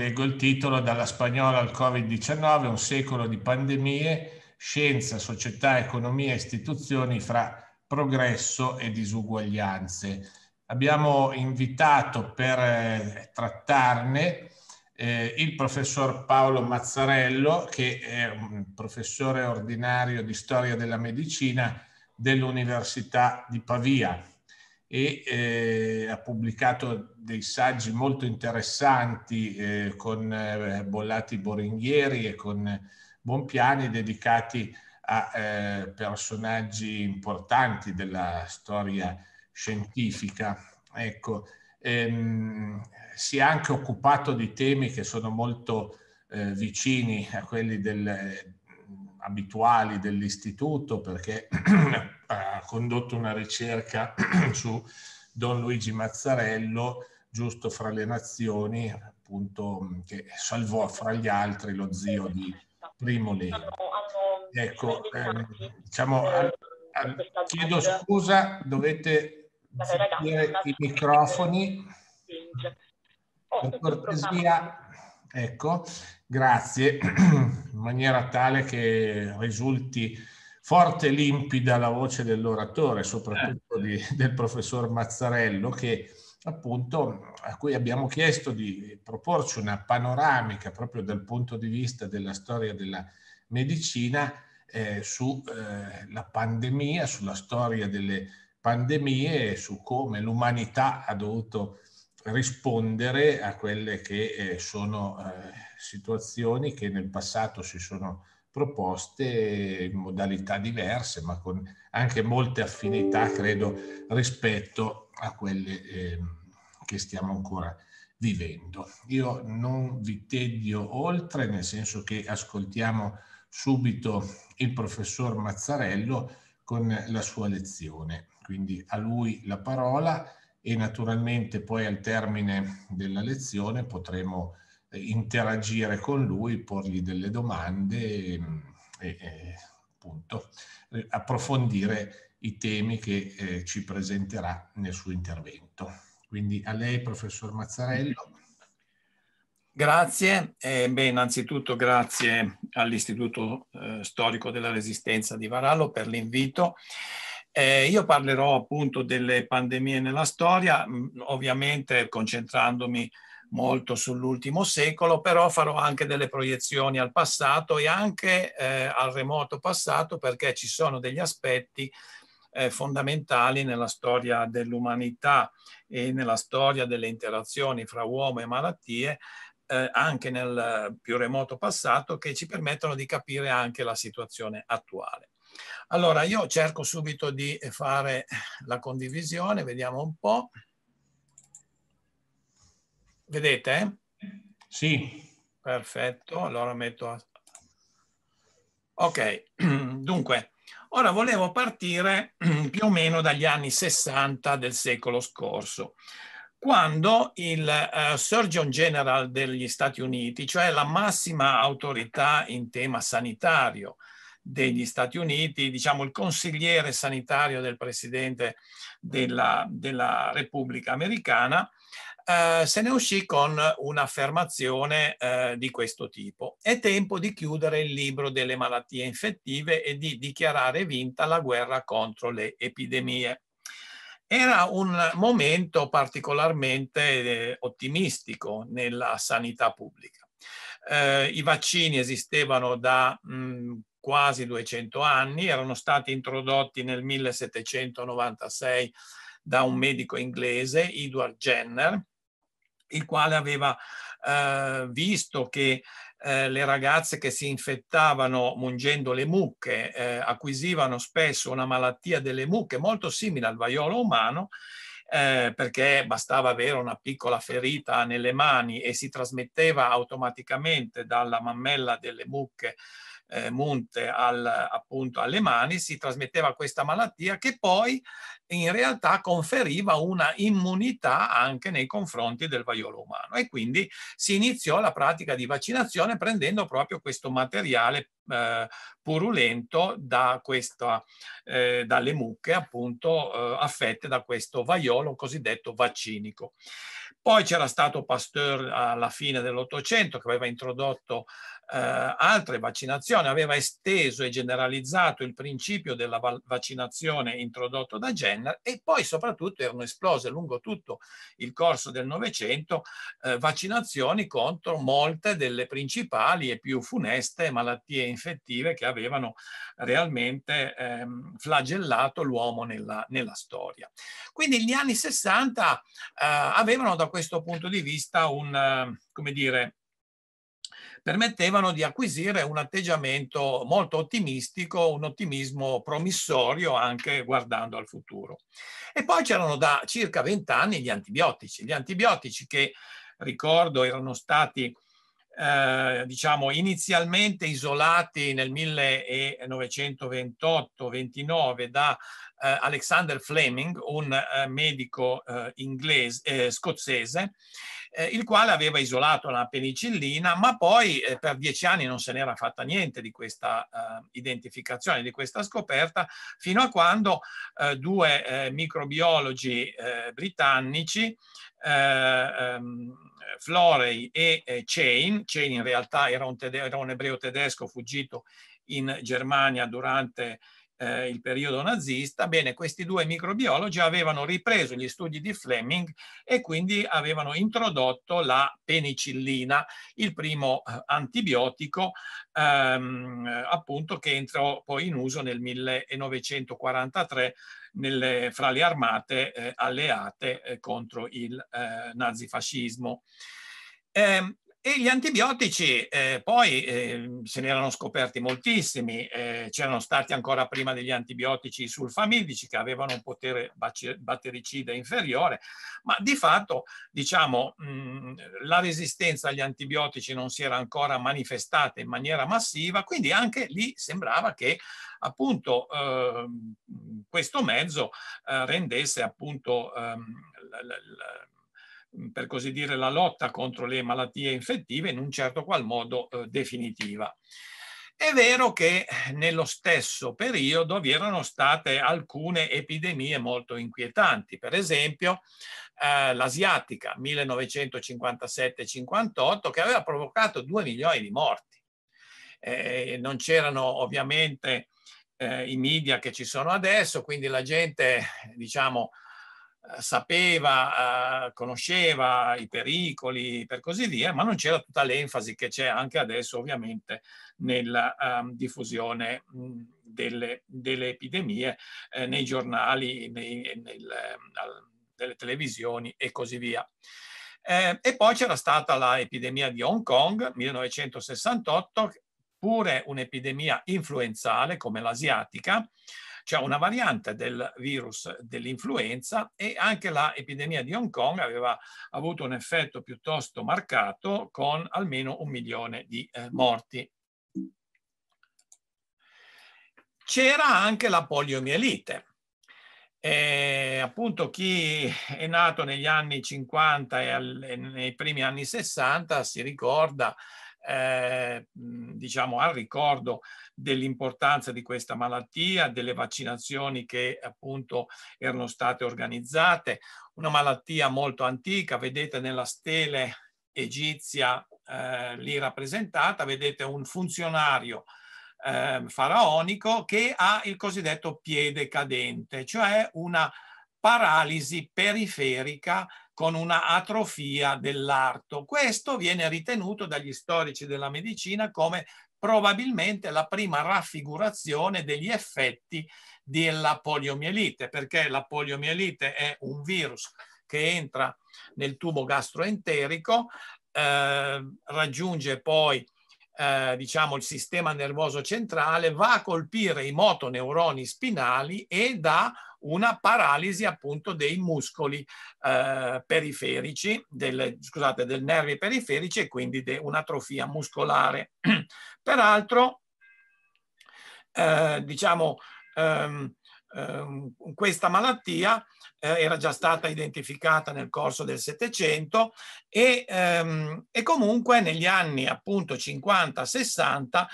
leggo il titolo, dalla spagnola al Covid-19, un secolo di pandemie, scienza, società, economia, istituzioni fra progresso e disuguaglianze. Abbiamo invitato per eh, trattarne eh, il professor Paolo Mazzarello, che è un professore ordinario di storia della medicina dell'Università di Pavia e eh, ha pubblicato dei saggi molto interessanti eh, con eh, Bollati Boringhieri e con Bonpiani dedicati a eh, personaggi importanti della storia scientifica. Ecco, ehm, si è anche occupato di temi che sono molto eh, vicini a quelli del, eh, abituali dell'istituto perché ha condotto una ricerca su Don Luigi Mazzarello, giusto fra le nazioni, appunto, che salvò fra gli altri lo zio di Primo Levi. Ecco, ehm, diciamo, al, al, chiedo scusa, dovete zittire i microfoni. Per cortesia, ecco, grazie, in maniera tale che risulti forte e limpida la voce dell'oratore, soprattutto eh. di, del professor Mazzarello, che appunto a cui abbiamo chiesto di proporci una panoramica proprio dal punto di vista della storia della medicina eh, sulla eh, pandemia, sulla storia delle pandemie e su come l'umanità ha dovuto rispondere a quelle che eh, sono eh, situazioni che nel passato si sono proposte in modalità diverse, ma con anche molte affinità, credo, rispetto a quelle eh, che stiamo ancora vivendo. Io non vi tedio oltre, nel senso che ascoltiamo subito il professor Mazzarello con la sua lezione. Quindi a lui la parola e naturalmente poi al termine della lezione potremo interagire con lui, porgli delle domande mm, e, e, appunto, eh, approfondire i temi che eh, ci presenterà nel suo intervento. Quindi a lei, professor Mazzarello. Grazie. Eh, beh, innanzitutto grazie all'Istituto eh, Storico della Resistenza di Varallo per l'invito. Eh, io parlerò appunto delle pandemie nella storia, mm, ovviamente concentrandomi molto sull'ultimo secolo, però farò anche delle proiezioni al passato e anche eh, al remoto passato perché ci sono degli aspetti eh, fondamentali nella storia dell'umanità e nella storia delle interazioni fra uomo e malattie, eh, anche nel più remoto passato, che ci permettono di capire anche la situazione attuale. Allora, io cerco subito di fare la condivisione, vediamo un po'. Vedete? Sì. Perfetto, allora metto... A... Ok, dunque, ora volevo partire più o meno dagli anni 60 del secolo scorso, quando il uh, Surgeon General degli Stati Uniti, cioè la massima autorità in tema sanitario degli Stati Uniti, diciamo il consigliere sanitario del Presidente della, della Repubblica Americana, eh, se ne uscì con un'affermazione eh, di questo tipo. È tempo di chiudere il libro delle malattie infettive e di dichiarare vinta la guerra contro le epidemie. Era un momento particolarmente eh, ottimistico nella sanità pubblica. Eh, I vaccini esistevano da mh, mm, quasi 200 anni, erano stati introdotti nel 1796 da un medico inglese, Edward Jenner, il quale aveva eh, visto che eh, le ragazze che si infettavano mungendo le mucche eh, acquisivano spesso una malattia delle mucche molto simile al vaiolo umano eh, perché bastava avere una piccola ferita nelle mani e si trasmetteva automaticamente dalla mammella delle mucche eh, Munte al, appunto alle mani, si trasmetteva questa malattia che poi in realtà conferiva una immunità anche nei confronti del vaiolo umano e quindi si iniziò la pratica di vaccinazione prendendo proprio questo materiale eh, purulento da questa, eh, dalle mucche appunto eh, affette da questo vaiolo cosiddetto vaccinico. Poi c'era stato Pasteur alla fine dell'Ottocento che aveva introdotto eh, altre vaccinazioni, aveva esteso e generalizzato il principio della vaccinazione introdotto da Jenner e poi soprattutto erano esplose lungo tutto il corso del Novecento eh, vaccinazioni contro molte delle principali e più funeste malattie infettive che avevano realmente ehm, flagellato l'uomo nella, nella, storia. Quindi gli anni 60 eh, avevano da questo punto di vista un, eh, come dire, permettevano di acquisire un atteggiamento molto ottimistico, un ottimismo promissorio anche guardando al futuro. E poi c'erano da circa vent'anni gli antibiotici, gli antibiotici che ricordo erano stati eh, diciamo inizialmente isolati nel 1928-29 da eh, Alexander Fleming, un eh, medico eh, inglese, eh, scozzese, eh, il quale aveva isolato la penicillina, ma poi eh, per dieci anni non se n'era fatta niente di questa eh, identificazione, di questa scoperta, fino a quando eh, due eh, microbiologi eh, britannici, ehm, Florey e Chain, Chain in realtà era un, era un ebreo tedesco fuggito in Germania durante eh, il periodo nazista, bene, questi due microbiologi avevano ripreso gli studi di Fleming e quindi avevano introdotto la penicillina, il primo eh, antibiotico ehm, appunto che entrò poi in uso nel 1943 nelle, fra le armate eh, alleate eh, contro il eh, nazifascismo. Eh, e gli antibiotici eh, poi eh, se ne erano scoperti moltissimi, eh, c'erano stati ancora prima degli antibiotici sulfamidici che avevano un potere battericida inferiore, ma di fatto diciamo, mh, mm, la resistenza agli antibiotici non si era ancora manifestata in maniera massiva, quindi anche lì sembrava che appunto ehm, questo mezzo eh, rendesse appunto... Ehm, per così dire, la lotta contro le malattie infettive in un certo qual modo eh, definitiva. È vero che nello stesso periodo vi erano state alcune epidemie molto inquietanti, per esempio eh, l'asiatica 1957-58 che aveva provocato 2 milioni di morti. Eh, non c'erano ovviamente eh, i media che ci sono adesso, quindi la gente diciamo, eh, sapeva, eh, conosceva i pericoli, per così via, ma non c'era tutta l'enfasi che c'è anche adesso ovviamente nella ehm, diffusione delle, delle, epidemie eh, nei giornali, nei, nel, ehm, al, televisioni e così via. Eh, e poi c'era stata l'epidemia di Hong Kong 1968, pure un'epidemia influenzale come l'asiatica, cioè una variante del virus dell'influenza e anche l'epidemia di Hong Kong aveva avuto un effetto piuttosto marcato con almeno un milione di eh, morti. C'era anche la poliomielite. E eh, appunto chi è nato negli anni 50 e, al, nei primi anni 60 si ricorda, eh, diciamo, al ricordo dell'importanza di questa malattia, delle vaccinazioni che appunto erano state organizzate, una malattia molto antica, vedete nella stele egizia eh, lì rappresentata, vedete un funzionario eh, faraonico che ha il cosiddetto piede cadente, cioè una paralisi periferica con una atrofia dell'arto. Questo viene ritenuto dagli storici della medicina come probabilmente la prima raffigurazione degli effetti della poliomielite, perché la poliomielite è un virus che entra nel tubo gastroenterico, eh, raggiunge poi eh, diciamo, il sistema nervoso centrale, va a colpire i motoneuroni spinali e dà una paralisi appunto dei muscoli eh, periferici, del, scusate, del nervi periferici e quindi de, un'atrofia muscolare. Peraltro, eh, diciamo, ehm, ehm, questa malattia eh, era già stata identificata nel corso del Settecento e, ehm, e, comunque negli anni appunto 50-60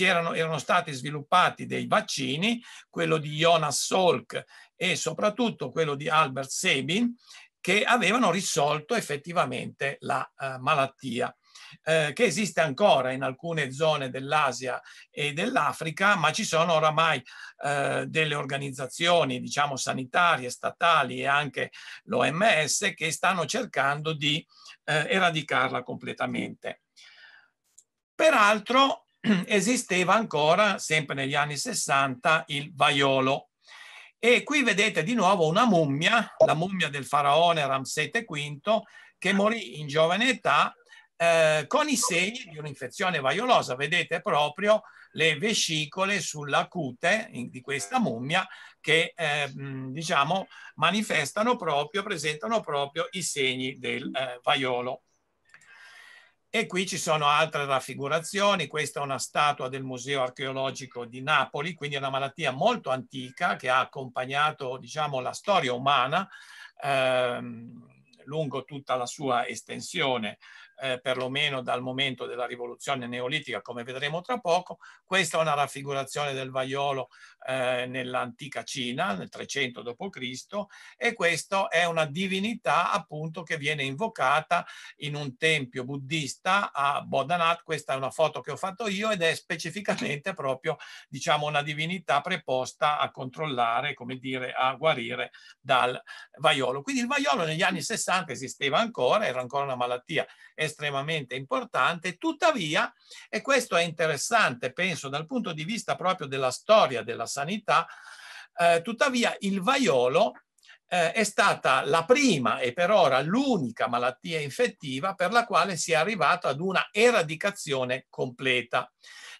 erano, erano stati sviluppati dei vaccini, quello di Jonas Salk e soprattutto quello di Albert Sabin, che avevano risolto effettivamente la eh, malattia eh, che esiste ancora in alcune zone dell'Asia e dell'Africa, ma ci sono oramai eh, delle organizzazioni, diciamo, sanitarie, statali e anche l'OMS che stanno cercando di eh, eradicarla completamente. Peraltro esisteva ancora, sempre negli anni 60, il vaiolo. E qui vedete di nuovo una mummia, la mummia del faraone Ramsete V, che morì in giovane età eh, con i segni di un'infezione vaiolosa. Vedete proprio le vescicole sulla cute di questa mummia che eh, diciamo manifestano proprio, presentano proprio i segni del eh, vaiolo. E qui ci sono altre raffigurazioni, questa è una statua del Museo Archeologico di Napoli, quindi è una malattia molto antica che ha accompagnato diciamo, la storia umana ehm, lungo tutta la sua estensione eh, perlomeno dal momento della rivoluzione neolitica, come vedremo tra poco. Questa è una raffigurazione del vaiolo eh, nell'antica Cina, nel 300 d.C., e questa è una divinità appunto che viene invocata in un tempio buddista a Bodhanat. Questa è una foto che ho fatto io ed è specificamente proprio diciamo una divinità preposta a controllare, come dire, a guarire dal vaiolo. Quindi il vaiolo negli anni 60 esisteva ancora, era ancora una malattia estremamente importante, tuttavia, e questo è interessante, penso, dal punto di vista proprio della storia della sanità, eh, tuttavia il vaiolo eh, è stata la prima e per ora l'unica malattia infettiva per la quale si è arrivato ad una eradicazione completa.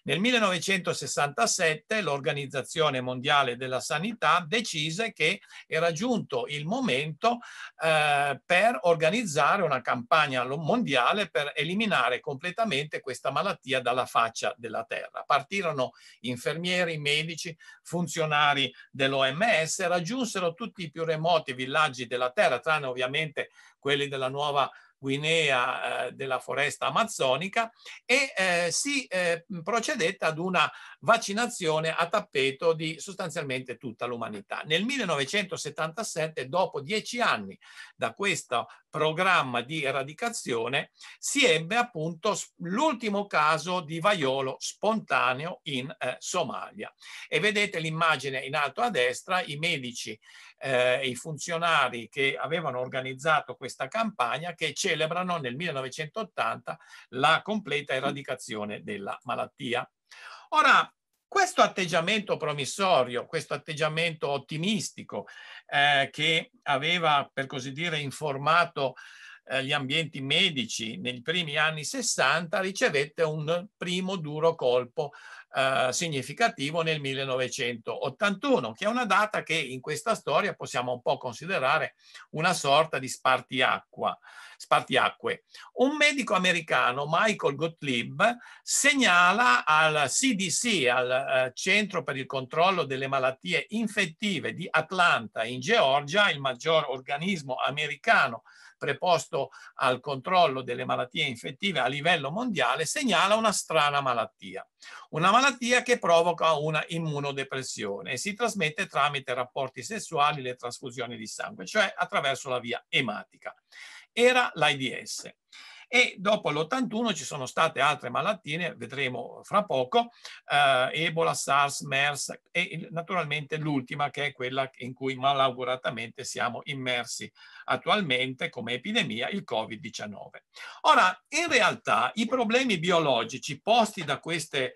Nel 1967 l'Organizzazione Mondiale della Sanità decise che era giunto il momento eh, per organizzare una campagna mondiale per eliminare completamente questa malattia dalla faccia della Terra. Partirono infermieri, medici, funzionari dell'OMS, raggiunsero tutti i più remoti villaggi della Terra, tranne ovviamente quelli della nuova Guinea eh, della foresta amazzonica e eh, si eh, procedette ad una vaccinazione a tappeto di sostanzialmente tutta l'umanità. Nel 1977, dopo dieci anni da questo programma di eradicazione, si ebbe appunto l'ultimo caso di vaiolo spontaneo in eh, Somalia. E vedete l'immagine in alto a destra, i medici eh, i funzionari che avevano organizzato questa campagna che celebrano nel 1980 la completa eradicazione della malattia. Ora, questo atteggiamento promissorio, questo atteggiamento ottimistico eh, che aveva, per così dire, informato eh, gli ambienti medici nei primi anni 60 ricevette un primo duro colpo eh, significativo nel 1981, che è una data che in questa storia possiamo un po' considerare una sorta di spartiacqua, spartiacque. Un medico americano, Michael Gottlieb, segnala al CDC, al eh, Centro per il controllo delle malattie infettive di Atlanta in Georgia, il maggior organismo americano preposto al controllo delle malattie infettive a livello mondiale, segnala una strana malattia. Una malattia che provoca una immunodepressione e si trasmette tramite rapporti sessuali, le trasfusioni di sangue, cioè attraverso la via ematica. Era l'AIDS e dopo l'81 ci sono state altre malattie, vedremo fra poco, eh, Ebola, SARS, MERS e naturalmente l'ultima che è quella in cui malauguratamente siamo immersi attualmente come epidemia, il Covid-19. Ora, in realtà i problemi biologici posti da queste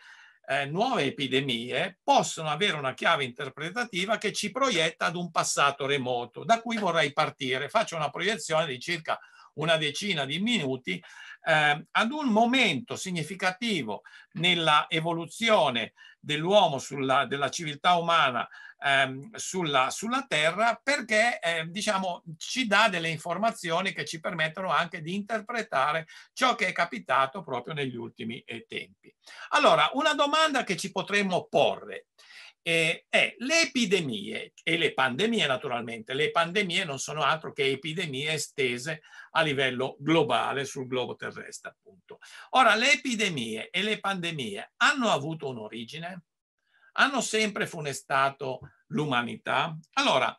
eh, nuove epidemie possono avere una chiave interpretativa che ci proietta ad un passato remoto, da cui vorrei partire. Faccio una proiezione di circa una decina di minuti, eh, ad un momento significativo nella evoluzione dell'uomo, sulla, della civiltà umana ehm, sulla, sulla, Terra, perché eh, diciamo, ci dà delle informazioni che ci permettono anche di interpretare ciò che è capitato proprio negli ultimi eh, tempi. Allora, una domanda che ci potremmo porre eh, è eh, le epidemie e le pandemie naturalmente. Le pandemie non sono altro che epidemie estese a livello globale sul globo terrestre appunto. Ora le epidemie e le pandemie hanno avuto un'origine? Hanno sempre funestato l'umanità? Allora,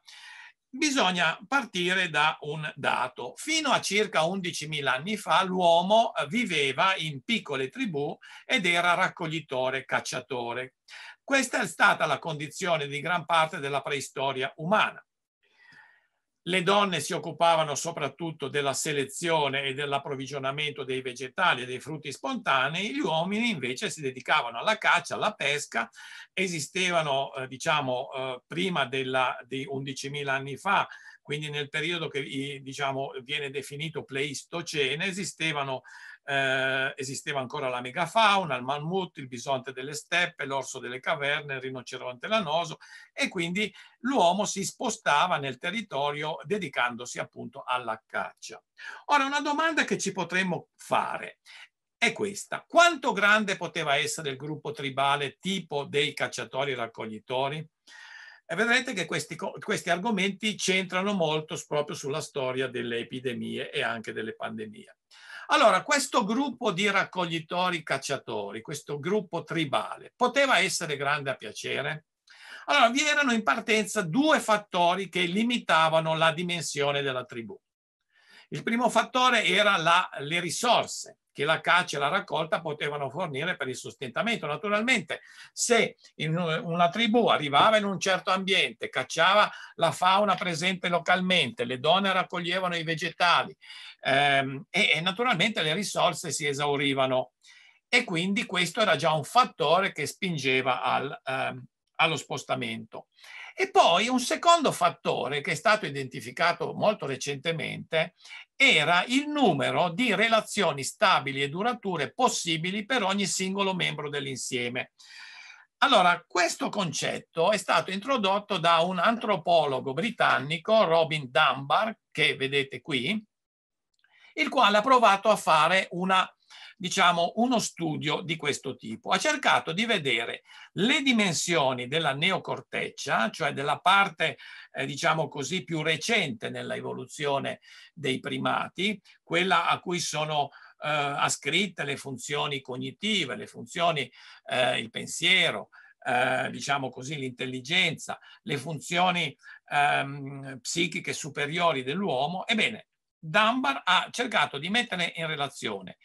bisogna partire da un dato. Fino a circa 11.000 anni fa l'uomo viveva in piccole tribù ed era raccoglitore, cacciatore. Questa è stata la condizione di gran parte della preistoria umana le donne si occupavano soprattutto della selezione e dell'approvvigionamento dei vegetali e dei frutti spontanei, gli uomini invece si dedicavano alla caccia, alla pesca, esistevano eh, diciamo eh, prima della, di 11.000 anni fa, quindi nel periodo che diciamo, viene definito Pleistocene, esistevano eh, esisteva ancora la megafauna, il mammut, il bisonte delle steppe, l'orso delle caverne, il rinoceronte lanoso e quindi l'uomo si spostava nel territorio dedicandosi appunto alla caccia. Ora una domanda che ci potremmo fare è questa. Quanto grande poteva essere il gruppo tribale tipo dei cacciatori raccoglitori? E vedrete che questi, questi argomenti c'entrano molto proprio sulla storia delle epidemie e anche delle pandemie. Allora, questo gruppo di raccoglitori cacciatori, questo gruppo tribale, poteva essere grande a piacere? Allora, vi erano in partenza due fattori che limitavano la dimensione della tribù. Il primo fattore era la, le risorse che la caccia e la raccolta potevano fornire per il sostentamento. Naturalmente, se una tribù arrivava in un certo ambiente, cacciava la fauna presente localmente, le donne raccoglievano i vegetali ehm, e, e naturalmente le risorse si esaurivano. E quindi questo era già un fattore che spingeva al, ehm, allo spostamento. E poi un secondo fattore che è stato identificato molto recentemente era il numero di relazioni stabili e durature possibili per ogni singolo membro dell'insieme. Allora, questo concetto è stato introdotto da un antropologo britannico, Robin Dunbar, che vedete qui, il quale ha provato a fare una diciamo, uno studio di questo tipo. Ha cercato di vedere le dimensioni della neocorteccia, cioè della parte, eh, diciamo così, più recente nella evoluzione dei primati, quella a cui sono eh, ascritte le funzioni cognitive, le funzioni, eh, il pensiero, eh, diciamo così, l'intelligenza, le funzioni ehm, psichiche superiori dell'uomo, ebbene, Dunbar ha cercato di mettere in relazione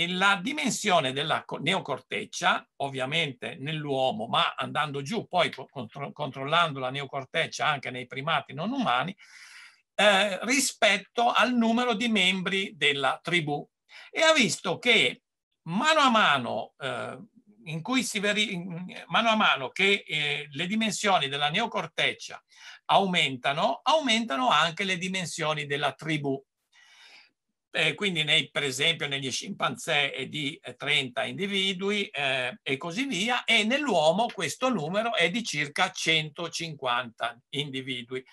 e la dimensione della neocorteccia, ovviamente nell'uomo, ma andando giù poi contro, controllando la neocorteccia anche nei primati non umani, eh, rispetto al numero di membri della tribù. E ha visto che mano a mano, eh, in cui si mano a mano che eh, le dimensioni della neocorteccia aumentano, aumentano anche le dimensioni della tribù eh, quindi nei, per esempio negli scimpanzé è di 30 eh, individui eh, e così via, e nell'uomo questo numero è di circa 150 individui.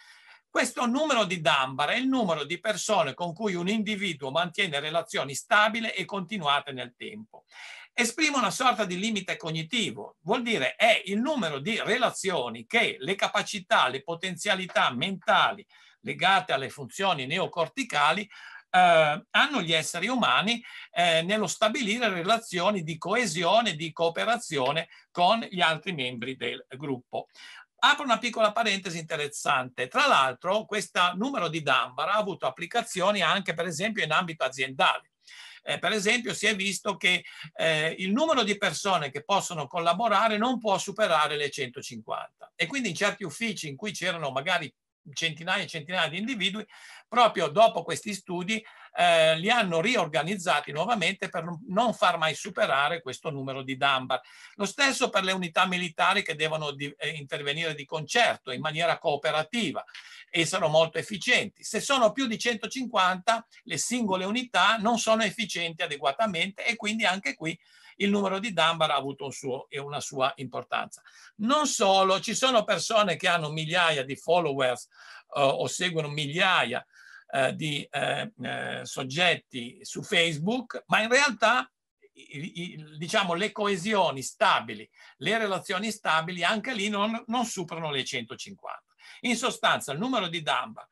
Questo numero di Dunbar è il numero di persone con cui un individuo mantiene relazioni stabili e continuate nel tempo. Esprime una sorta di limite cognitivo, vuol dire è il numero di relazioni che le capacità, le potenzialità mentali legate alle funzioni neocorticali eh, hanno gli esseri umani eh, nello stabilire relazioni di coesione, di cooperazione con gli altri membri del gruppo. Apro una piccola parentesi interessante. Tra l'altro, questo numero di Dambara ha avuto applicazioni anche, per esempio, in ambito aziendale. Eh, per esempio, si è visto che eh, il numero di persone che possono collaborare non può superare le 150 e quindi in certi uffici in cui c'erano magari centinaia e centinaia di individui, proprio dopo questi studi eh, li hanno riorganizzati nuovamente per non far mai superare questo numero di Dunbar. Lo stesso per le unità militari che devono di, eh, intervenire di concerto in maniera cooperativa e sono molto efficienti. Se sono più di 150, le singole unità non sono efficienti adeguatamente e quindi anche qui il numero di Dunbar ha avuto un suo, e una sua importanza. Non solo, ci sono persone che hanno migliaia di followers eh, o seguono migliaia eh, di eh, eh, soggetti su Facebook, ma in realtà diciamo le coesioni stabili, le relazioni stabili anche lì non, non superano le 150. In sostanza il numero di Dunbar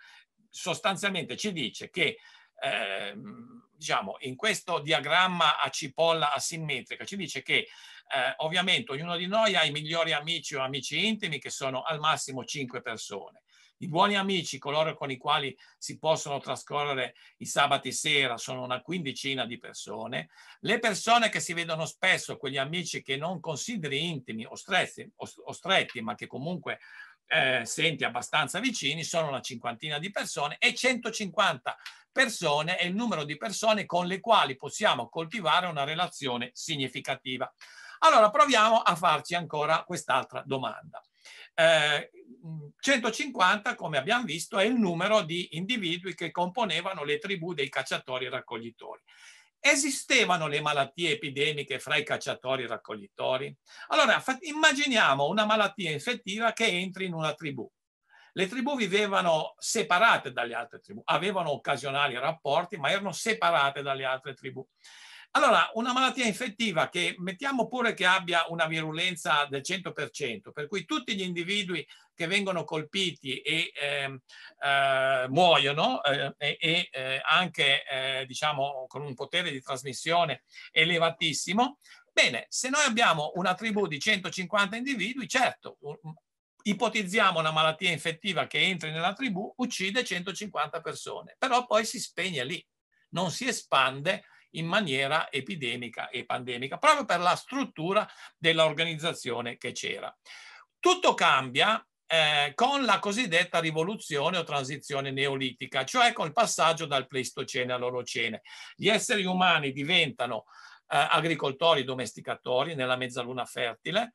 sostanzialmente ci dice che ehm, diciamo, in questo diagramma a cipolla asimmetrica ci dice che eh, ovviamente ognuno di noi ha i migliori amici o amici intimi che sono al massimo cinque persone. I buoni amici, coloro con i quali si possono trascorrere i sabati sera, sono una quindicina di persone. Le persone che si vedono spesso, quegli amici che non consideri intimi o stretti, o stretti ma che comunque eh, senti abbastanza vicini, sono una cinquantina di persone e 150 persone è il numero di persone con le quali possiamo coltivare una relazione significativa. Allora proviamo a farci ancora quest'altra domanda. Eh, 150, come abbiamo visto, è il numero di individui che componevano le tribù dei cacciatori e raccoglitori esistevano le malattie epidemiche fra i cacciatori e i raccoglitori? Allora, immaginiamo una malattia infettiva che entri in una tribù. Le tribù vivevano separate dalle altre tribù, avevano occasionali rapporti, ma erano separate dalle altre tribù. Allora, una malattia infettiva che mettiamo pure che abbia una virulenza del 100%, per cui tutti gli individui che vengono colpiti e eh, eh, muoiono eh, e eh, anche eh, diciamo con un potere di trasmissione elevatissimo, bene, se noi abbiamo una tribù di 150 individui, certo, ipotizziamo una malattia infettiva che entri nella tribù, uccide 150 persone, però poi si spegne lì, non si espande in maniera epidemica e pandemica, proprio per la struttura dell'organizzazione che c'era. Tutto cambia eh, con la cosiddetta rivoluzione o transizione neolitica, cioè col passaggio dal Pleistocene all'Olocene. Gli esseri umani diventano eh, agricoltori domesticatori nella mezzaluna fertile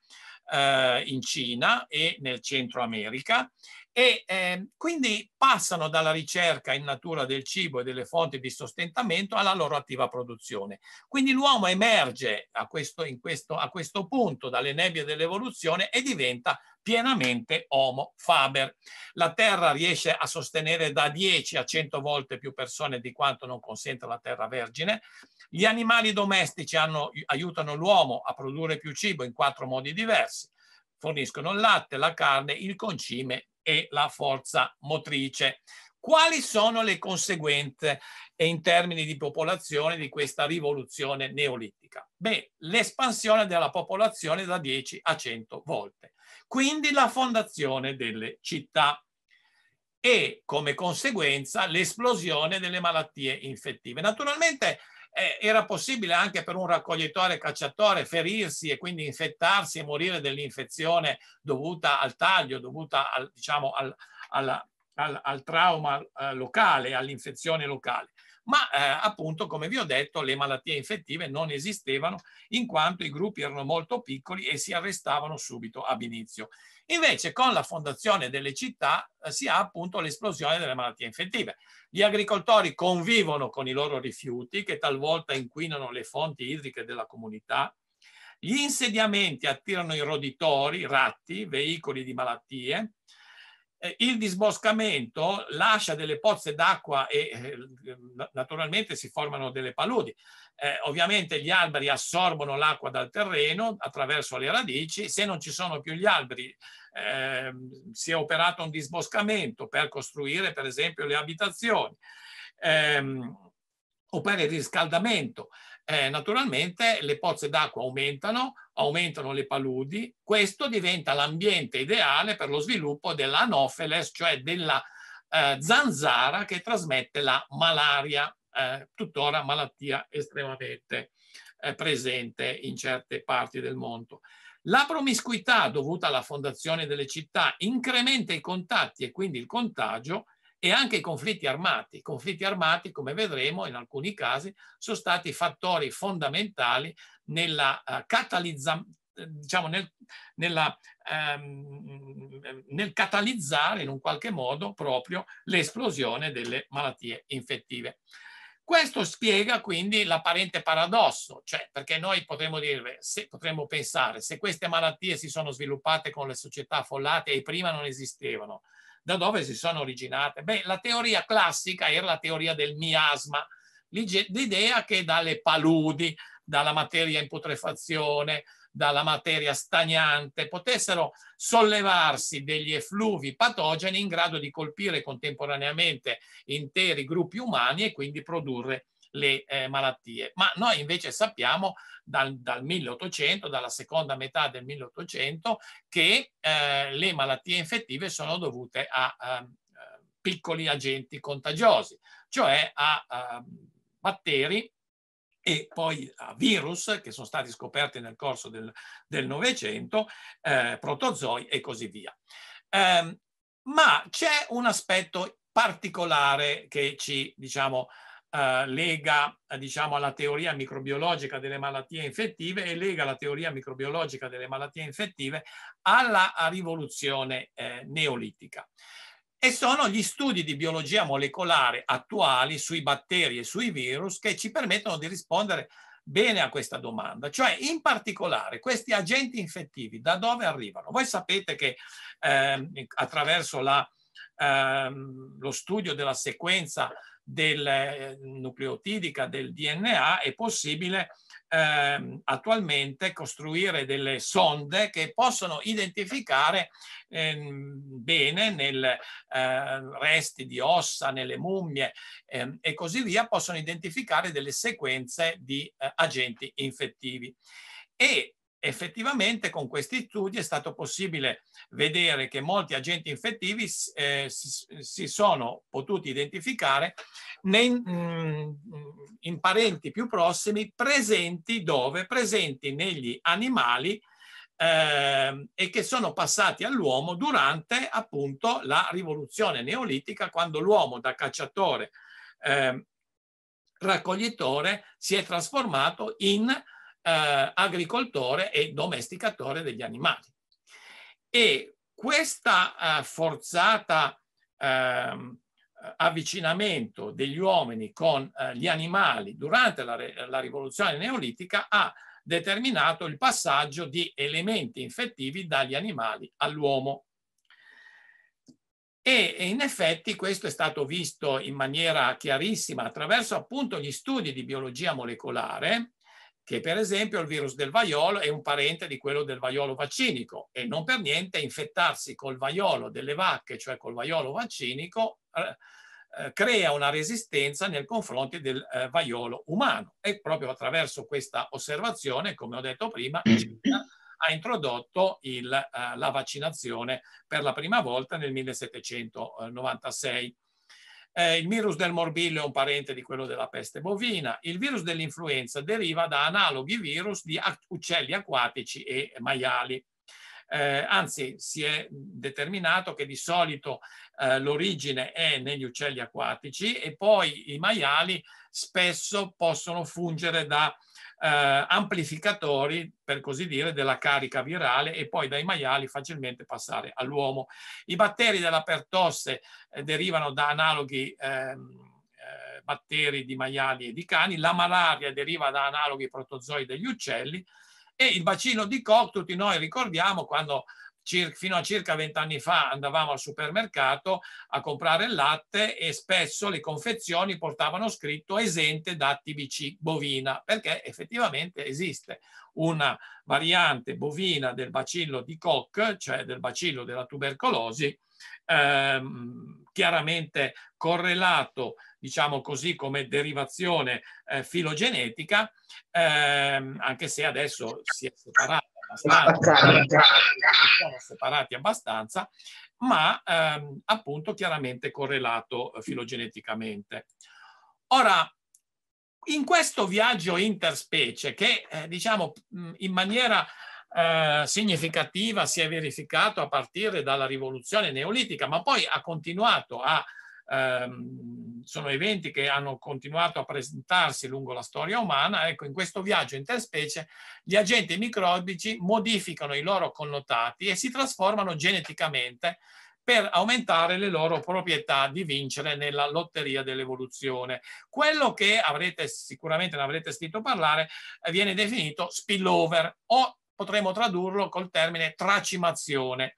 eh, in Cina e nel Centro America e eh, quindi passano dalla ricerca in natura del cibo e delle fonti di sostentamento alla loro attiva produzione. Quindi l'uomo emerge a questo, questo, a questo punto dalle nebbie dell'evoluzione e diventa pienamente Homo Faber. La Terra riesce a sostenere da 10 a 100 volte più persone di quanto non consente la Terra Vergine. Gli animali domestici hanno, aiutano l'uomo a produrre più cibo in quattro modi diversi. Forniscono il latte, la carne, il concime e la forza motrice. Quali sono le conseguenze eh, in termini di popolazione di questa rivoluzione neolitica? Beh, l'espansione della popolazione da 10 a 100 volte, quindi la fondazione delle città e come conseguenza l'esplosione delle malattie infettive. Naturalmente eh, era possibile anche per un raccoglitore cacciatore ferirsi e quindi infettarsi e morire dell'infezione dovuta al taglio, dovuta al, diciamo, al, alla, al, al trauma eh, locale, all'infezione locale. Ma eh, appunto, come vi ho detto, le malattie infettive non esistevano in quanto i gruppi erano molto piccoli e si arrestavano subito ab inizio. Invece con la fondazione delle città eh, si ha appunto l'esplosione delle malattie infettive. Gli agricoltori convivono con i loro rifiuti che talvolta inquinano le fonti idriche della comunità. Gli insediamenti attirano i roditori, ratti, veicoli di malattie. Eh, il disboscamento lascia delle pozze d'acqua e eh, naturalmente si formano delle paludi. Eh, ovviamente gli alberi assorbono l'acqua dal terreno attraverso le radici, se non ci sono più gli alberi Ehm, si è operato un disboscamento per costruire per esempio le abitazioni eh, o per il riscaldamento. Eh, naturalmente le pozze d'acqua aumentano, aumentano le paludi, questo diventa l'ambiente ideale per lo sviluppo dell'anopheles, cioè della eh, zanzara che trasmette la malaria, eh, tuttora malattia estremamente eh, presente in certe parti del mondo. La promiscuità dovuta alla fondazione delle città incrementa i contatti e quindi il contagio e anche i conflitti armati. I conflitti armati, come vedremo, in alcuni casi sono stati fattori fondamentali nella uh, eh, catalizzazione diciamo, nel, nella, ehm, nel, catalizzare in un qualche modo proprio l'esplosione delle malattie infettive. Questo spiega quindi l'apparente paradosso, cioè perché noi potremmo, dire, se, potremmo pensare se queste malattie si sono sviluppate con le società affollate e prima non esistevano, da dove si sono originate? Beh, la teoria classica era la teoria del miasma, l'idea che dalle paludi, dalla materia in putrefazione, dalla materia stagnante, potessero sollevarsi degli effluvi patogeni in grado di colpire contemporaneamente interi gruppi umani e quindi produrre le eh, malattie. Ma noi invece sappiamo dal, dal, 1800, dalla seconda metà del 1800, che eh, le malattie infettive sono dovute a, a ehm, eh, piccoli agenti contagiosi, cioè a, a ehm, batteri e poi a virus che sono stati scoperti nel corso del Novecento, eh, protozoi e così via. Eh, ma c'è un aspetto particolare che ci diciamo, eh, lega diciamo, alla teoria microbiologica delle malattie infettive e lega la teoria microbiologica delle malattie infettive alla rivoluzione eh, neolitica e sono gli studi di biologia molecolare attuali sui batteri e sui virus che ci permettono di rispondere bene a questa domanda, cioè in particolare questi agenti infettivi da dove arrivano? Voi sapete che eh, attraverso la, eh, lo studio della sequenza del, eh, nucleotidica del DNA è possibile ehm, attualmente costruire delle sonde che possono identificare ehm, bene nel eh, resti di ossa, nelle mummie ehm, e così via, possono identificare delle sequenze di eh, agenti infettivi. E effettivamente con questi studi è stato possibile vedere che molti agenti infettivi eh, si, sono potuti identificare nei, mh, mm, mm, in parenti più prossimi presenti dove? Presenti negli animali eh, e che sono passati all'uomo durante appunto la rivoluzione neolitica quando l'uomo da cacciatore eh, raccoglitore si è trasformato in eh, agricoltore e domesticatore degli animali. E questa eh, forzata eh, avvicinamento degli uomini con eh, gli animali durante la, la rivoluzione neolitica ha determinato il passaggio di elementi infettivi dagli animali all'uomo. E in effetti questo è stato visto in maniera chiarissima attraverso appunto gli studi di biologia molecolare che per esempio il virus del vaiolo è un parente di quello del vaiolo vaccinico e non per niente infettarsi col vaiolo delle vacche, cioè col vaiolo vaccinico, eh, eh, crea una resistenza nei confronti del eh, vaiolo umano e proprio attraverso questa osservazione, come ho detto prima, ha introdotto il, la vaccinazione per la prima volta nel 1796. Eh, il virus del morbillo è un parente di quello della peste bovina. Il virus dell'influenza deriva da analoghi virus di uccelli acquatici e maiali. Eh, anzi, si è determinato che di solito eh, l'origine è negli uccelli acquatici e poi i maiali spesso possono fungere da eh, amplificatori, per così dire, della carica virale e poi dai maiali facilmente passare all'uomo. I batteri della pertosse eh, derivano da analoghi ehm, eh, batteri di maiali e di cani, la malaria deriva da analoghi protozoi degli uccelli e il bacino di Koch, tutti noi ricordiamo quando fino a circa vent'anni fa andavamo al supermercato a comprare il latte e spesso le confezioni portavano scritto esente da TBC bovina, perché effettivamente esiste una variante bovina del bacillo di Koch, cioè del bacillo della tubercolosi, ehm, chiaramente correlato, diciamo così, come derivazione eh, filogenetica, ehm, anche se adesso si è separato abbastanza, ah, siamo separati abbastanza, ma ehm, appunto chiaramente correlato eh, filogeneticamente. Ora, in questo viaggio interspecie, che eh, diciamo in maniera eh, significativa si è verificato a partire dalla rivoluzione neolitica, ma poi ha continuato a ehm, sono eventi che hanno continuato a presentarsi lungo la storia umana, ecco in questo viaggio interspecie gli agenti microbici modificano i loro connotati e si trasformano geneticamente per aumentare le loro proprietà di vincere nella lotteria dell'evoluzione. Quello che avrete sicuramente ne avrete sentito parlare eh, viene definito spillover o potremmo tradurlo col termine tracimazione.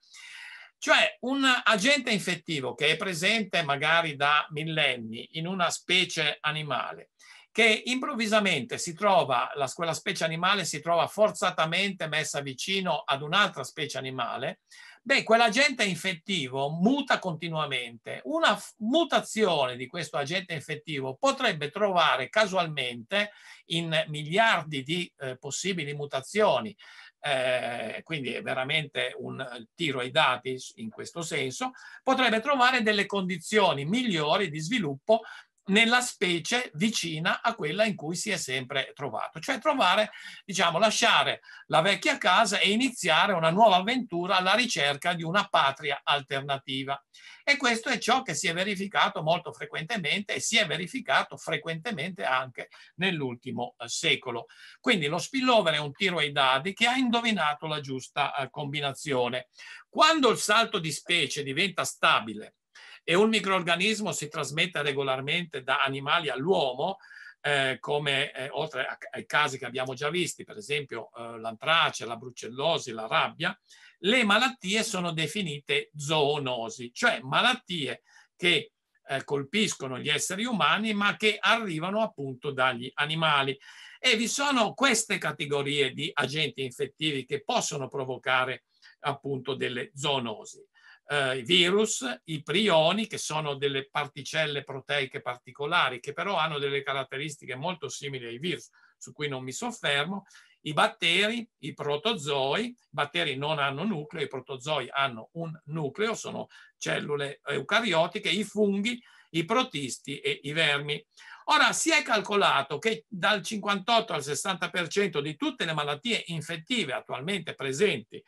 Cioè un agente infettivo che è presente magari da millenni in una specie animale, che improvvisamente si trova, la, quella specie animale si trova forzatamente messa vicino ad un'altra specie animale, beh, quell'agente infettivo muta continuamente. Una mutazione di questo agente infettivo potrebbe trovare casualmente in miliardi di eh, possibili mutazioni eh, quindi è veramente un eh, tiro ai dati in questo senso, potrebbe trovare delle condizioni migliori di sviluppo nella specie vicina a quella in cui si è sempre trovato, cioè trovare, diciamo, lasciare la vecchia casa e iniziare una nuova avventura alla ricerca di una patria alternativa. E questo è ciò che si è verificato molto frequentemente e si è verificato frequentemente anche nell'ultimo eh, secolo. Quindi lo spillover è un tiro ai dadi che ha indovinato la giusta eh, combinazione. Quando il salto di specie diventa stabile, e un microorganismo si trasmette regolarmente da animali all'uomo, eh, come eh, oltre ai casi che abbiamo già visti, per esempio eh, l'antrace, la brucellosi, la rabbia, le malattie sono definite zoonosi, cioè malattie che eh, colpiscono gli esseri umani ma che arrivano appunto dagli animali. E vi sono queste categorie di agenti infettivi che possono provocare appunto delle zoonosi eh, i virus, i prioni, che sono delle particelle proteiche particolari, che però hanno delle caratteristiche molto simili ai virus, su cui non mi soffermo, i batteri, i protozoi, i batteri non hanno nucleo, i protozoi hanno un nucleo, sono cellule eucariotiche, i funghi, i protisti e i vermi. Ora si è calcolato che dal 58 al 60% di tutte le malattie infettive attualmente presenti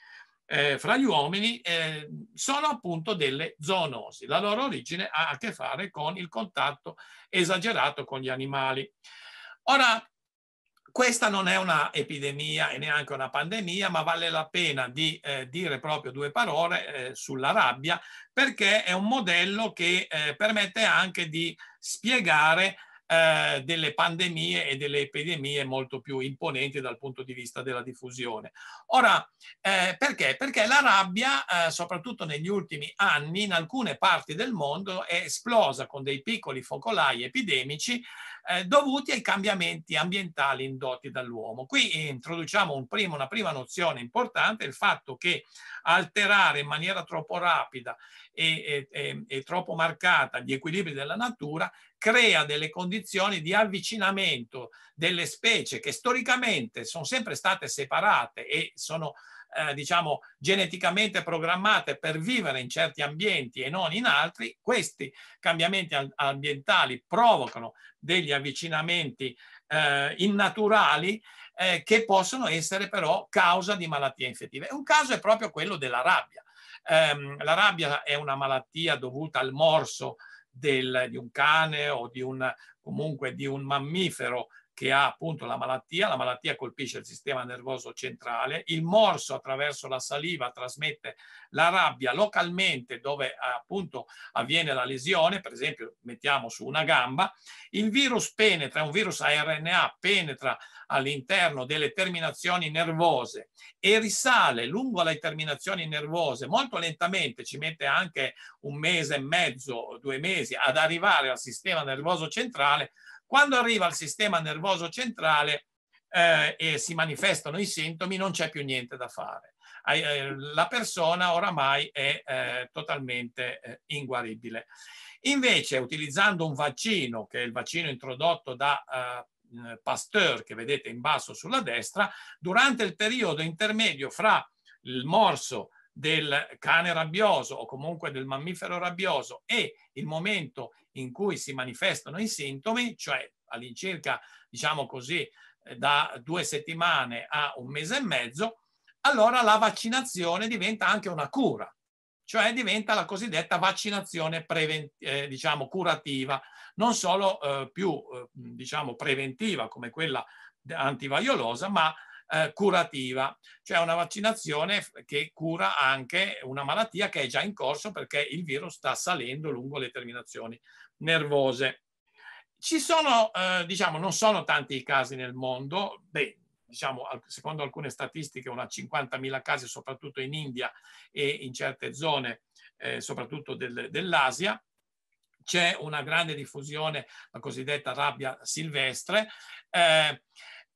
eh, fra gli uomini eh, sono appunto delle zoonosi. La loro origine ha a che fare con il contatto esagerato con gli animali. Ora, questa non è una epidemia e neanche una pandemia, ma vale la pena di eh, dire proprio due parole eh, sulla rabbia, perché è un modello che eh, permette anche di spiegare eh, delle pandemie e delle epidemie molto più imponenti dal punto di vista della diffusione. Ora, eh, perché? Perché la rabbia, eh, soprattutto negli ultimi anni, in alcune parti del mondo è esplosa con dei piccoli focolai epidemici eh, dovuti ai cambiamenti ambientali indotti dall'uomo. Qui introduciamo un primo, una prima nozione importante, il fatto che alterare in maniera troppo rapida e, e, e, e troppo marcata gli equilibri della natura crea delle condizioni di avvicinamento delle specie che storicamente sono sempre state separate e sono eh, diciamo geneticamente programmate per vivere in certi ambienti e non in altri, questi cambiamenti ambientali provocano degli avvicinamenti eh, innaturali eh, che possono essere però causa di malattie infettive. Un caso è proprio quello della rabbia. Ehm, la rabbia è una malattia dovuta al morso del, di un cane o di un, comunque di un mammifero che ha appunto la malattia, la malattia colpisce il sistema nervoso centrale, il morso attraverso la saliva trasmette la rabbia localmente dove appunto avviene la lesione, per esempio mettiamo su una gamba, il virus penetra, un virus a RNA penetra all'interno delle terminazioni nervose e risale lungo le terminazioni nervose molto lentamente, ci mette anche un mese e mezzo, due mesi ad arrivare al sistema nervoso centrale, quando arriva al sistema nervoso centrale eh, e si manifestano i sintomi, non c'è più niente da fare. Eh, la persona oramai è eh, totalmente eh, inguaribile. Invece, utilizzando un vaccino, che è il vaccino introdotto da eh, Pasteur, che vedete in basso sulla destra, durante il periodo intermedio fra il morso del cane rabbioso o comunque del mammifero rabbioso e il momento in cui si manifestano i sintomi, cioè all'incirca, diciamo così, eh, da due settimane a un mese e mezzo, allora la vaccinazione diventa anche una cura, cioè diventa la cosiddetta vaccinazione eh, diciamo curativa, non solo eh, più eh, diciamo preventiva come quella antivaiolosa, ma eh, curativa, cioè una vaccinazione che cura anche una malattia che è già in corso perché il virus sta salendo lungo le terminazioni nervose. Ci sono, eh, diciamo, non sono tanti i casi nel mondo, beh, diciamo, secondo alcune statistiche, una 50.000 casi, soprattutto in India e in certe zone, eh, soprattutto del, dell'Asia. C'è una grande diffusione, la cosiddetta rabbia silvestre. Eh,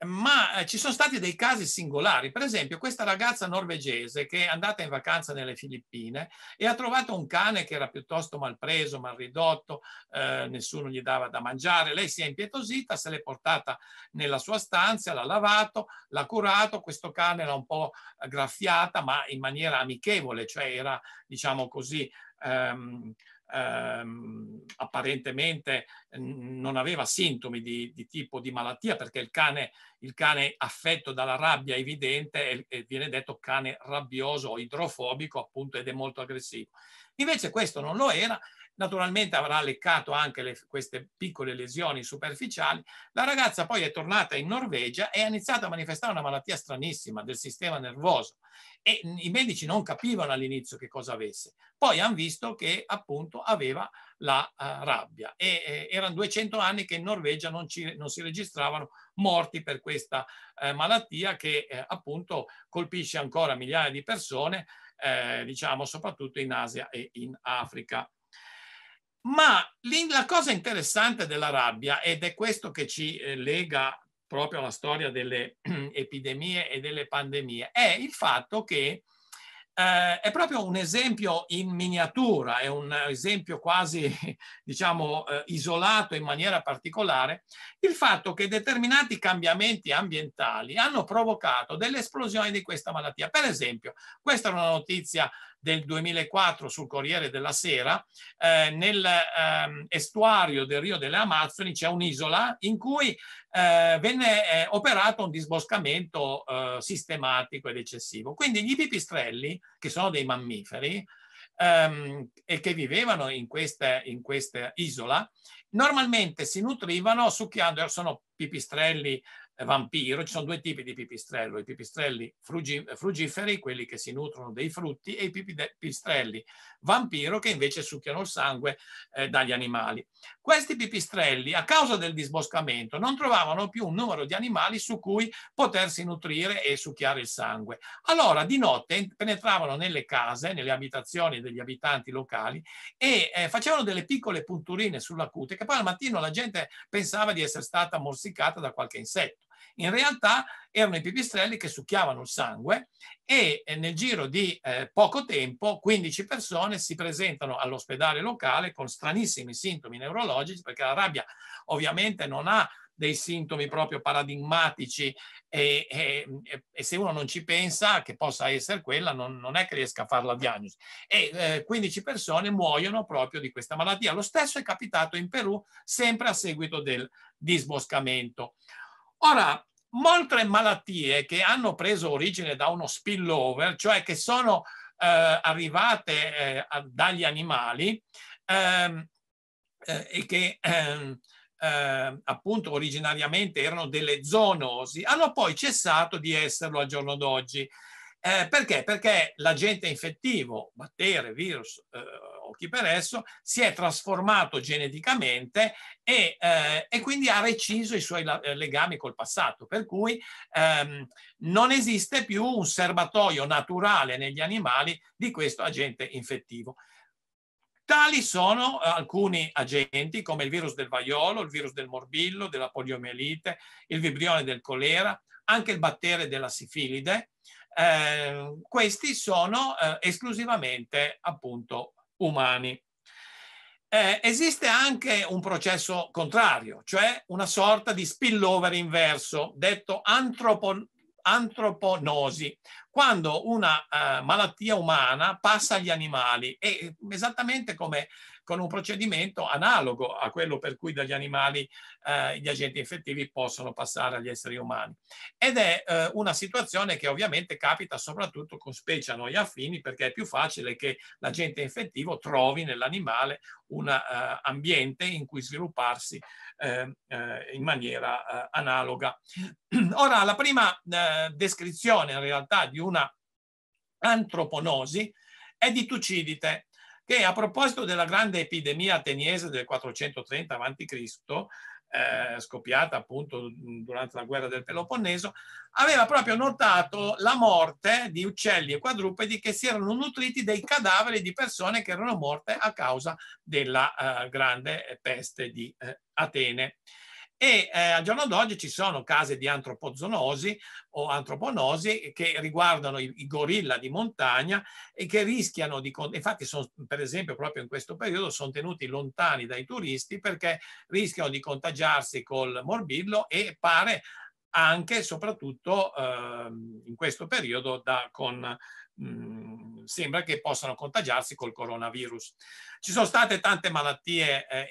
ma eh, ci sono stati dei casi singolari. Per esempio, questa ragazza norvegese che è andata in vacanza nelle Filippine e ha trovato un cane che era piuttosto malpreso, malridotto, eh, nessuno gli dava da mangiare. Lei si è impietosita, se l'è portata nella sua stanza, l'ha lavato, l'ha curato. Questo cane era un po' graffiata, ma in maniera amichevole, cioè era, diciamo così, ehm, ehm, apparentemente non aveva sintomi di, di, tipo di malattia perché il cane, il cane affetto dalla rabbia evidente e, e viene detto cane rabbioso o idrofobico appunto ed è molto aggressivo. Invece questo non lo era naturalmente avrà leccato anche le, queste piccole lesioni superficiali. La ragazza poi è tornata in Norvegia e ha iniziato a manifestare una malattia stranissima del sistema nervoso e i medici non capivano all'inizio che cosa avesse. Poi hanno visto che appunto aveva la uh, rabbia e eh, erano 200 anni che in Norvegia non, ci, non si registravano morti per questa eh, malattia che eh, appunto colpisce ancora migliaia di persone, eh, diciamo soprattutto in Asia e in Africa. Ma la cosa interessante della rabbia, ed è questo che ci eh, lega proprio alla storia delle epidemie e delle pandemie, è il fatto che eh, è proprio un esempio in miniatura, è un esempio quasi, diciamo, eh, isolato in maniera particolare, il fatto che determinati cambiamenti ambientali hanno provocato delle esplosioni di questa malattia. Per esempio, questa era una notizia del 2004 sul Corriere della Sera, eh, nell'estuario ehm, del Rio delle Amazzoni c'è un'isola in cui eh, venne eh, operato un disboscamento eh, sistematico ed eccessivo. Quindi gli pipistrelli, che sono dei mammiferi, ehm, e che vivevano in questa, in questa isola, normalmente si nutrivano succhiando, sono pipistrelli vampiro, ci sono due tipi di pipistrello, i pipistrelli frugiferi, quelli che si nutrono dei frutti, e i pipistrelli vampiro che invece succhiano il sangue eh, dagli animali. Questi pipistrelli, a causa del disboscamento, non trovavano più un numero di animali su cui potersi nutrire e succhiare il sangue. Allora di notte penetravano nelle case, nelle abitazioni degli abitanti locali e eh, facevano delle piccole punturine sulla cute che poi al mattino la gente pensava di essere stata morsicata da qualche insetto in realtà erano i pipistrelli che succhiavano il sangue e eh, nel giro di eh, poco tempo 15 persone si presentano all'ospedale locale con stranissimi sintomi neurologici perché la rabbia ovviamente non ha dei sintomi proprio paradigmatici e, e, e, se uno non ci pensa che possa essere quella non, non è che riesca a fare la diagnosi e eh, 15 persone muoiono proprio di questa malattia lo stesso è capitato in Perù sempre a seguito del disboscamento Ora, molte malattie che hanno preso origine da uno spillover, cioè che sono eh, arrivate eh, dagli animali ehm, eh, e che ehm, eh, appunto originariamente erano delle zoonosi, hanno poi cessato di esserlo al giorno d'oggi. Eh, perché? Perché l'agente infettivo, batteri, virus, eh, pochi per esso, si è trasformato geneticamente e, eh, e quindi ha reciso i suoi eh, legami col passato, per cui ehm, non esiste più un serbatoio naturale negli animali di questo agente infettivo. Tali sono eh, alcuni agenti come il virus del vaiolo, il virus del morbillo, della poliomielite, il vibrione del colera, anche il batterio della sifilide. Eh, questi sono eh, esclusivamente appunto umani. Eh, esiste anche un processo contrario, cioè una sorta di spillover inverso, detto antropo, antroponosi, quando una eh, malattia umana passa agli animali e esattamente come con un procedimento analogo a quello per cui dagli animali eh, gli agenti infettivi possono passare agli esseri umani. Ed è eh, una situazione che ovviamente capita soprattutto con specie a noi affini perché è più facile che l'agente infettivo trovi nell'animale un uh, ambiente in cui svilupparsi ehm, eh, in maniera uh, analoga. Ora, la prima uh, descrizione in realtà di una antroponosi è di Tucidite che a proposito della grande epidemia ateniese del 430 a.C., eh, scoppiata appunto durante la guerra del Peloponneso, aveva proprio notato la morte di uccelli e quadrupedi che si erano nutriti dei cadaveri di persone che erano morte a causa della eh, grande peste di eh, Atene e eh, al giorno d'oggi ci sono case di antropozonosi o antroponosi che riguardano i, i gorilla di montagna e che rischiano di... Infatti, sono, per esempio, proprio in questo periodo sono tenuti lontani dai turisti perché rischiano di contagiarsi col morbillo e pare anche e soprattutto eh, in questo periodo da, con, mm, sembra che possano contagiarsi col coronavirus. Ci sono state tante malattie eh,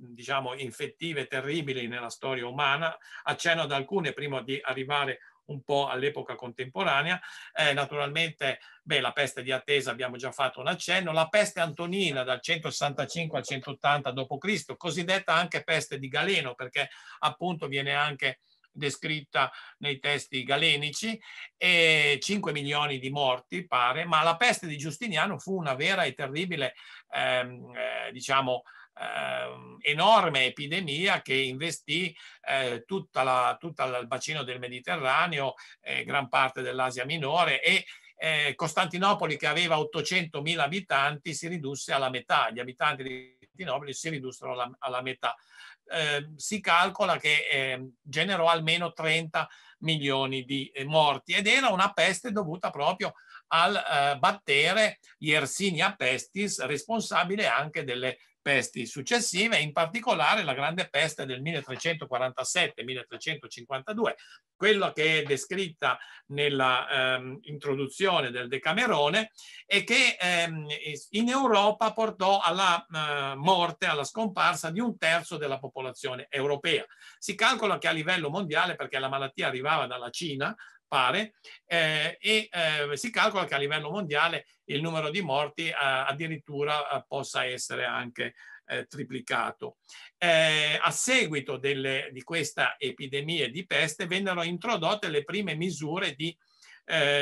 diciamo, infettive terribili nella storia umana, accenno ad alcune prima di arrivare un po' all'epoca contemporanea. Eh, naturalmente, beh, la peste di attesa abbiamo già fatto un accenno, la peste antonina dal 165 al 180 d.C., cosiddetta anche peste di Galeno, perché appunto viene anche descritta nei testi galenici, e 5 milioni di morti, pare, ma la peste di Giustiniano fu una vera e terribile, ehm, eh, diciamo, eh, enorme epidemia che investì eh, tutta, la, tutta il bacino del Mediterraneo, eh, gran parte dell'Asia minore e eh, Costantinopoli che aveva 800.000 abitanti si ridusse alla metà, gli abitanti di Costantinopoli si ridussero alla, alla metà. Eh, si calcola che eh, generò almeno 30 milioni di eh, morti ed era una peste dovuta proprio al eh, battere Yersinia pestis, responsabile anche delle pesti successive, in particolare la grande peste del 1347-1352, quella che è descritta nell'introduzione ehm, del Decamerone e che ehm, in Europa portò alla eh, morte, alla scomparsa di un terzo della popolazione europea. Si calcola che a livello mondiale, perché la malattia arrivava dalla Cina, pare, eh, e eh, si calcola che a livello mondiale il numero di morti eh, addirittura eh, possa essere anche eh, triplicato. Eh, a seguito delle, di questa epidemia di peste vennero introdotte le prime misure di,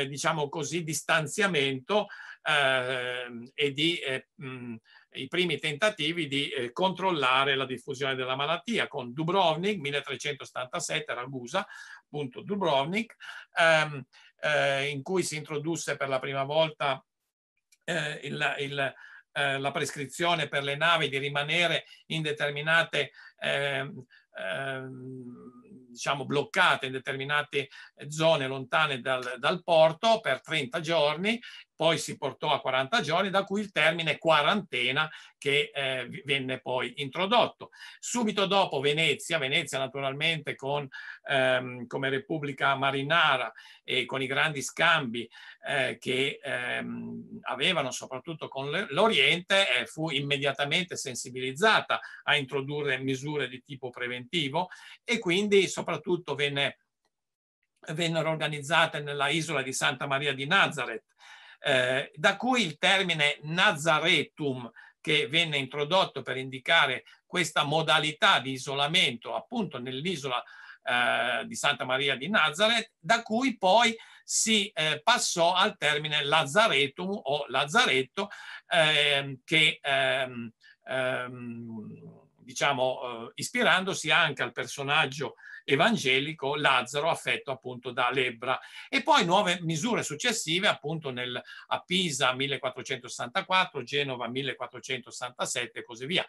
diciamo così, distanziamento eh, e di eh, mh, i primi tentativi di eh, controllare la diffusione della malattia con Dubrovnik 1377 Ragusa appunto Dubrovnik ehm, eh, in cui si introdusse per la prima volta eh, il, il eh, la prescrizione per le navi di rimanere in determinate ehm, ehm, diciamo bloccate in determinate zone lontane dal, dal, porto per 30 giorni poi si portò a 40 giorni, da cui il termine quarantena che eh, venne poi introdotto. Subito dopo Venezia, Venezia naturalmente con, ehm, come Repubblica Marinara e con i grandi scambi eh, che ehm, avevano soprattutto con l'Oriente, eh, fu immediatamente sensibilizzata a introdurre misure di tipo preventivo e quindi soprattutto venne vennero organizzate nella isola di Santa Maria di Nazareth eh, da cui il termine Nazaretum che venne introdotto per indicare questa modalità di isolamento appunto nell'isola eh, di Santa Maria di Nazareth, da cui poi si eh, passò al termine Lazaretum o Lazaretto ehm, che ehm, ehm, diciamo eh, ispirandosi anche al personaggio evangelico Lazzaro affetto appunto da lebbra e poi nuove misure successive appunto nel, a Pisa 1464, Genova 1467 e così via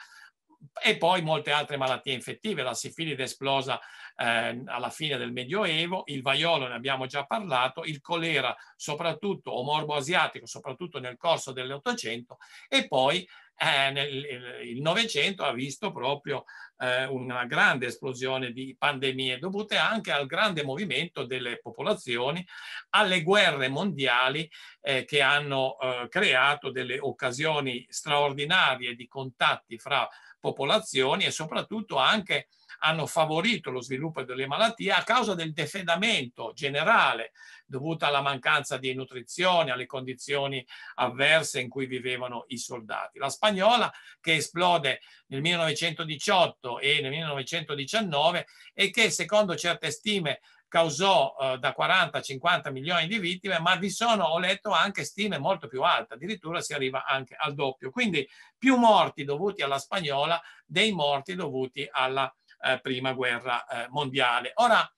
e poi molte altre malattie infettive, la sifilide esplosa eh, alla fine del Medioevo, il vaiolo ne abbiamo già parlato, il colera soprattutto o morbo asiatico soprattutto nel corso dell'Ottocento e poi eh, nel, il Novecento ha visto proprio eh, una grande esplosione di pandemie dovute anche al grande movimento delle popolazioni, alle guerre mondiali eh, che hanno eh, creato delle occasioni straordinarie di contatti fra popolazioni e soprattutto anche hanno favorito lo sviluppo delle malattie a causa del defedamento generale dovuto alla mancanza di nutrizione, alle condizioni avverse in cui vivevano i soldati. La spagnola che esplode nel 1918 e nel 1919 e che secondo certe stime causò eh, da 40 a 50 milioni di vittime, ma vi sono, ho letto, anche stime molto più alte, addirittura si arriva anche al doppio. Quindi più morti dovuti alla spagnola dei morti dovuti alla eh, prima guerra eh, mondiale. Ora,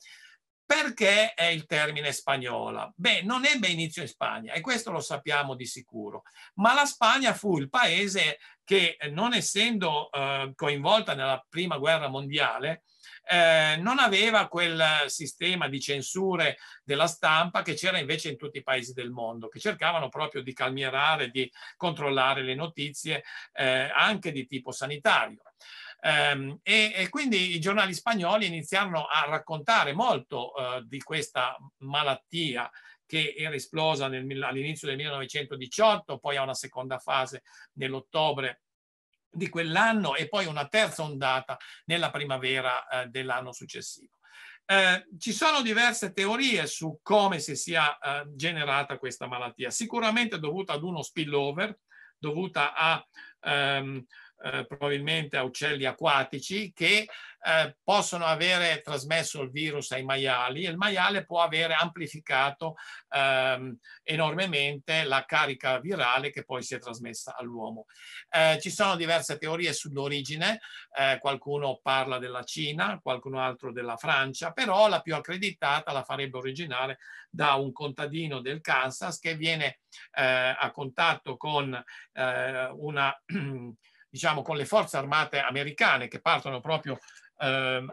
perché è il termine spagnola? Beh, non ebbe inizio in Spagna e questo lo sappiamo di sicuro, ma la Spagna fu il paese che eh, non essendo eh, coinvolta nella prima guerra mondiale, eh, non aveva quel sistema di censure della stampa che c'era invece in tutti i paesi del mondo, che cercavano proprio di calmierare, di controllare le notizie eh, anche di tipo sanitario. Ehm, e, e, quindi i giornali spagnoli iniziarono a raccontare molto eh, di questa malattia che era esplosa all'inizio del 1918, poi a una seconda fase nell'ottobre di quell'anno e poi una terza ondata nella primavera eh, dell'anno successivo. Eh, ci sono diverse teorie su come si sia eh, generata questa malattia, sicuramente dovuta ad uno spillover, dovuta a ehm, eh, probabilmente a uccelli acquatici che eh, possono avere trasmesso il virus ai maiali e il maiale può avere amplificato ehm, enormemente la carica virale che poi si è trasmessa all'uomo. Eh, ci sono diverse teorie sull'origine, eh, qualcuno parla della Cina, qualcun altro della Francia, però la più accreditata la farebbe originare da un contadino del Kansas che viene eh, a contatto con una diciamo, con le forze armate americane che partono proprio eh,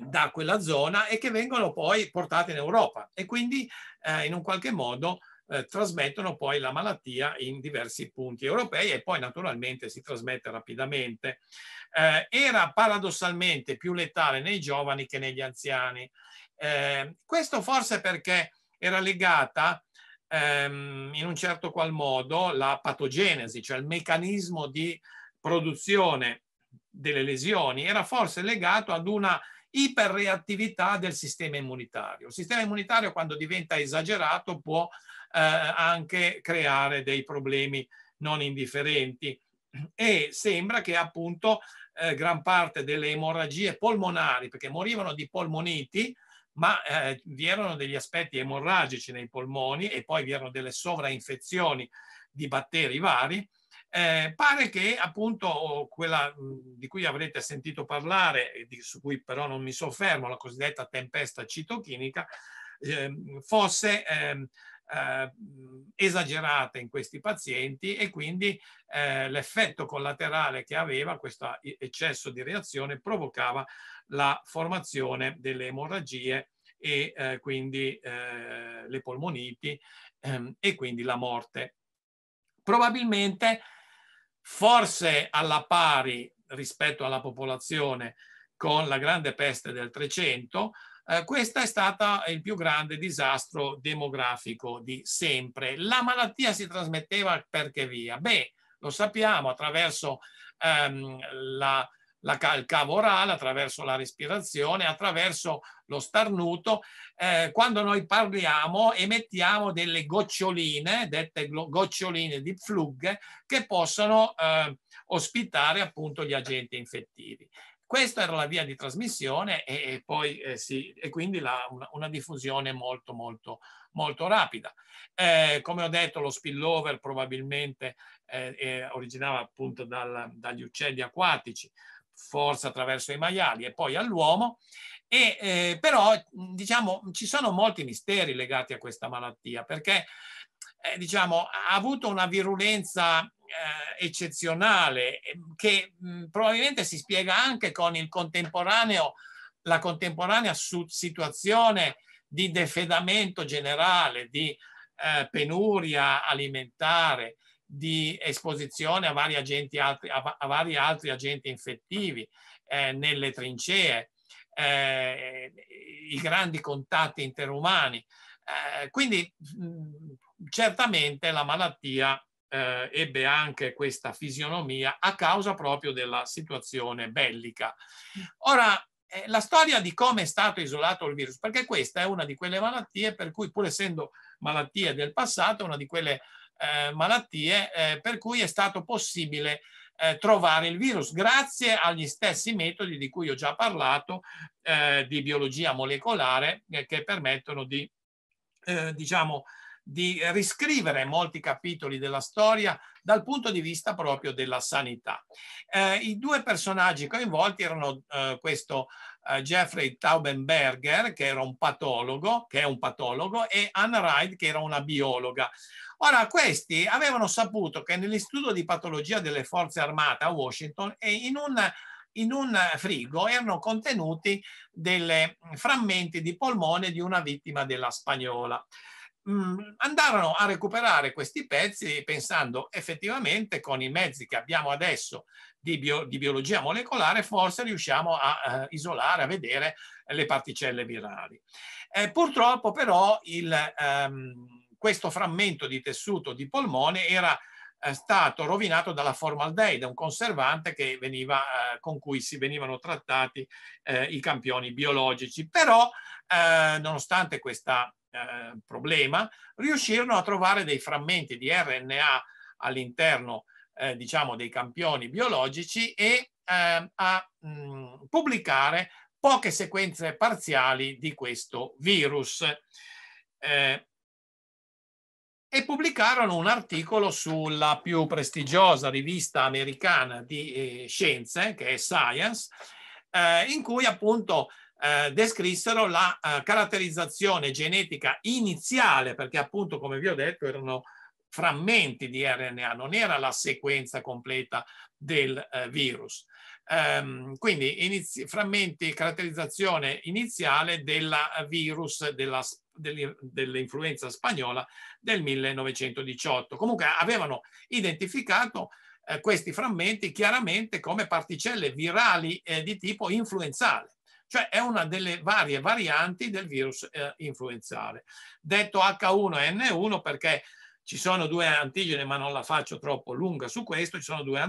da quella zona e che vengono poi portate in Europa e quindi eh, in un qualche modo eh, trasmettono poi la malattia in diversi punti europei e poi naturalmente si trasmette rapidamente. Eh, era paradossalmente più letale nei giovani che negli anziani. Eh, questo forse perché era legata ehm, in un certo qual modo la patogenesi, cioè il meccanismo di produzione delle lesioni, era forse legato ad una iperreattività del sistema immunitario. Il sistema immunitario quando diventa esagerato può eh, anche creare dei problemi non indifferenti e sembra che appunto eh, gran parte delle emorragie polmonari, perché morivano di polmoniti, ma eh, vi erano degli aspetti emorragici nei polmoni e poi vi erano delle sovrainfezioni di batteri vari. Eh, pare che appunto quella di cui avrete sentito parlare, di, su cui però non mi soffermo, la cosiddetta tempesta citochinica, ehm, ehm, eh, fosse esagerata in questi pazienti e quindi eh, l'effetto collaterale che aveva questo eccesso di reazione provocava la formazione delle emorragie e eh, quindi eh, le polmoniti ehm, e quindi la morte. Probabilmente, forse alla pari rispetto alla popolazione con la grande peste del 300, eh, questo è stato il più grande disastro demografico di sempre. La malattia si trasmetteva perché via? Beh, lo sappiamo attraverso ehm, la la, il cavo orale, attraverso la respirazione, attraverso lo starnuto. Eh, quando noi parliamo emettiamo delle goccioline, dette goccioline di flug, che possono eh, ospitare appunto gli agenti infettivi. Questa era la via di trasmissione e, e poi, eh, sì, e quindi la, una, una, diffusione molto, molto, molto rapida. Eh, come ho detto, lo spillover probabilmente eh, eh originava appunto dal, dagli uccelli acquatici forza attraverso i maiali e poi all'uomo. E, eh, però diciamo ci sono molti misteri legati a questa malattia perché eh, diciamo, ha avuto una virulenza eh, eccezionale ehm, che mh, probabilmente si spiega anche con il contemporaneo, la contemporanea situazione di defedamento generale, di eh, penuria alimentare, di esposizione a vari, agenti altri, a, a vari altri agenti infettivi eh, nelle trincee, eh, i grandi contatti interumani. Eh, quindi certamente la malattia eh, ebbe anche questa fisionomia a causa proprio della situazione bellica. Ora, eh, la storia di come è stato isolato il virus, perché questa è una di quelle malattie per cui, pur essendo malattie del passato, è una di quelle eh, malattie, eh, per cui è stato possibile eh, trovare il virus grazie agli stessi metodi di cui ho già parlato eh, di biologia molecolare eh, che permettono di eh, diciamo di riscrivere molti capitoli della storia dal punto di vista proprio della sanità. Eh, I due personaggi coinvolti erano eh, questo eh, Jeffrey Taubenberger, che era un patologo, che è un patologo, e Anna Reid, che era una biologa. Ora, questi avevano saputo che nell'Istituto di Patologia delle Forze Armate a Washington e in un in un frigo erano contenuti dei frammenti di polmone di una vittima della spagnola mh, mhmm, andarono a recuperare questi pezzi pensando effettivamente con i mezzi che abbiamo adesso di, bio, di biologia molecolare forse riusciamo a eh, isolare, a vedere le particelle virali. Eh, purtroppo però il, ehm, questo frammento di tessuto di polmone era eh, stato rovinato dalla formaldeide, un conservante veniva, eh, con cui si venivano trattati eh, i campioni biologici. Però, eh, nonostante questa eh, problema, riuscirono a trovare dei frammenti di RNA all'interno eh, diciamo dei campioni biologici e eh, a mh, pubblicare poche sequenze parziali di questo virus. Eh, e pubblicarono un articolo sulla più prestigiosa rivista americana di eh, scienze, che è Science, eh, in cui appunto eh, descrissero la eh, caratterizzazione genetica iniziale, perché appunto, come vi ho detto, erano frammenti di RNA, non era la sequenza completa del eh, virus. Um, quindi inizi- frammenti, caratterizzazione iniziale della eh, virus della, del, dell'influenza spagnola del 1918. Comunque avevano identificato eh, questi frammenti chiaramente come particelle virali eh, di tipo influenzale cioè è una delle varie varianti del virus eh, influenzale. Detto H1N1 perché ci sono due antigeni, ma non la faccio troppo lunga su questo, ci sono due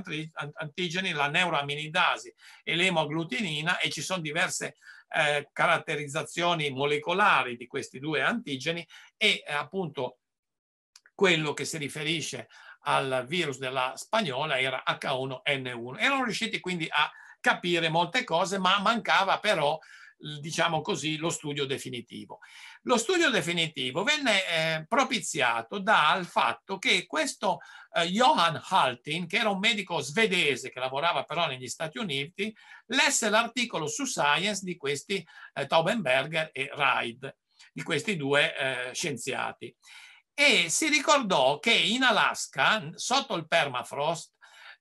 antigeni, la neuraminidasi e l'emoglutinina e ci sono diverse eh, caratterizzazioni molecolari di questi due antigeni e eh, appunto quello che si riferisce al virus della spagnola era H1N1. Erano riusciti quindi a capire molte cose, ma mancava però, diciamo così, lo studio definitivo. Lo studio definitivo venne eh, propiziato dal fatto che questo eh, Johan Haltin, che era un medico svedese che lavorava però negli Stati Uniti, lesse l'articolo su Science di questi eh, Taubenberger e Reid, di questi due eh, scienziati. E si ricordò che in Alaska, sotto il permafrost,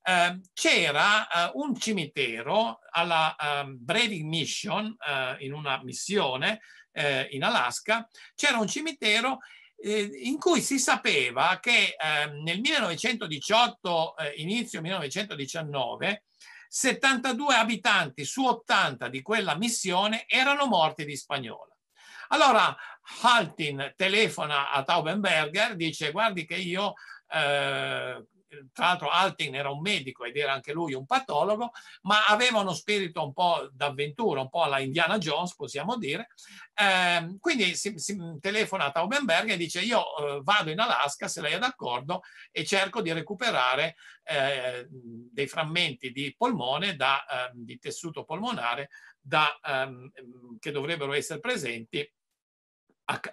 Ehm, c'era eh, un cimitero alla ehm, Breeding Mission, eh, in una missione eh, in Alaska, c'era un cimitero eh, in cui si sapeva che ehm, nel 1918, inizio 1919, 72 abitanti su 80 di quella missione erano morti di spagnola. Allora Haltin telefona a Taubenberger, dice guardi che io eh, tra l'altro Alting era un medico ed era anche lui un patologo, ma aveva uno spirito un po' d'avventura, un po' alla Indiana Jones, possiamo dire. Eh, quindi si, si, telefona a Taubenberg e dice io eh, vado in Alaska, se lei è d'accordo, e cerco di recuperare eh, dei frammenti di polmone, da, ehm, di tessuto polmonare da, ehm, che dovrebbero essere presenti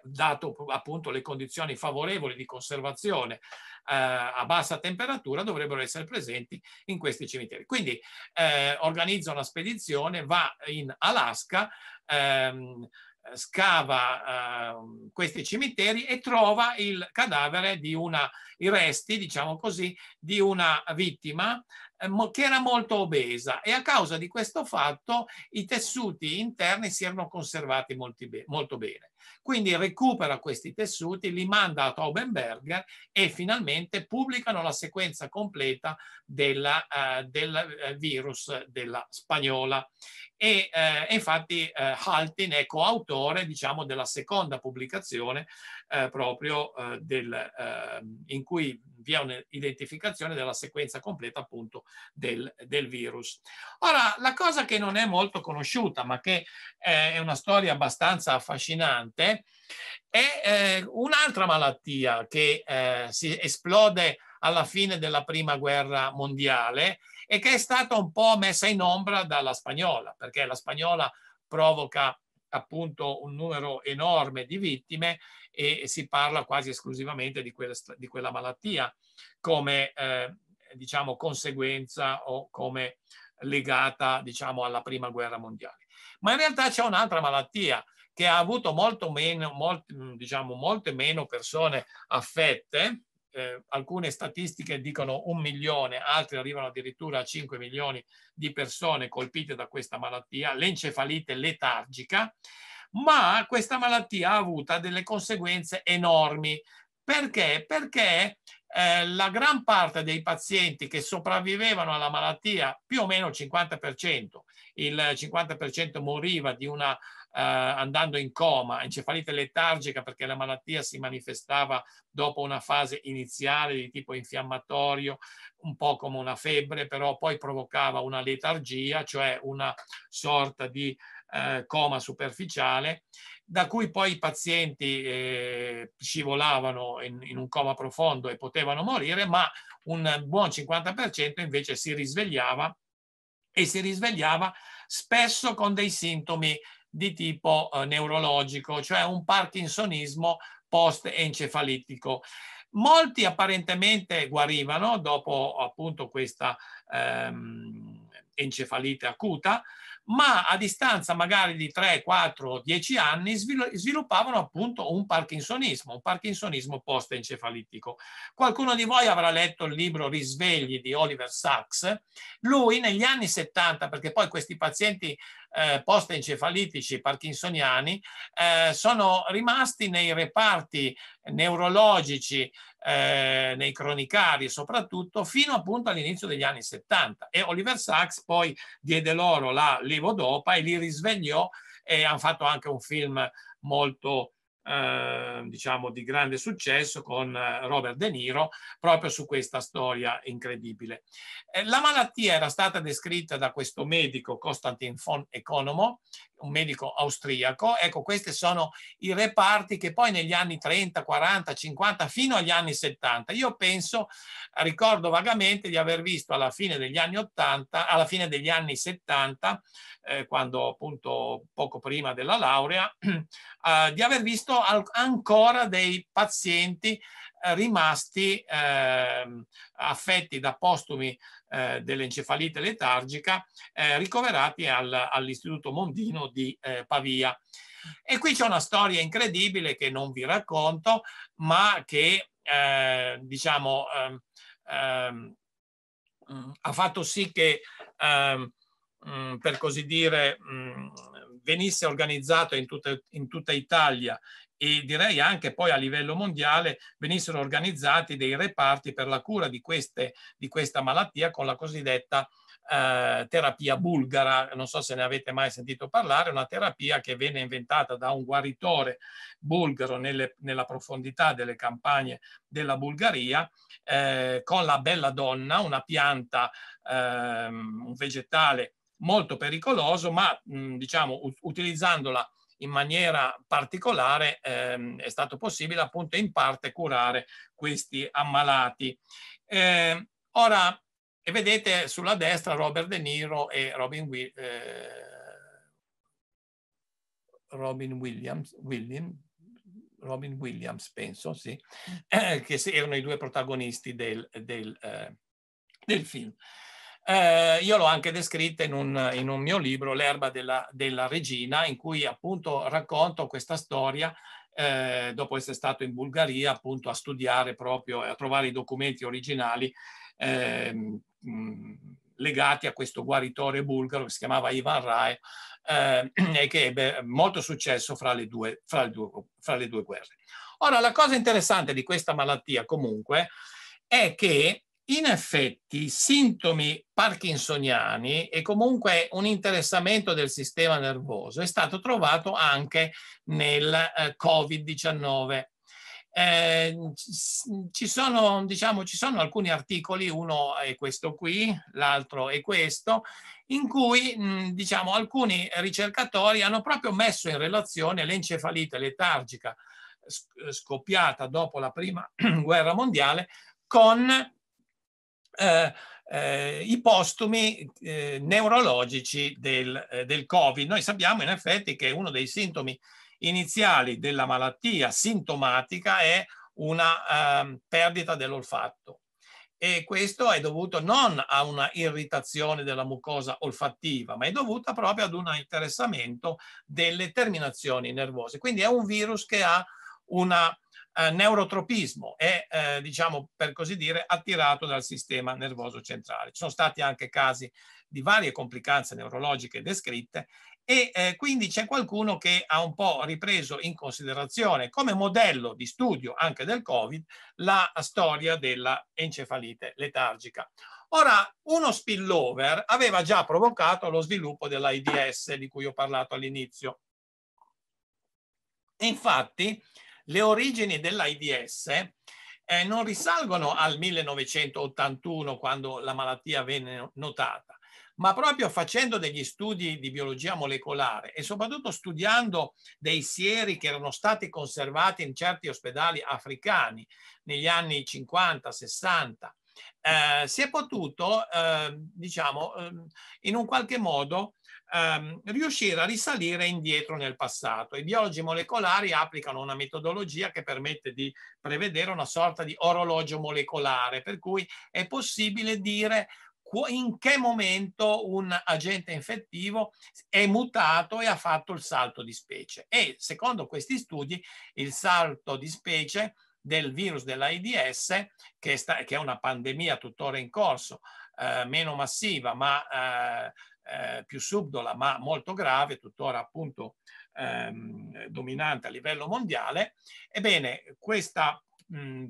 dato appunto le condizioni favorevoli di conservazione eh, a bassa temperatura, dovrebbero essere presenti in questi cimiteri. Quindi eh, organizza una spedizione, va in Alaska, ehm, scava eh, questi cimiteri e trova il cadavere di una, i resti, diciamo così, di una vittima eh, che era molto obesa e a causa di questo fatto i tessuti interni si erano conservati be molto bene. Quindi recupera questi tessuti, li manda a Taubenberger e finalmente pubblicano la sequenza completa della, eh, del eh, virus della spagnola e eh, infatti eh, Haltin è coautore diciamo, della seconda pubblicazione eh, proprio eh, del, ehm, in cui vi è un'identificazione della sequenza completa appunto del, del, virus. Ora, la cosa che non è molto conosciuta ma che eh, è una storia abbastanza affascinante è eh, un'altra malattia che si esplode alla fine della prima guerra mondiale e che è stata un po' messa in ombra dalla spagnola, perché la spagnola provoca appunto un numero enorme di vittime e si parla quasi esclusivamente di quella, di quella malattia come eh, diciamo conseguenza o come legata diciamo alla prima guerra mondiale. Ma in realtà c'è un'altra malattia che ha avuto molto meno, molti, diciamo, molte meno persone affette eh, alcune statistiche dicono un milione, altre arrivano addirittura a 5 milioni di persone colpite da questa malattia, l'encefalite letargica, ma questa malattia ha avuto delle conseguenze enormi. Perché? Perché eh, la gran parte dei pazienti che sopravvivevano alla malattia, più o meno il 50%, il 50% moriva di una eh, andando in coma, encefalite letargica perché la malattia si manifestava dopo una fase iniziale di tipo infiammatorio, un po' come una febbre, però poi provocava una letargia, cioè una sorta di eh, coma superficiale, da cui poi i pazienti eh, scivolavano in, in un coma profondo e potevano morire, ma un buon 50% invece si risvegliava e si risvegliava spesso con dei sintomi di tipo eh, neurologico, cioè un parkinsonismo post-encefalitico. Molti apparentemente guarivano dopo appunto questa ehm, encefalite acuta, ma a distanza magari di 3, 4, 10 anni sviluppavano appunto un parkinsonismo, un parkinsonismo post-encefalitico. Qualcuno di voi avrà letto il libro Risvegli di Oliver Sacks. Lui negli anni 70, perché poi questi pazienti eh, post-encefalitici parkinsoniani eh, sono rimasti nei reparti neurologici eh, nei cronicari soprattutto, fino appunto all'inizio degli anni 70. E Oliver Sacks poi diede loro la levodopa e li risvegliò e hanno fatto anche un film molto eh, diciamo di grande successo con eh, Robert De Niro proprio su questa storia incredibile. Eh, la malattia era stata descritta da questo medico Konstantin von Economo un medico austriaco. Ecco, questi sono i reparti che poi negli anni 30, 40, 50, fino agli anni 70. Io penso, ricordo vagamente di aver visto alla fine degli anni 80, alla fine degli anni 70, eh, quando appunto poco prima della laurea, eh, di aver visto al- ancora dei pazienti eh, rimasti eh, affetti da postumi eh, dell'encefalite letargica eh, ricoverati al, all'Istituto Mondino di eh, Pavia. E qui c'è una storia incredibile che non vi racconto, ma che eh, diciamo ehm, ehm, ha fatto sì che, ehm, mm, per così dire, mm, venisse organizzato in tutta, in tutta Italia e direi anche poi a livello mondiale venissero organizzati dei reparti per la cura di, queste, di questa malattia con la cosiddetta eh, terapia bulgara, non so se ne avete mai sentito parlare, una terapia che venne inventata da un guaritore bulgaro nelle, nella profondità delle campagne della Bulgaria, eh, con la bella donna, una pianta, eh, un vegetale molto pericoloso, ma mh, mm, diciamo ut utilizzandola in maniera particolare ehm, è stato possibile appunto in parte curare questi ammalati. Eh, ora, e vedete sulla destra Robert De Niro e Robin, Will, eh, Robin Williams, William, Robin Williams, penso, sì, eh, che erano i due protagonisti del, del, eh, del film. Eh, io l'ho anche descritta in un, in un mio libro, L'erba della, della, regina, in cui appunto racconto questa storia. Eh, dopo essere stato in Bulgaria appunto a studiare proprio e a trovare i documenti originali eh, legati a questo guaritore bulgaro che si chiamava Ivan Rae eh, e che ebbe molto successo fra le, due, fra, le due, fra le due guerre. Ora, la cosa interessante di questa malattia comunque è che in effetti, sintomi parkinsoniani e comunque un interessamento del sistema nervoso è stato trovato anche nel eh, Covid-19. Eh, ci, sono, diciamo, ci sono alcuni articoli, uno è questo qui, l'altro è questo, in cui mh, diciamo, alcuni ricercatori hanno proprio messo in relazione l'encefalite letargica scoppiata dopo la prima guerra mondiale con eh, eh, i postumi eh, neurologici del, eh, del, Covid. Noi sappiamo in effetti che uno dei sintomi iniziali della malattia sintomatica è una ehm, perdita dell'olfatto e questo è dovuto non a una irritazione della mucosa olfattiva, ma è dovuta proprio ad un interessamento delle terminazioni nervose. Quindi è un virus che ha una eh, neurotropismo è, eh, diciamo, per così dire, attirato dal sistema nervoso centrale. Ci sono stati anche casi di varie complicanze neurologiche descritte e eh, quindi c'è qualcuno che ha un po' ripreso in considerazione come modello di studio anche del Covid la storia della encefalite letargica. Ora, uno spillover aveva già provocato lo sviluppo dell'AIDS di cui ho parlato all'inizio. Infatti, le origini dell'AIDS eh, non risalgono al 1981 quando la malattia venne notata, ma proprio facendo degli studi di biologia molecolare e soprattutto studiando dei sieri che erano stati conservati in certi ospedali africani negli anni 50, 60, eh, si è potuto, eh, diciamo, ehm, in un qualche modo ehm, riuscire a risalire indietro nel passato. I biologi molecolari applicano una metodologia che permette di prevedere una sorta di orologio molecolare, per cui è possibile dire in che momento un agente infettivo è mutato e ha fatto il salto di specie. E secondo questi studi il salto di specie del virus dell'AIDS, che, che, è una pandemia tuttora in corso, eh, meno massiva, ma eh, eh, più subdola ma molto grave, tuttora appunto ehm, dominante a livello mondiale, ebbene questa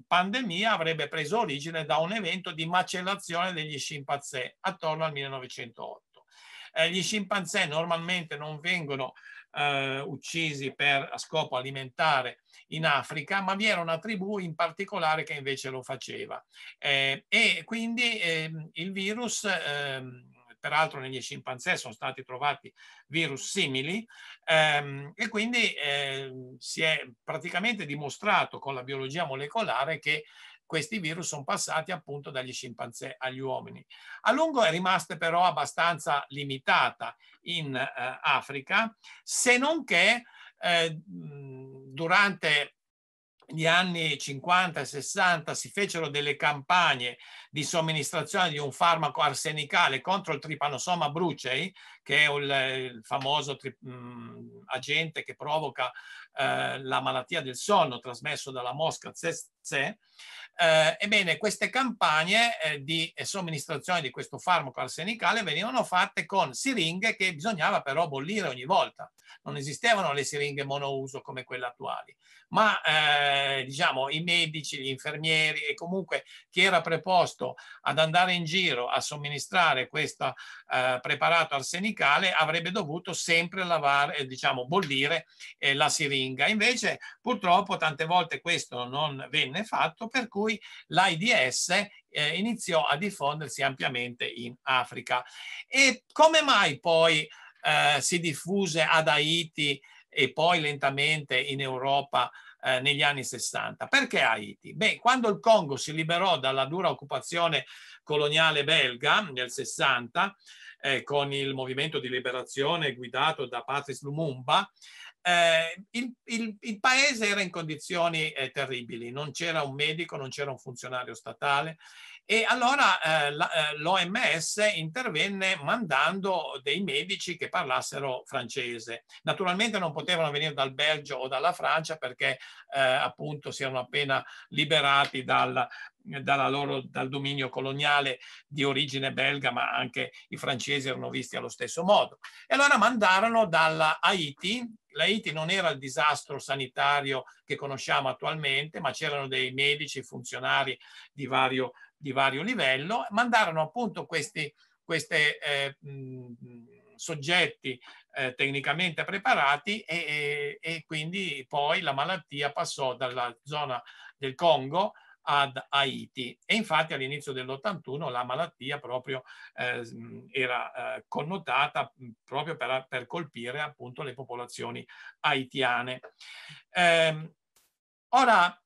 pandemia avrebbe preso origine da un evento di macellazione degli scimpanzé attorno al 1908. Eh, gli scimpanzé normalmente non vengono eh, uccisi per scopo alimentare in Africa, ma vi era una tribù in particolare che invece lo faceva. Eh, e quindi ehm, il virus ehm, peraltro negli scimpanzé sono stati trovati virus simili ehm, e quindi eh, si è praticamente dimostrato con la biologia molecolare che questi virus sono passati appunto dagli scimpanzé agli uomini. A lungo è rimasta però abbastanza limitata in eh, Africa, se non che eh, durante gli anni 50 e 60 si fecero delle campagne di somministrazione di un farmaco arsenicale contro il trypanosoma brucei, che è il, famoso mm, agente che provoca eh, la malattia del sonno trasmesso dalla mosca tsetse, eh, ebbene, queste campagne eh, di eh, somministrazione di questo farmaco arsenicale venivano fatte con siringhe che bisognava però bollire ogni volta. Non esistevano le siringhe monouso come quelle attuali, ma eh, diciamo i medici, gli infermieri e comunque chi era preposto ad andare in giro a somministrare questo eh, preparato arsenicale avrebbe dovuto sempre lavare, eh, diciamo, bollire la siringa. Invece, purtroppo, tante volte questo non venne fatto, per cui cui l'AIDS eh, iniziò a diffondersi ampiamente in Africa. E come mai poi eh, si diffuse ad Haiti e poi lentamente in Europa eh, negli anni 60. Perché Haiti? Beh, quando il Congo si liberò dalla dura occupazione coloniale belga nel 60, eh, con il movimento di liberazione guidato da Patrice Lumumba, eh, il, il, il, paese era in condizioni eh, terribili, non c'era un medico, non c'era un funzionario statale e allora eh, eh l'OMS intervenne mandando dei medici che parlassero francese. Naturalmente non potevano venire dal Belgio o dalla Francia perché eh, appunto si erano appena liberati dal, loro, dal dominio coloniale di origine belga, ma anche i francesi erano visti allo stesso modo. E allora mandarono dalla Haiti, l'Haiti non era il disastro sanitario che conosciamo attualmente, ma c'erano dei medici, funzionari di vario di vario livello, mandarono appunto questi, questi eh, soggetti eh, tecnicamente preparati e, e, e, quindi poi la malattia passò dalla zona del Congo ad Haiti e infatti all'inizio dell'81 la malattia proprio eh, era eh, connotata proprio per, per, colpire appunto le popolazioni haitiane. Ehm, ora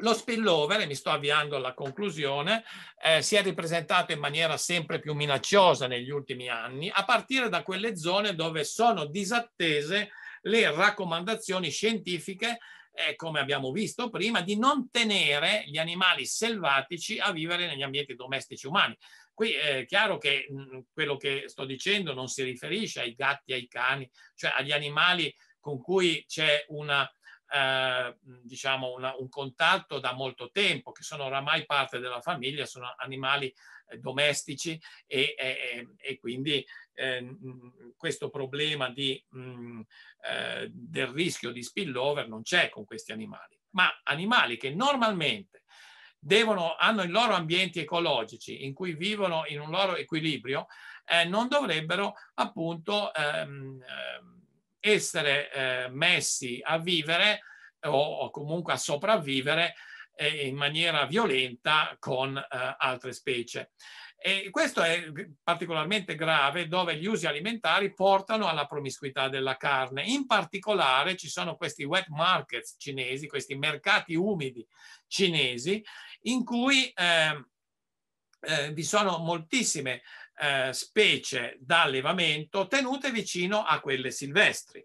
lo spillover, e mi sto avviando alla conclusione, eh, si è ripresentato in maniera sempre più minacciosa negli ultimi anni, a partire da quelle zone dove sono disattese le raccomandazioni scientifiche, eh, come abbiamo visto prima, di non tenere gli animali selvatici a vivere negli ambienti domestici umani. Qui eh, è chiaro che mm, quello che sto dicendo non si riferisce ai gatti, ai cani, cioè agli animali con cui c'è una Ehm, diciamo una, un contatto da molto tempo, che sono oramai parte della famiglia, sono animali eh, domestici e, e, e quindi eh, questo problema di, mh, mm, eh, del rischio di spillover non c'è con questi animali. Ma animali che normalmente devono, hanno i loro ambienti ecologici in cui vivono in un loro equilibrio, eh, non dovrebbero appunto... Ehm, ehm, essere eh, messi a vivere eh, o, o comunque a sopravvivere eh, in maniera violenta con eh, altre specie. E questo è particolarmente grave dove gli usi alimentari portano alla promiscuità della carne. In particolare ci sono questi wet markets cinesi, questi mercati umidi cinesi, in cui eh, eh, vi sono moltissime eh, specie da allevamento tenute vicino a quelle silvestri.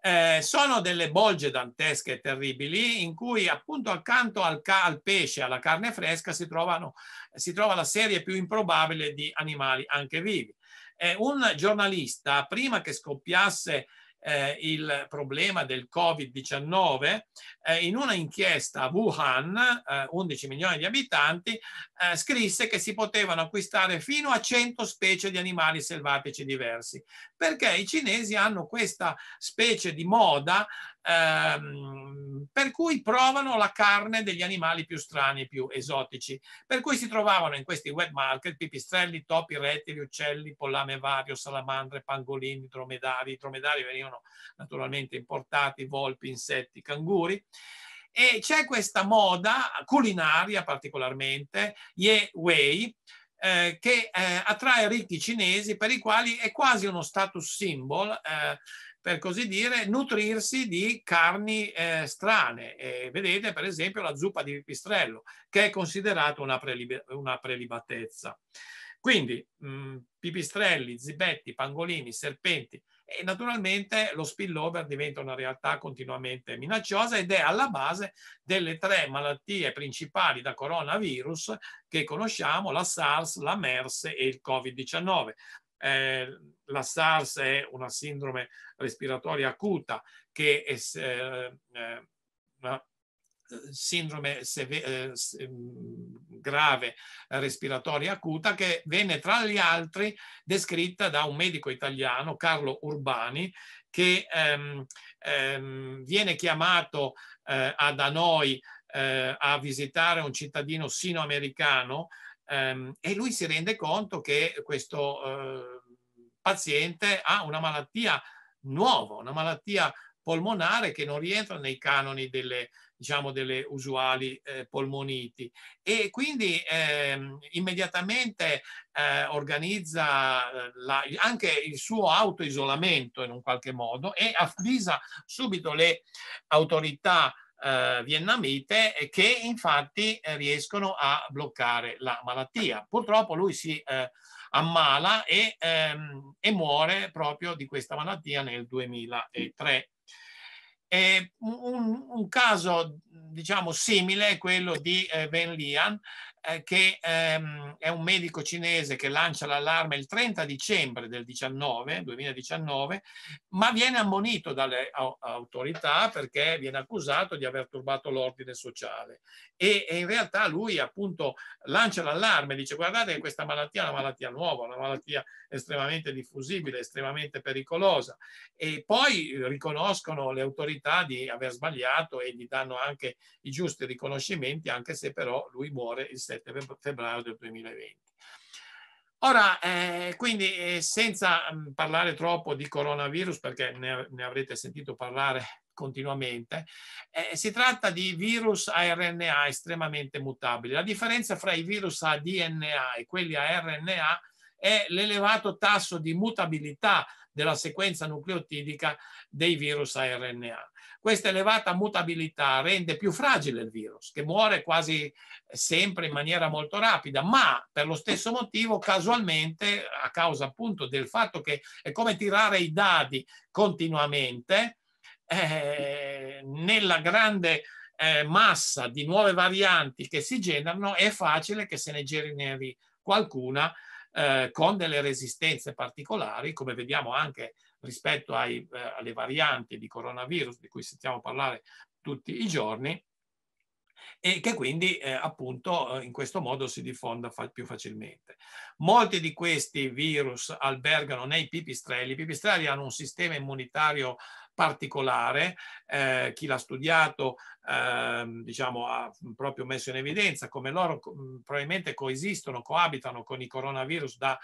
Eh, sono delle bolge dantesche e terribili in cui appunto accanto al, ca- al pesce, alla carne fresca, si, trovano, si trova la serie più improbabile di animali anche vivi. Eh, un giornalista, prima che scoppiasse eh, il problema del Covid-19, eh, in una inchiesta a Wuhan, eh, 11 milioni di abitanti, eh, scrisse che si potevano acquistare fino a 100 specie di animali selvatici diversi, perché i cinesi hanno questa specie di moda ehm, per cui provano la carne degli animali più strani, più esotici, per cui si trovavano in questi wet market pipistrelli, topi, rettili, uccelli, pollame vario, salamandre, pangolini, dromedari, i dromedari venivano naturalmente importati, volpi, insetti, canguri, e c'è questa moda culinaria particolarmente, Ye Wei, eh, che eh, attrae ricchi cinesi per i quali è quasi uno status symbol, eh, per così dire, nutrirsi di carni eh, strane. vedete per esempio la zuppa di pipistrello, che è considerata una, prelib- una prelibatezza. Quindi mh, mm, pipistrelli, zibetti, pangolini, serpenti e naturalmente lo spillover diventa una realtà continuamente minacciosa ed è alla base delle tre malattie principali da coronavirus che conosciamo, la SARS, la MERS e il Covid-19. Eh, la SARS è una sindrome respiratoria acuta che è eh, eh, una sindrome seve- eh, ehm, grave eh, respiratoria acuta che venne tra gli altri descritta da un medico italiano, Carlo Urbani, che ehm, ehm, viene chiamato eh, a da noi eh, a visitare un cittadino sinoamericano ehm, e lui si rende conto che questo eh, paziente ha una malattia nuova, una malattia polmonare che non rientra nei canoni delle diciamo, delle usuali eh, polmoniti. E quindi ehm, immediatamente eh, organizza eh, la, anche il suo autoisolamento in un qualche modo e avvisa subito le autorità eh, vietnamite che infatti eh, riescono a bloccare la malattia. Purtroppo lui si eh, ammala e, ehm, e muore proprio di questa malattia nel 2003. Eh, un, un, caso diciamo simile è quello di eh, Van Lian eh, che ehm, è un medico cinese che lancia l'allarme il 30 dicembre del 19, 2019, ma viene ammonito dalle autorità perché viene accusato di aver turbato l'ordine sociale. E, e in realtà lui appunto lancia l'allarme, dice guardate che questa malattia è una malattia nuova, una malattia estremamente diffusibile, estremamente pericolosa. E poi riconoscono le autorità di aver sbagliato e gli danno anche i giusti riconoscimenti, anche se però lui muore il 7 17 febbraio del 2020. Ora, eh, quindi eh, senza mm, parlare troppo di coronavirus, perché ne, ne avrete sentito parlare continuamente, eh, si tratta di virus a RNA estremamente mutabili. La differenza fra i virus a DNA e quelli a RNA è l'elevato tasso di mutabilità della sequenza nucleotidica dei virus a RNA. Questa elevata mutabilità rende più fragile il virus, che muore quasi sempre in maniera molto rapida, ma per lo stesso motivo, casualmente, a causa appunto del fatto che è come tirare i dadi continuamente, eh, nella grande eh, massa di nuove varianti che si generano, è facile che se ne generi qualcuna eh, con delle resistenze particolari, come vediamo anche rispetto ai, eh, alle varianti di coronavirus di cui sentiamo parlare tutti i giorni e che quindi eh, appunto eh, in questo modo si diffonda fa più facilmente. Molti di questi virus albergano nei pipistrelli. I pipistrelli hanno un sistema immunitario particolare, eh, chi l'ha studiato eh, diciamo, ha proprio messo in evidenza come loro probabilmente coesistono, coabitano con i coronavirus da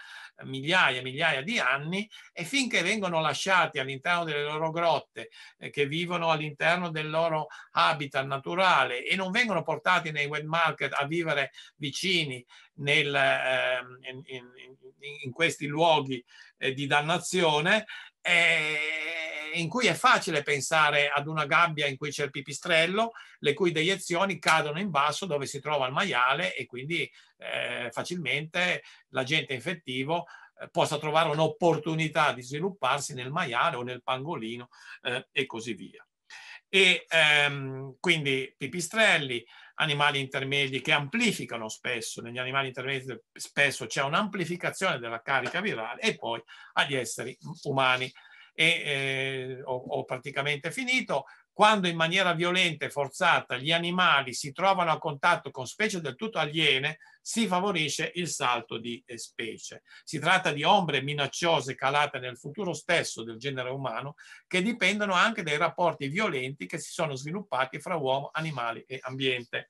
migliaia e migliaia di anni e finché vengono lasciati all'interno delle loro grotte, eh, che vivono all'interno del loro habitat naturale e non vengono portati nei wet market a vivere vicini nel, ehm, in, in, in, questi luoghi eh, di dannazione, eh, in cui è facile pensare ad una gabbia in cui c'è il pipistrello, le cui deiezioni cadono in basso dove si trova il maiale e quindi eh, facilmente l'agente infettivo eh, possa trovare un'opportunità di svilupparsi nel maiale o nel pangolino eh, e così via. E ehm, quindi pipistrelli, animali intermedi che amplificano spesso, negli animali intermedi spesso c'è un'amplificazione della carica virale e poi agli esseri umani e eh, ho, ho praticamente finito, quando in maniera violenta e forzata gli animali si trovano a contatto con specie del tutto aliene, si favorisce il salto di eh, specie. Si tratta di ombre minacciose calate nel futuro stesso del genere umano che dipendono anche dai rapporti violenti che si sono sviluppati fra uomo, animali e ambiente.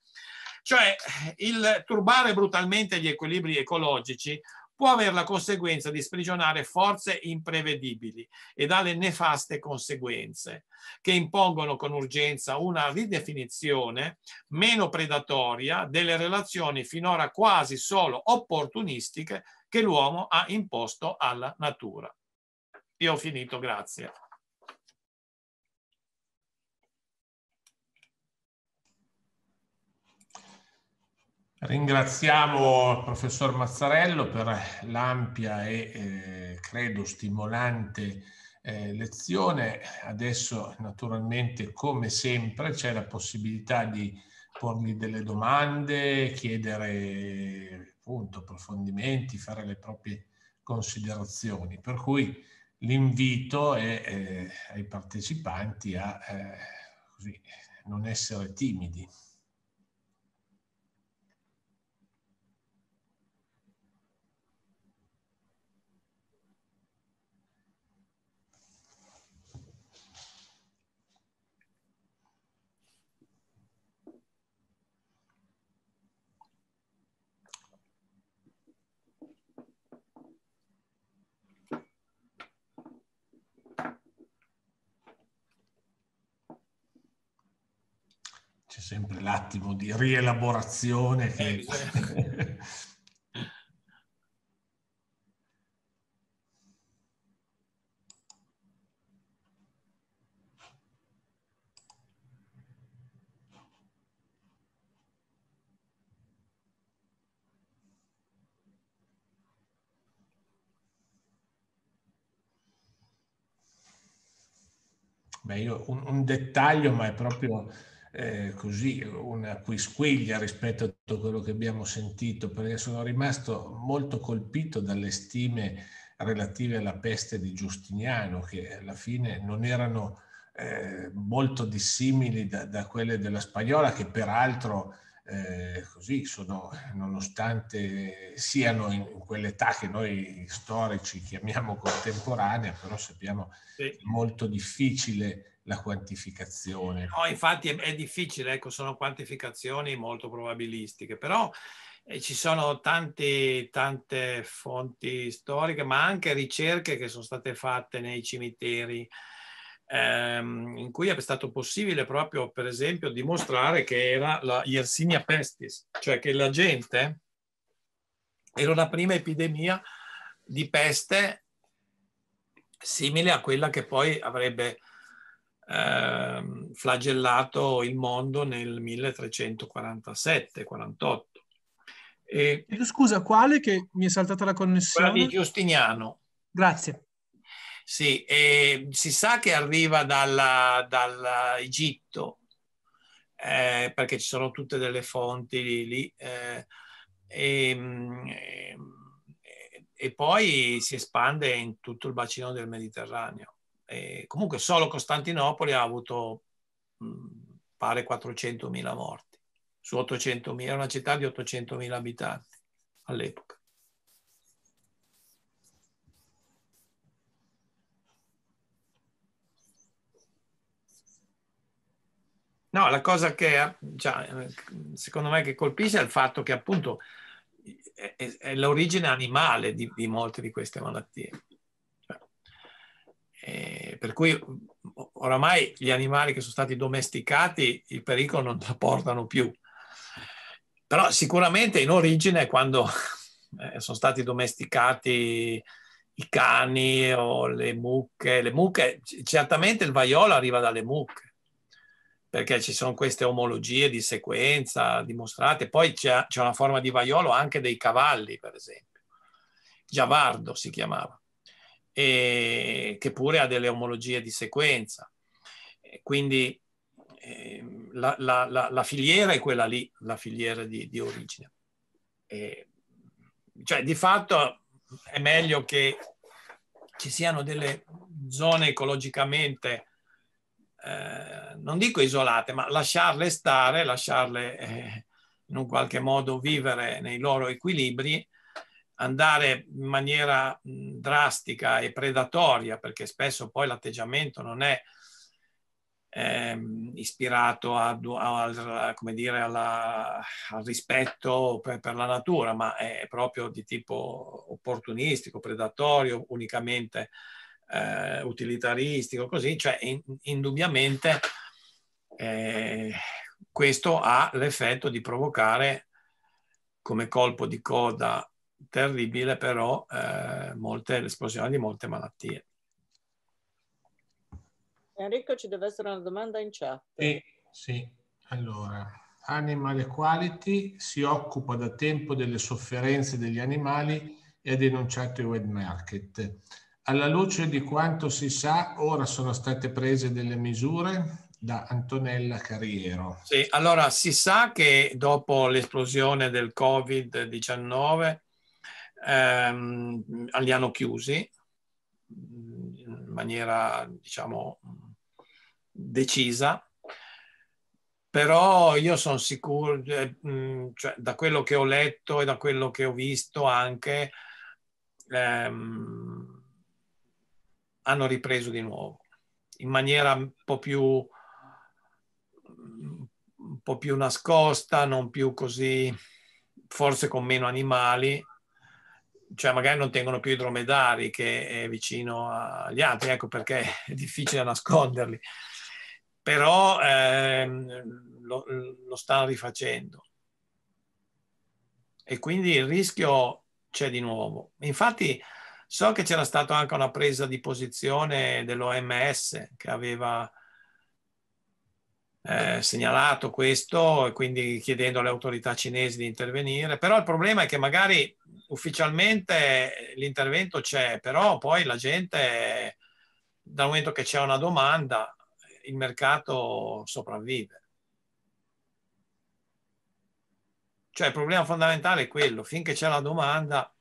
Cioè il turbare brutalmente gli equilibri ecologici può avere la conseguenza di sprigionare forze imprevedibili e dalle nefaste conseguenze, che impongono con urgenza una ridefinizione meno predatoria delle relazioni finora quasi solo opportunistiche che l'uomo ha imposto alla natura. Io ho finito, grazie. Ringraziamo il professor Mazzarello per l'ampia e eh, credo stimolante eh, lezione. Adesso naturalmente come sempre c'è la possibilità di porgli delle domande, chiedere appunto approfondimenti, fare le proprie considerazioni. Per cui l'invito è eh, ai partecipanti a eh, così, non essere timidi. sempre l'attimo di rielaborazione che... Eh, Beh, io, un, un, dettaglio, ma è proprio eh, così una quisquiglia rispetto a tutto quello che abbiamo sentito, perché sono rimasto molto colpito dalle stime relative alla peste di Giustiniano, che alla fine non erano eh, molto dissimili da, da, quelle della spagnola, che peraltro eh, così sono, nonostante siano in, in quell'età che noi storici chiamiamo contemporanea, però sappiamo sì. che è molto difficile la quantificazione. No, infatti è, è difficile, ecco, sono quantificazioni molto probabilistiche, però eh, ci sono tante, tante fonti storiche, ma anche ricerche che sono state fatte nei cimiteri, ehm, in cui è stato possibile proprio, per esempio, dimostrare che era la Yersinia pestis, cioè che la gente era una prima epidemia di peste simile a quella che poi avrebbe eh, flagellato il mondo nel 1347-48. E Scusa, quale che mi è saltata la connessione? Quella di Giustiniano. Grazie. Sì, e si sa che arriva dall'Egitto, eh, perché ci sono tutte delle fonti lì. lì eh, e, mm, e, e poi si espande in tutto il bacino del Mediterraneo. E comunque solo Costantinopoli ha avuto pare 400.000 morti su 800.000, era una città di 800.000 abitanti all'epoca. No, la cosa che cioè, secondo me che colpisce è il fatto che appunto è, è, è l'origine animale di, di molte di queste malattie. Eh, per cui oramai gli animali che sono stati domesticati il pericolo non la portano più. Però sicuramente in origine quando eh, sono stati domesticati i cani o le mucche, le mucche, certamente il vaiolo arriva dalle mucche perché ci sono queste omologie di sequenza dimostrate, poi c'è, c'è una forma di vaiolo anche dei cavalli, per esempio. Giavardo si chiamava e che pure ha delle omologie di sequenza. Quindi eh, la, la, la, la, filiera è quella lì, la filiera di, di origine. E, cioè, di fatto è meglio che ci siano delle zone ecologicamente, eh, non dico isolate, ma lasciarle stare, lasciarle eh, in un qualche modo vivere nei loro equilibri andare in maniera drastica e predatoria, perché spesso poi l'atteggiamento non è ehm, ispirato a, a, a, dire, alla, al rispetto per, per, la natura, ma è proprio di tipo opportunistico, predatorio, unicamente eh, utilitaristico, così, cioè in, indubbiamente eh, questo ha l'effetto di provocare come colpo di coda terribile però eh, molte, l'esplosione di molte malattie. Enrico ci deve essere una domanda in chat. Sì, sì. allora, Animal Equality si occupa da tempo delle sofferenze degli animali e ha denunciato i wet market. Alla luce di quanto si sa, ora sono state prese delle misure da Antonella Carriero. Sì, allora si sa che dopo l'esplosione del Covid-19 ehm, li hanno chiusi in maniera, diciamo, decisa però io sono sicuro, eh, mm, cioè, da quello che ho letto e da quello che ho visto anche, ehm, hanno ripreso di nuovo, in maniera un po' più, un po più nascosta, non più così, forse con meno animali, cioè magari non tengono più i dromedari che è vicino agli altri, ecco perché è difficile nasconderli, però ehm, lo, lo stanno rifacendo. E quindi il rischio c'è di nuovo. Infatti so che c'era stata anche una presa di posizione dell'OMS che aveva eh, segnalato questo e quindi chiedendo alle autorità cinesi di intervenire, però il problema è che magari ufficialmente l'intervento c'è, però poi la gente, dal momento che c'è una domanda, il mercato sopravvive. Cioè il problema fondamentale è quello, finché c'è la domanda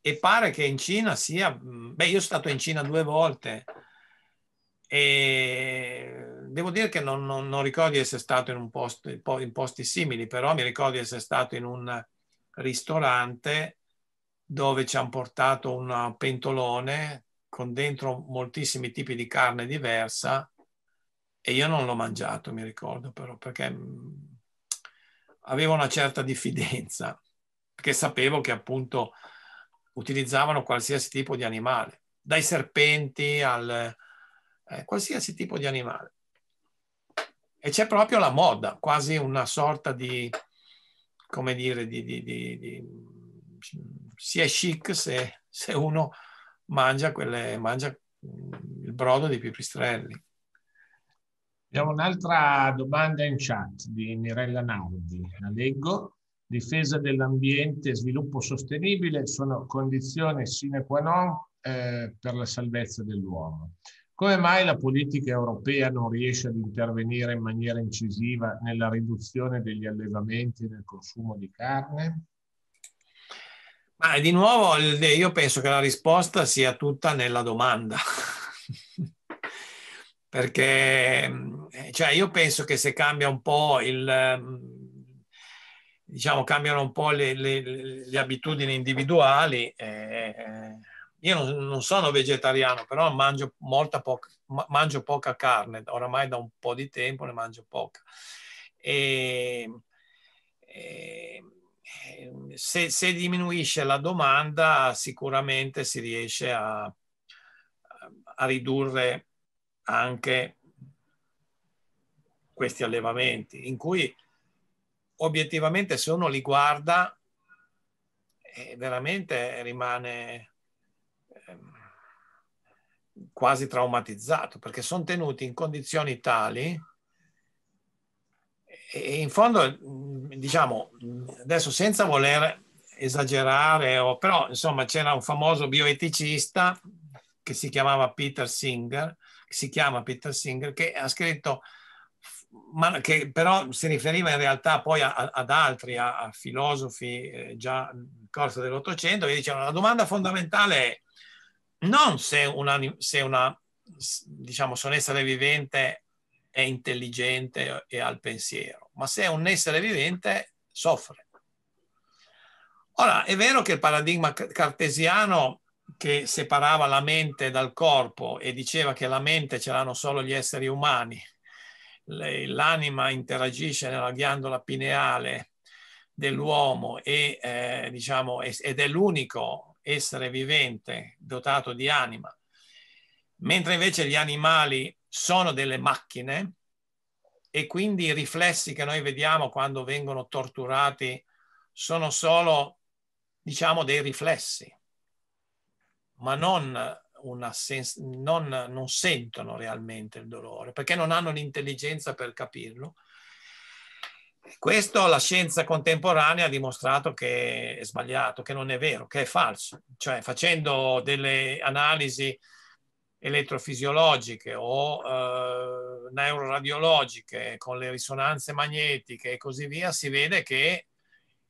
e pare che in Cina sia... Beh, io sono stato in Cina due volte e devo dire che non, non, non, ricordo di essere stato in, un posto, in posti simili, però mi ricordo di essere stato in un ristorante dove ci hanno portato un pentolone con dentro moltissimi tipi di carne diversa e io non l'ho mangiato, mi ricordo però, perché mm, avevo una certa diffidenza, perché sapevo che appunto utilizzavano qualsiasi tipo di animale, dai serpenti al eh, qualsiasi tipo di animale. E c'è proprio la moda, quasi una sorta di, come dire, di, di, di, si è chic se, se uno mangia, quelle, mangia mm, il brodo di pipistrelli. Abbiamo un'altra domanda in chat di Mirella Nardi, la leggo. Difesa dell'ambiente e sviluppo sostenibile sono condizioni sine qua non eh, per la salvezza dell'uomo. Come mai la politica europea non riesce ad intervenire in maniera incisiva nella riduzione degli allevamenti e del consumo di carne? Ma di nuovo eh, io penso che la risposta sia tutta nella domanda. Perché eh, cioè, io penso che se cambia un po' il, ehm, diciamo, cambiano un po' le, le, le abitudini individuali, eh, eh io non, non sono vegetariano, però mangio, molta poca, mangio poca carne, oramai da un po' di tempo ne mangio poca. E, ehm, e, ehm, se, se, diminuisce la domanda sicuramente si riesce a, a ridurre anche questi allevamenti in cui obiettivamente se uno li guarda eh, veramente rimane quasi traumatizzato, perché sono tenuti in condizioni tali e in fondo, diciamo, adesso senza voler esagerare, però insomma c'era un famoso bioeticista che si chiamava Peter Singer, si chiama Peter Singer, che ha scritto, ma che però si riferiva in realtà poi a, ad altri, a, a filosofi eh, già nel corso dell'Ottocento, che dicevano la domanda fondamentale è non se una, se una diciamo, se un essere vivente è intelligente e ha il pensiero, ma se un essere vivente soffre. Ora, è vero che il paradigma cartesiano che separava la mente dal corpo e diceva che la mente ce l'hanno solo gli esseri umani, l'anima interagisce nella ghiandola pineale dell'uomo e, eh, diciamo, ed è l'unico essere vivente, dotato di anima, mentre invece gli animali sono delle macchine e quindi i riflessi che noi vediamo quando vengono torturati sono solo, diciamo, dei riflessi, ma non, sens- non, non sentono realmente il dolore, perché non hanno l'intelligenza per capirlo questo la scienza contemporanea ha dimostrato che è sbagliato, che non è vero, che è falso. Cioè facendo delle analisi elettrofisiologiche o eh, neuroradiologiche con le risonanze magnetiche e così via, si vede che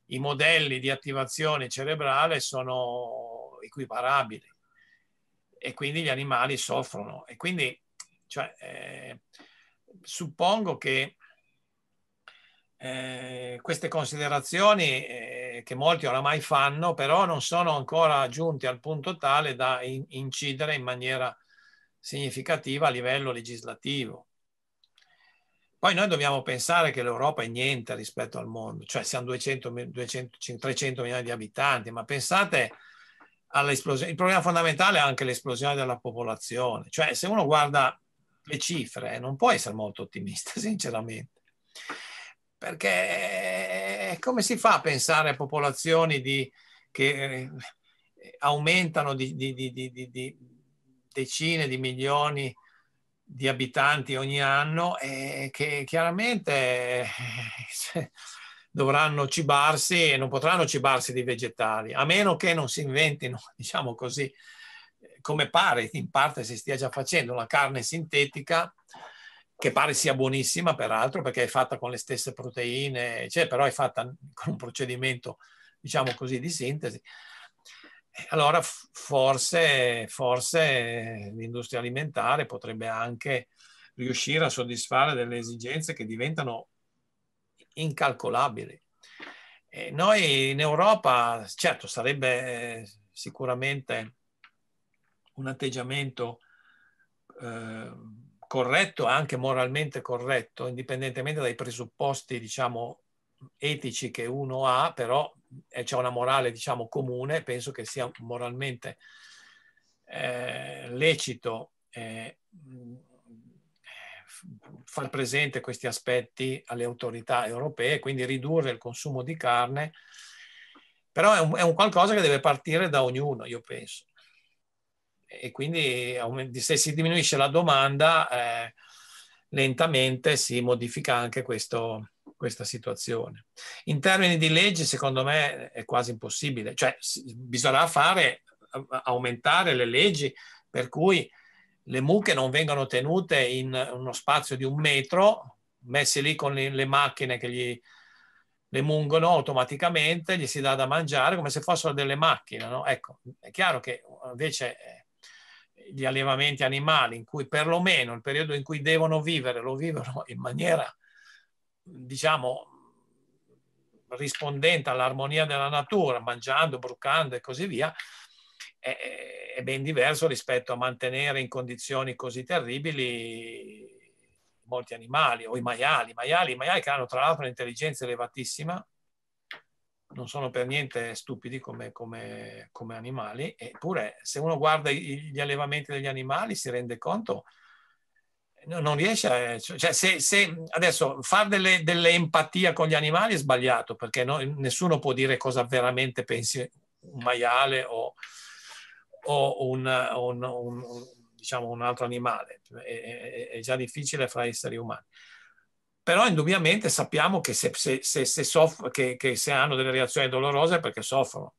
i modelli di attivazione cerebrale sono equiparabili e quindi gli animali soffrono. E quindi cioè, eh, suppongo che eh, queste considerazioni eh, che molti oramai fanno, però non sono ancora giunti al punto tale da in, incidere in maniera significativa a livello legislativo. Poi noi dobbiamo pensare che l'Europa è niente rispetto al mondo, cioè siamo 200, 200 300 milioni di abitanti, ma pensate all'esplosione. Il problema fondamentale è anche l'esplosione della popolazione, cioè se uno guarda le cifre non può essere molto ottimista, sinceramente perché come si fa a pensare a popolazioni di, che eh, aumentano di, di, di, decine di milioni di abitanti ogni anno e che chiaramente eh, dovranno cibarsi e non potranno cibarsi di vegetali, a meno che non si inventino, diciamo così, come pare, in parte si stia già facendo, la carne sintetica che pare sia buonissima peraltro perché è fatta con le stesse proteine, cioè, però è fatta con un procedimento, diciamo così, di sintesi. Allora forse, forse l'industria alimentare potrebbe anche riuscire a soddisfare delle esigenze che diventano incalcolabili. E noi in Europa, certo, sarebbe eh, sicuramente un atteggiamento eh, corretto, anche moralmente corretto, indipendentemente dai presupposti, diciamo, etici che uno ha, però eh, c'è una morale, diciamo, comune, penso che sia moralmente eh, lecito eh, far presente questi aspetti alle autorità europee, quindi ridurre il consumo di carne, però è un, è un qualcosa che deve partire da ognuno, io penso e quindi se si diminuisce la domanda eh, lentamente si modifica anche questo, questa situazione. In termini di leggi secondo me è quasi impossibile, cioè bisognerà fare, aumentare le leggi per cui le mucche non vengano tenute in uno spazio di un metro, messe lì con le, le macchine che gli, le mungono automaticamente, gli si dà da mangiare come se fossero delle macchine. No? Ecco, è chiaro che invece eh, gli allevamenti animali in cui perlomeno il periodo in cui devono vivere lo vivono in maniera diciamo rispondente all'armonia della natura, mangiando, brucando e così via, è, è ben diverso rispetto a mantenere in condizioni così terribili molti animali o i maiali. I maiali, i maiali che hanno tra l'altro un'intelligenza elevatissima, non sono per niente stupidi come, come, come, animali, eppure se uno guarda gli allevamenti degli animali si rende conto, non riesce a... Cioè, cioè se, se adesso fare delle, delle, empatia con gli animali è sbagliato, perché no, nessuno può dire cosa veramente pensi un maiale o, o un, un, un, diciamo un, altro animale, è, è già difficile fra esseri umani però indubbiamente sappiamo che se, se, se, se soff- che, che se hanno delle reazioni dolorose è perché soffrono.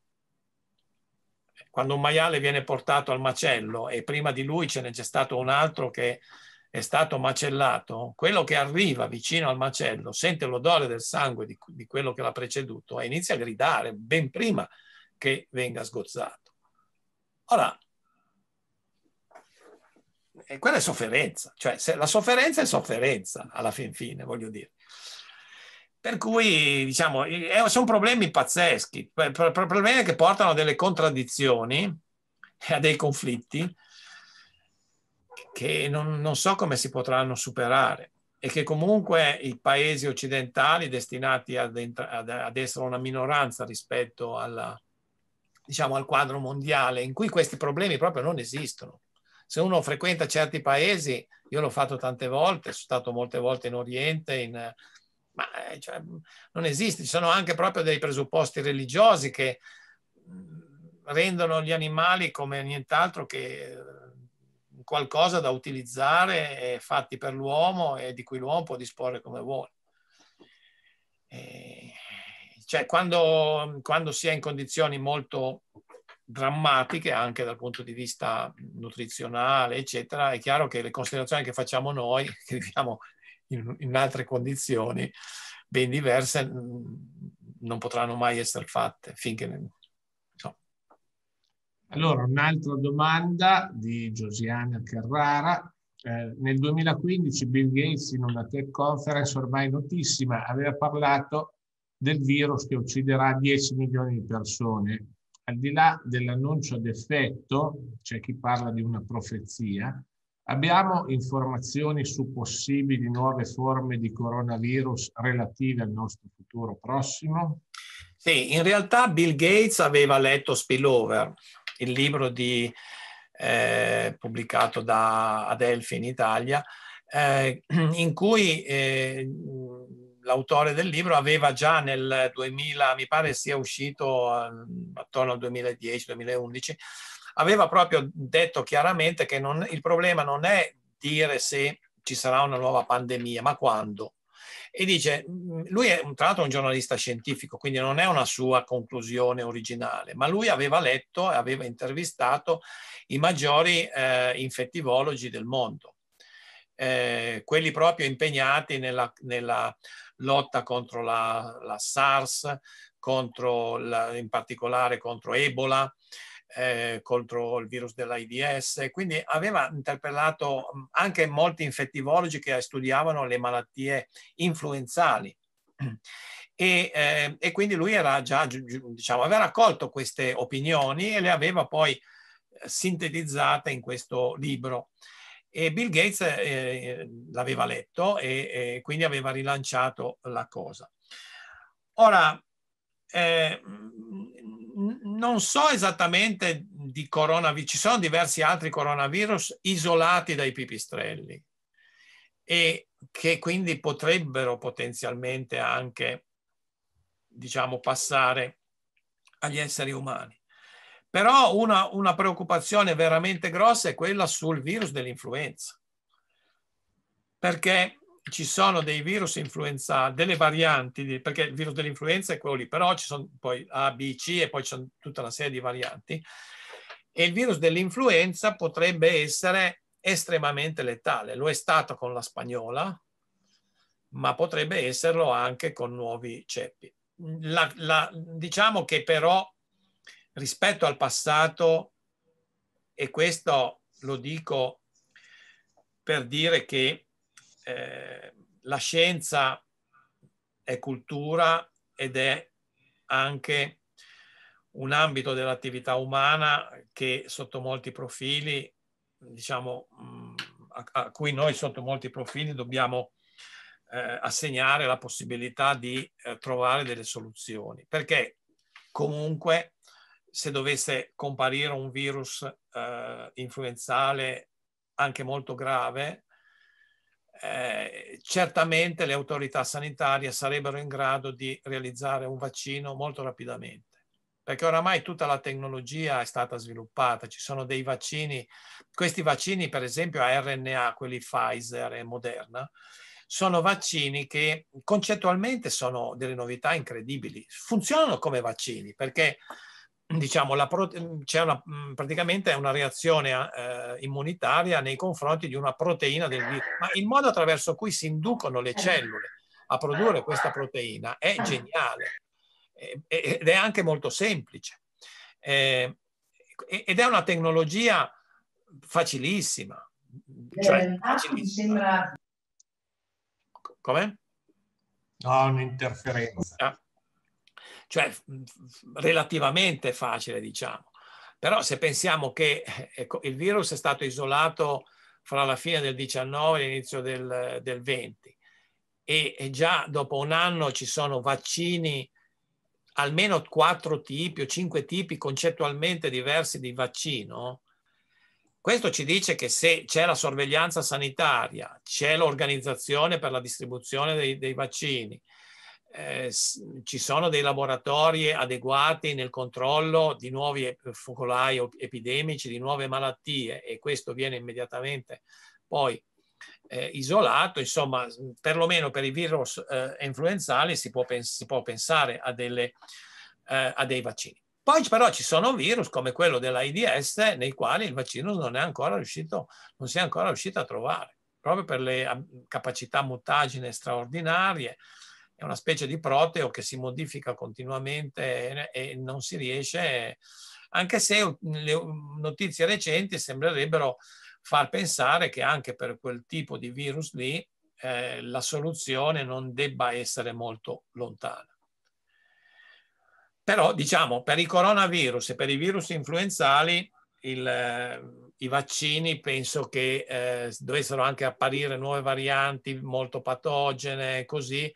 Quando un maiale viene portato al macello e prima di lui ce n'è già stato un altro che è stato macellato, quello che arriva vicino al macello sente l'odore del sangue di, di quello che l'ha preceduto e inizia a gridare ben prima che venga sgozzato. Ora, e quella è sofferenza, cioè la sofferenza è sofferenza alla fin fine, voglio dire. Per cui, diciamo, eh, sono problemi pazzeschi, problemi che portano a delle contraddizioni e a dei conflitti che non, non so come si potranno superare e che comunque i paesi occidentali destinati ad, ad essere una minoranza rispetto alla, diciamo, al quadro mondiale in cui questi problemi proprio non esistono se uno frequenta certi paesi, io l'ho fatto tante volte, sono stato molte volte in Oriente, in, ma eh, cioè, non esiste, ci sono anche proprio dei presupposti religiosi che mm, rendono gli animali come nient'altro che eh, qualcosa da utilizzare eh, fatti per l'uomo e di cui l'uomo può disporre come vuole. E cioè, quando, quando si è in condizioni molto drammatiche anche dal punto di vista nutrizionale, eccetera, è chiaro che le considerazioni che facciamo noi, che viviamo in, in altre condizioni ben diverse, non potranno mai essere fatte finché... Ne... No. Allora, un'altra domanda di Giosiana Carrara, eh, nel 2015 Bill Gates in una tech conference ormai notissima aveva parlato del virus che ucciderà 10 milioni di persone al di là dell'annuncio d'effetto, c'è cioè chi parla di una profezia, abbiamo informazioni su possibili nuove forme di coronavirus relative al nostro futuro prossimo? Sì, in realtà Bill Gates aveva letto Spillover, il libro di, eh, pubblicato da Adelphi in Italia, eh, in cui eh, l'autore del libro aveva già nel 2000, mi pare sia uscito eh, attorno al 2010-2011, aveva proprio detto chiaramente che non, il problema non è dire se ci sarà una nuova pandemia, ma quando. E dice, mm, lui è tra l'altro un giornalista scientifico, quindi non è una sua conclusione originale, ma lui aveva letto e aveva intervistato i maggiori eh, infettivologi del mondo. Eh, quelli proprio impegnati nella, nella lotta contro la, la SARS, contro la, in particolare contro Ebola, eh, contro il virus dell'AIDS, quindi aveva interpellato mm, anche molti infettivologi che studiavano le malattie influenzali. E, eh, e quindi lui era già, diciamo, aveva raccolto queste opinioni e le aveva poi eh, sintetizzate in questo libro. E Bill Gates eh, eh, l'aveva letto e, e, quindi aveva rilanciato la cosa. Ora, eh, non so esattamente di coronavirus, ci sono diversi altri coronavirus isolati dai pipistrelli e che quindi potrebbero potenzialmente anche, diciamo, passare agli esseri umani. Però una, una preoccupazione veramente grossa è quella sul virus dell'influenza, perché ci sono dei virus influenza, delle varianti, perché il virus dell'influenza è quello lì, però ci sono poi A, B, C e poi c'è tutta una serie di varianti. E il virus dell'influenza potrebbe essere estremamente letale. Lo è stato con la spagnola, ma potrebbe esserlo anche con nuovi ceppi. La, la, diciamo che però rispetto al passato, e questo lo dico per dire che eh, la scienza è cultura ed è anche un ambito dell'attività umana che sotto molti profili, diciamo, mm, a, a cui noi sotto molti profili dobbiamo eh, assegnare la possibilità di eh, trovare delle soluzioni, perché comunque se dovesse comparire un virus eh, influenzale anche molto grave, eh, certamente le autorità sanitarie sarebbero in grado di realizzare un vaccino molto rapidamente. Perché oramai tutta la tecnologia è stata sviluppata, ci sono dei vaccini, questi vaccini per esempio a RNA, quelli Pfizer e Moderna, sono vaccini che concettualmente sono delle novità incredibili, funzionano come vaccini perché diciamo, c'è una, praticamente una reazione eh, eh, immunitaria nei confronti di una proteina del virus, ma il modo attraverso cui si inducono le certo. cellule a produrre questa proteina è certo. geniale eh, eh, ed è anche molto semplice ed è una tecnologia facilissima. Cioè, facilissima. Sembra... Come? No, un'interferenza. Ah cioè relativamente facile, diciamo. Però se pensiamo che eh, ecco, il virus è stato isolato fra la fine del 19 e l'inizio del, del 20 e, e, già dopo un anno ci sono vaccini, almeno quattro tipi o cinque tipi concettualmente diversi di vaccino, questo ci dice che se c'è la sorveglianza sanitaria, c'è l'organizzazione per la distribuzione dei, dei vaccini, eh, ci sono dei laboratori adeguati nel controllo di nuovi eh, focolai epidemici, di nuove malattie e questo viene immediatamente poi eh, isolato, insomma, perlomeno per i virus eh, influenzali si può, si può pensare a, delle, eh, a, dei vaccini. Poi però ci sono virus come quello dell'AIDS nei quali il vaccino non, è ancora riuscito, non si è ancora riuscito a trovare, proprio per le mm, capacità mutagine straordinarie, una specie di proteo che si modifica continuamente e non si riesce, anche se le notizie recenti sembrerebbero far pensare che anche per quel tipo di virus lì eh, la soluzione non debba essere molto lontana. Però diciamo, per i coronavirus e per i virus influenzali il, i vaccini penso che eh, dovessero anche apparire nuove varianti molto patogene, così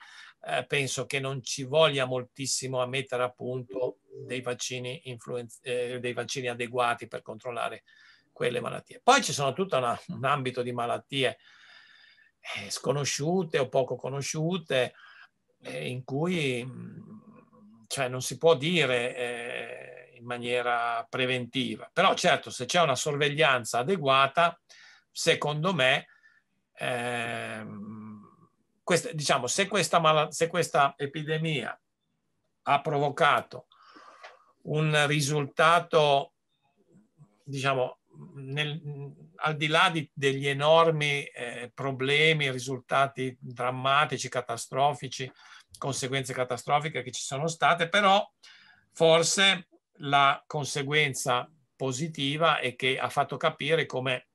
eh, penso che non ci voglia moltissimo a mettere a punto dei vaccini, influenz- eh, dei vaccini adeguati per controllare quelle malattie. Poi ci sono tutto una, un ambito di malattie eh, sconosciute o poco conosciute eh, in cui mm, cioè non si può dire eh, in maniera preventiva. Però certo, se c'è una sorveglianza adeguata, secondo me... Ehm, questa, diciamo, se questa, mal- se questa epidemia ha provocato un risultato, diciamo, nel, al di là di, degli enormi eh, problemi, risultati drammatici, catastrofici, conseguenze catastrofiche che ci sono state, però forse la conseguenza positiva è che ha fatto capire come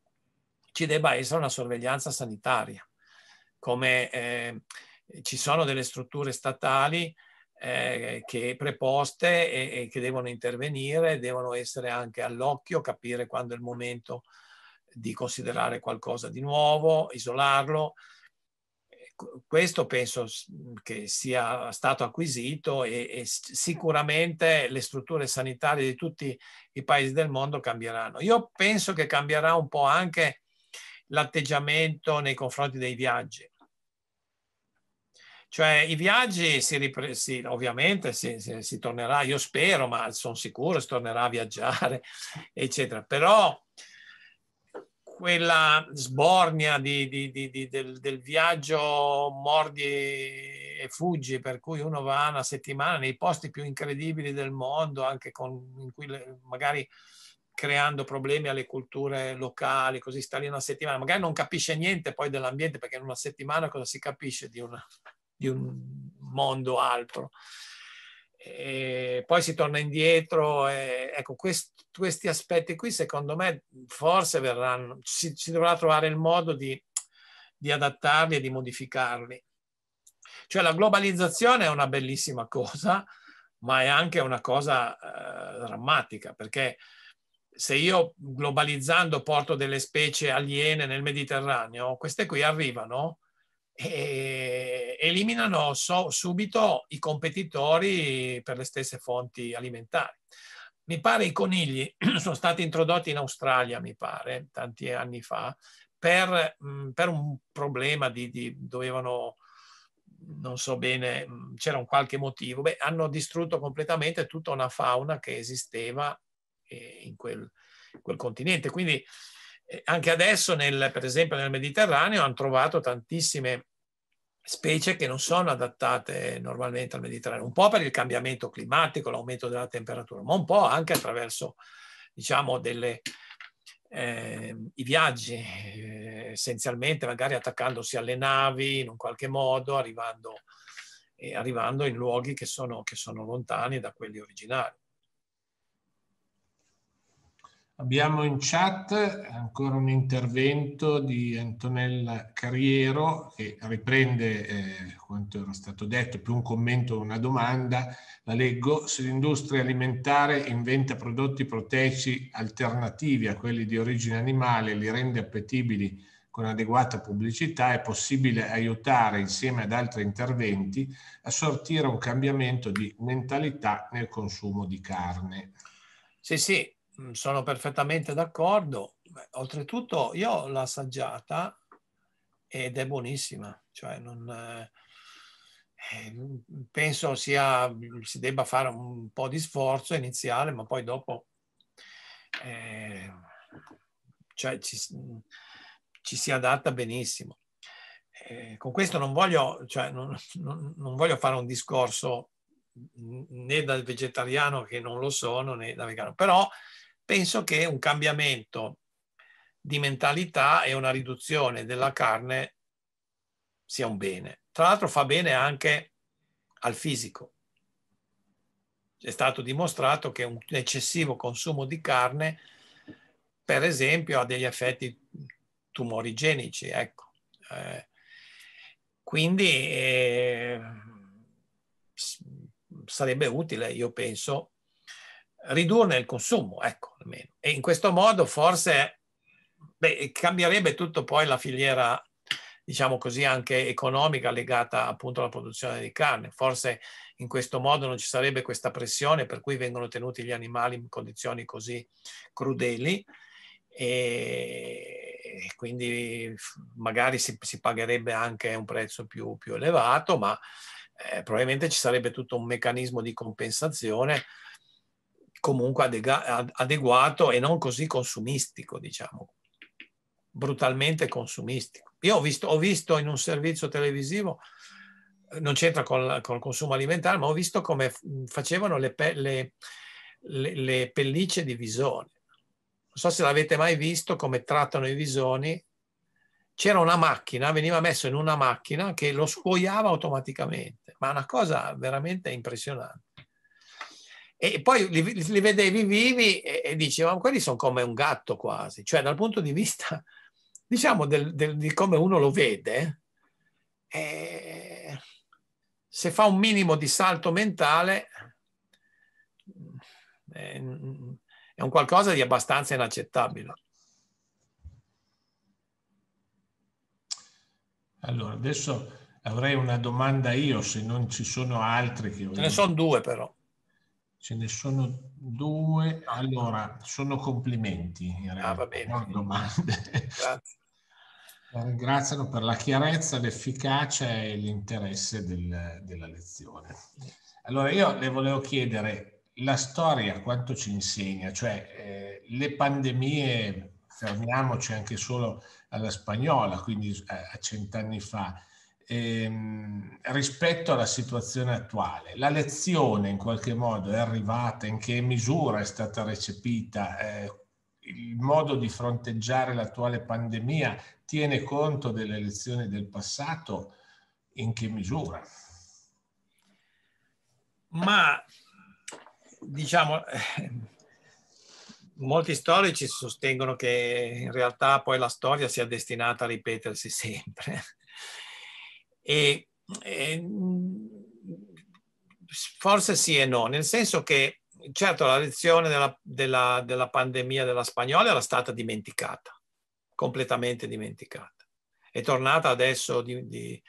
ci debba essere una sorveglianza sanitaria come eh, ci sono delle strutture statali eh, che preposte e, e, che devono intervenire, devono essere anche all'occhio, capire quando è il momento di considerare qualcosa di nuovo, isolarlo. Ecco, questo penso che sia stato acquisito e, e sicuramente le strutture sanitarie di tutti i paesi del mondo cambieranno. Io penso che cambierà un po' anche l'atteggiamento nei confronti dei viaggi cioè i viaggi si ripresi, ovviamente si, si, tornerà, io spero, ma sono sicuro si tornerà a viaggiare, eccetera. Però quella sbornia di, di, di, del, del, viaggio mordi e fuggi, per cui uno va una settimana nei posti più incredibili del mondo, anche con, le, magari creando problemi alle culture locali, così sta lì una settimana, magari non capisce niente poi dell'ambiente, perché in una settimana cosa si capisce di una, di un mondo altro. E poi si torna indietro. E, ecco, quest, questi aspetti qui, secondo me, forse verranno, si, si dovrà trovare il modo di, di, adattarli e di modificarli. Cioè la globalizzazione è una bellissima cosa, ma è anche una cosa eh, drammatica, perché se io globalizzando porto delle specie aliene nel Mediterraneo, queste qui arrivano e eliminano so, subito i competitori per le stesse fonti alimentari. Mi pare i conigli sono stati introdotti in Australia, mi pare, tanti anni fa, per, per un problema di, di dovevano non so bene, c'era un qualche motivo, Beh, hanno distrutto completamente tutta una fauna che esisteva eh, in quel, in quel continente. Quindi anche adesso, nel, per esempio, nel Mediterraneo hanno trovato tantissime specie che non sono adattate normalmente al Mediterraneo, un po' per il cambiamento climatico, l'aumento della temperatura, ma un po' anche attraverso diciamo, delle, eh, i viaggi, eh, essenzialmente magari attaccandosi alle navi in un qualche modo, arrivando, eh, arrivando in luoghi che sono, che sono lontani da quelli originari. Abbiamo in chat ancora un intervento di Antonella Carriero che riprende eh, quanto era stato detto, più un commento o una domanda, la leggo. Se l'industria alimentare inventa prodotti proteici alternativi a quelli di origine animale e li rende appetibili con adeguata pubblicità, è possibile aiutare insieme ad altri interventi a sortire un cambiamento di mentalità nel consumo di carne. Sì, sì, Mm, sono perfettamente d'accordo. Oltretutto io l'ho assaggiata ed è buonissima, cioè non, eh, eh, penso sia, si debba fare un po' di sforzo iniziale, ma poi dopo eh, cioè ci, ci, si adatta benissimo. Eh, con questo non voglio, cioè non, non, non voglio fare un discorso né dal vegetariano che non lo sono né da vegano, però penso che un cambiamento di mentalità e una riduzione della carne sia un bene. Tra l'altro fa bene anche al fisico. È stato dimostrato che un eccessivo consumo di carne, per esempio, ha degli effetti tumorigenici. Ecco. Eh, quindi eh, sarebbe utile, io penso, ridurne il consumo, ecco, almeno. E in questo modo forse beh, cambierebbe tutto poi la filiera, diciamo così, anche economica legata appunto alla produzione di carne. Forse in questo modo non ci sarebbe questa pressione per cui vengono tenuti gli animali in condizioni così crudeli e quindi magari si, si pagherebbe anche un prezzo più, più elevato, ma eh, probabilmente ci sarebbe tutto un meccanismo di compensazione comunque adeguato e non così consumistico, diciamo, brutalmente consumistico. Io ho visto, ho visto in un servizio televisivo, non c'entra col, con, consumo alimentare, ma ho visto come facevano le, pe- le, le, le pellicce di visone. Non so se l'avete mai visto come trattano i visoni. C'era una macchina, veniva messo in una macchina che lo scuoiava automaticamente, ma una cosa veramente impressionante. E poi li, li vedevi vivi e, e dici, ma quelli sono come un gatto quasi, cioè dal punto di vista, diciamo, del, del, di come uno lo vede, eh, se fa un minimo di salto mentale eh, è un qualcosa di abbastanza inaccettabile. Allora, adesso avrei una domanda io, se non ci sono altri che... Ce ne sono due però. Ce ne sono due. Allora, sono complimenti in realtà, ah, va bene. Grazie. La ringraziano per la chiarezza, l'efficacia e l'interesse del, della lezione. Allora, io le volevo chiedere, la storia quanto ci insegna? Cioè, eh, le pandemie, fermiamoci anche solo alla spagnola, quindi a, eh, a cent'anni fa, ehm, rispetto alla situazione attuale. La lezione in qualche modo è arrivata, in che misura è stata recepita, eh, il modo di fronteggiare l'attuale pandemia tiene conto delle lezioni del passato, in che misura? Ma diciamo, eh, molti storici sostengono che in realtà poi la storia sia destinata a ripetersi sempre e, e, forse sì e no, nel senso che certo la lezione della, della, della pandemia della spagnola era stata dimenticata, completamente dimenticata. È tornata adesso di, di,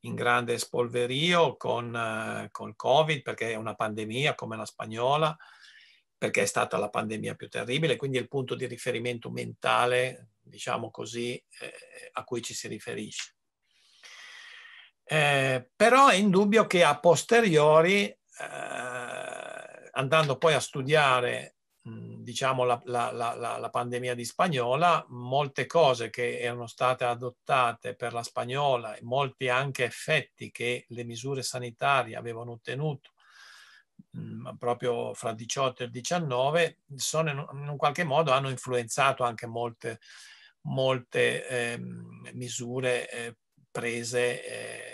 in grande spolverio con, il Covid, perché è una pandemia come la spagnola, perché è stata la pandemia più terribile, quindi il punto di riferimento mentale, diciamo così, eh, a cui ci si riferisce. Eh, però è indubbio che a posteriori, eh, andando poi a studiare diciamo la, la, la, la, pandemia di spagnola, molte cose che erano state adottate per la spagnola e molti anche effetti che le misure sanitarie avevano ottenuto mh, proprio fra il 18 e il 19 sono in, un qualche modo hanno influenzato anche molte, molte ehm, eh, misure prese eh,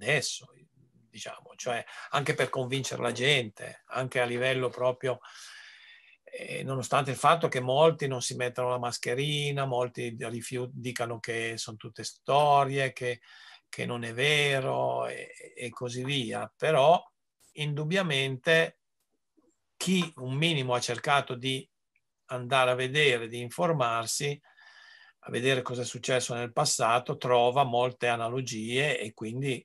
adesso, diciamo, cioè anche per convincere la gente, anche a livello proprio, eh, nonostante il fatto che molti non si mettano la mascherina, molti rifiut- dicano che sono tutte storie, che, che non è vero e, e così via, però indubbiamente chi un minimo ha cercato di andare a vedere, di informarsi, a vedere cosa è successo nel passato, trova molte analogie e quindi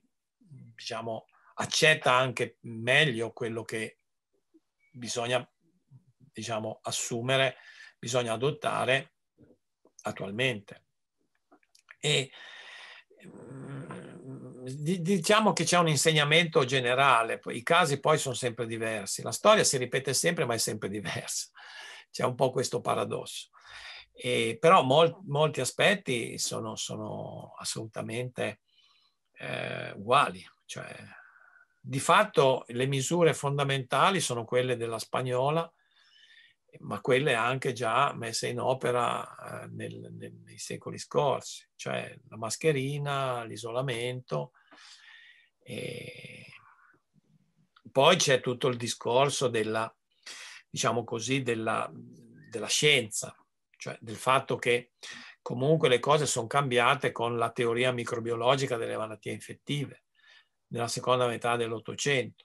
diciamo, accetta anche meglio quello che bisogna diciamo, assumere, bisogna adottare attualmente. E, mm, diciamo che c'è un insegnamento generale, i casi poi sono sempre diversi, la storia si ripete sempre ma è sempre diversa, c'è un po' questo paradosso. E, però mol, molti aspetti sono, sono assolutamente eh, uguali. Cioè, di fatto le misure fondamentali sono quelle della spagnola, ma quelle anche già messe in opera eh, nel, nel, nei secoli scorsi, cioè la mascherina, l'isolamento. E... Poi c'è tutto il discorso della, diciamo così, della, della scienza, cioè del fatto che comunque le cose sono cambiate con la teoria microbiologica delle malattie infettive nella seconda metà dell'Ottocento,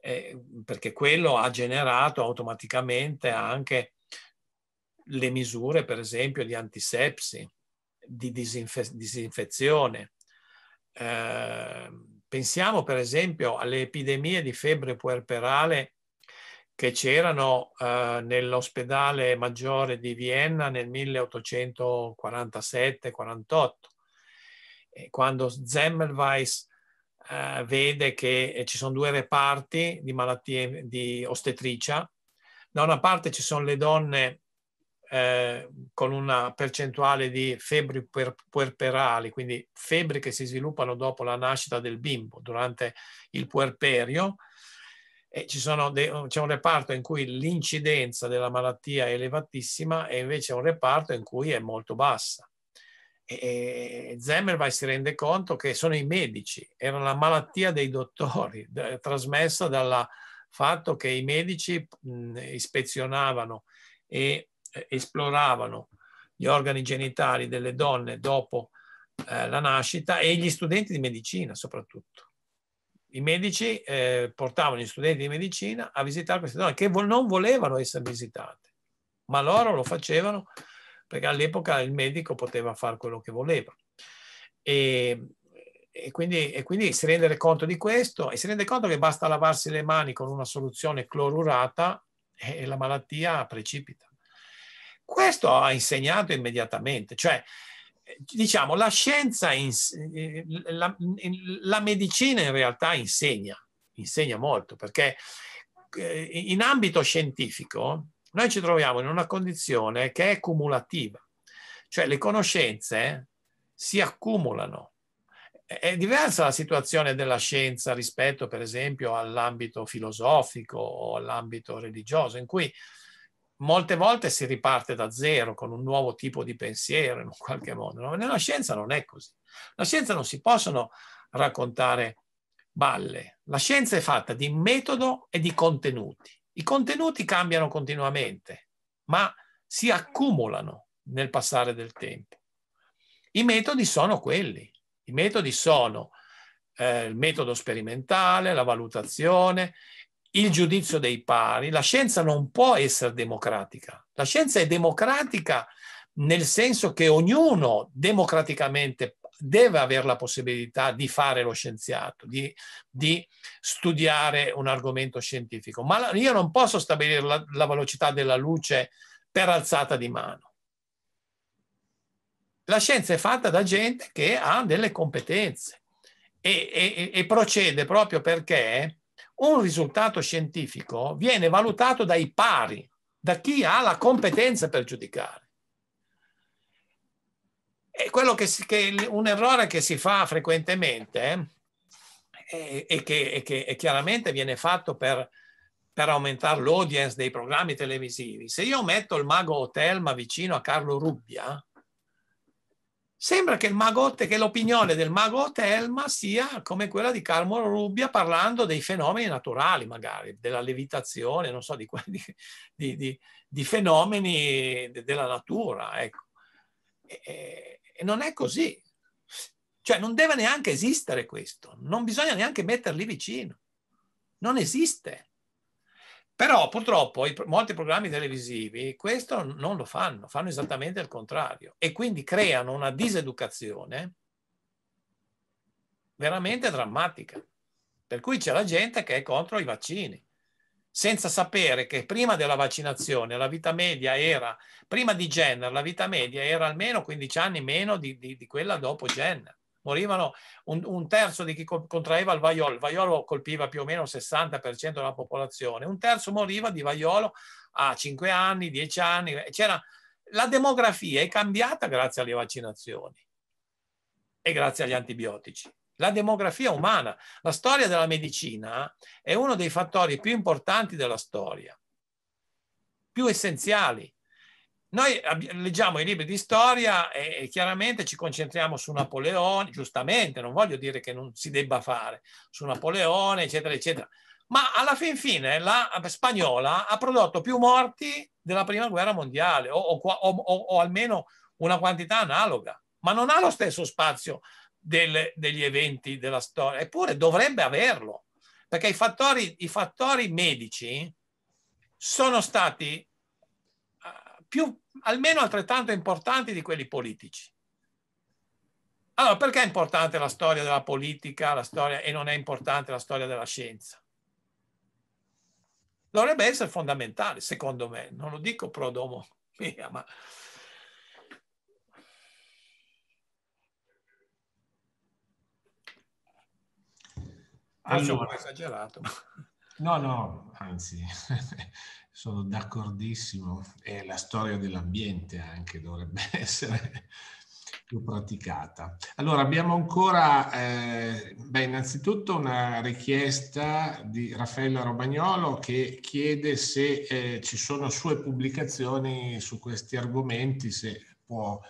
eh, perché quello ha generato automaticamente anche le misure, per esempio, di antisepsi, di disinfe- disinfezione. Eh, pensiamo, per esempio, alle epidemie di febbre puerperale che c'erano eh, nell'ospedale maggiore di Vienna nel 1847-48, eh, quando Zemmelweis eh, vede che eh, ci sono due reparti di malattie di ostetricia. Da una parte ci sono le donne eh, con una percentuale di febbri puer puerperali, quindi febbri che si sviluppano dopo la nascita del bimbo, durante il puerperio. ci c'è un reparto in cui l'incidenza della malattia è elevatissima e invece un reparto in cui è molto bassa e Zemmelweis si rende conto che sono i medici, era la malattia dei dottori, trasmessa dal fatto che i medici ispezionavano e esploravano gli organi genitali delle donne dopo eh, la nascita e gli studenti di medicina soprattutto. I medici eh, portavano gli studenti di medicina a visitare queste donne che non volevano essere visitate, ma loro lo facevano perché all'epoca il medico poteva fare quello che voleva. E, e, quindi, e quindi si rendere conto di questo e si rende conto che basta lavarsi le mani con una soluzione clorurata e la malattia precipita. Questo ha insegnato immediatamente, cioè diciamo la scienza, eh, la, la medicina in realtà insegna, insegna molto perché eh, in ambito scientifico noi ci troviamo in una condizione che è cumulativa, cioè le conoscenze si accumulano. È diversa la situazione della scienza rispetto, per esempio, all'ambito filosofico o all'ambito religioso, in cui molte volte si riparte da zero con un nuovo tipo di pensiero in un qualche modo. No? Nella scienza non è così. La scienza non si possono raccontare balle. La scienza è fatta di metodo e di contenuti. I contenuti cambiano continuamente, ma si accumulano nel passare del tempo. I metodi sono quelli. I metodi sono eh, il metodo sperimentale, la valutazione, il giudizio dei pari. La scienza non può essere democratica. La scienza è democratica nel senso che ognuno democraticamente deve avere la possibilità di fare lo scienziato, di, di studiare un argomento scientifico, ma io non posso stabilire la, la velocità della luce per alzata di mano. La scienza è fatta da gente che ha delle competenze e, e, e, procede proprio perché un risultato scientifico viene valutato dai pari, da chi ha la competenza per giudicare. E quello che, si, che un errore che si fa frequentemente eh, e, che, e, che, e chiaramente viene fatto per, per aumentare l'audience dei programmi televisivi, se io metto il mago Otelma vicino a Carlo Rubbia, sembra che, che l'opinione del mago Otelma sia come quella di Carlo Rubbia parlando dei fenomeni naturali, magari, della levitazione, non so, di, di, di, di fenomeni della natura. Ecco. E, e non è così. Cioè non deve neanche esistere questo, non bisogna neanche metterli vicino. Non esiste. Però purtroppo i, molti programmi televisivi questo non lo fanno, fanno esattamente il contrario e quindi creano una diseducazione veramente drammatica. Per cui c'è la gente che è contro i vaccini senza sapere che prima della vaccinazione la vita media era, prima di Jenner, la vita media era almeno 15 anni meno di, di, di quella dopo Jenner. Morivano un, un, terzo di chi contraeva il vaiolo, il vaiolo colpiva più o meno il 60% della popolazione, un terzo moriva di vaiolo a 5 anni, 10 anni, C'era, la demografia è cambiata grazie alle vaccinazioni e grazie agli antibiotici la demografia umana. La storia della medicina è uno dei fattori più importanti della storia, più essenziali. Noi leggiamo i libri di storia e, chiaramente ci concentriamo su Napoleone, giustamente, non voglio dire che non si debba fare, su Napoleone, eccetera, eccetera. Ma alla fin fine la spagnola ha prodotto più morti della prima guerra mondiale o, o, o, o almeno una quantità analoga, ma non ha lo stesso spazio del, degli eventi della storia, eppure dovrebbe averlo, perché i fattori, i fattori medici sono stati eh, più, almeno altrettanto importanti di quelli politici. Allora, perché è importante la storia della politica storia, e non è importante la storia della scienza? Dovrebbe essere fondamentale, secondo me, non lo dico pro domo mia, ma Forse allora, un po' esagerato. No, no, anzi, sono d'accordissimo. E la storia dell'ambiente anche dovrebbe essere più praticata. Allora, abbiamo ancora, eh, beh, innanzitutto una richiesta di Raffaella Robagnolo che chiede se eh, ci sono sue pubblicazioni su questi argomenti, se può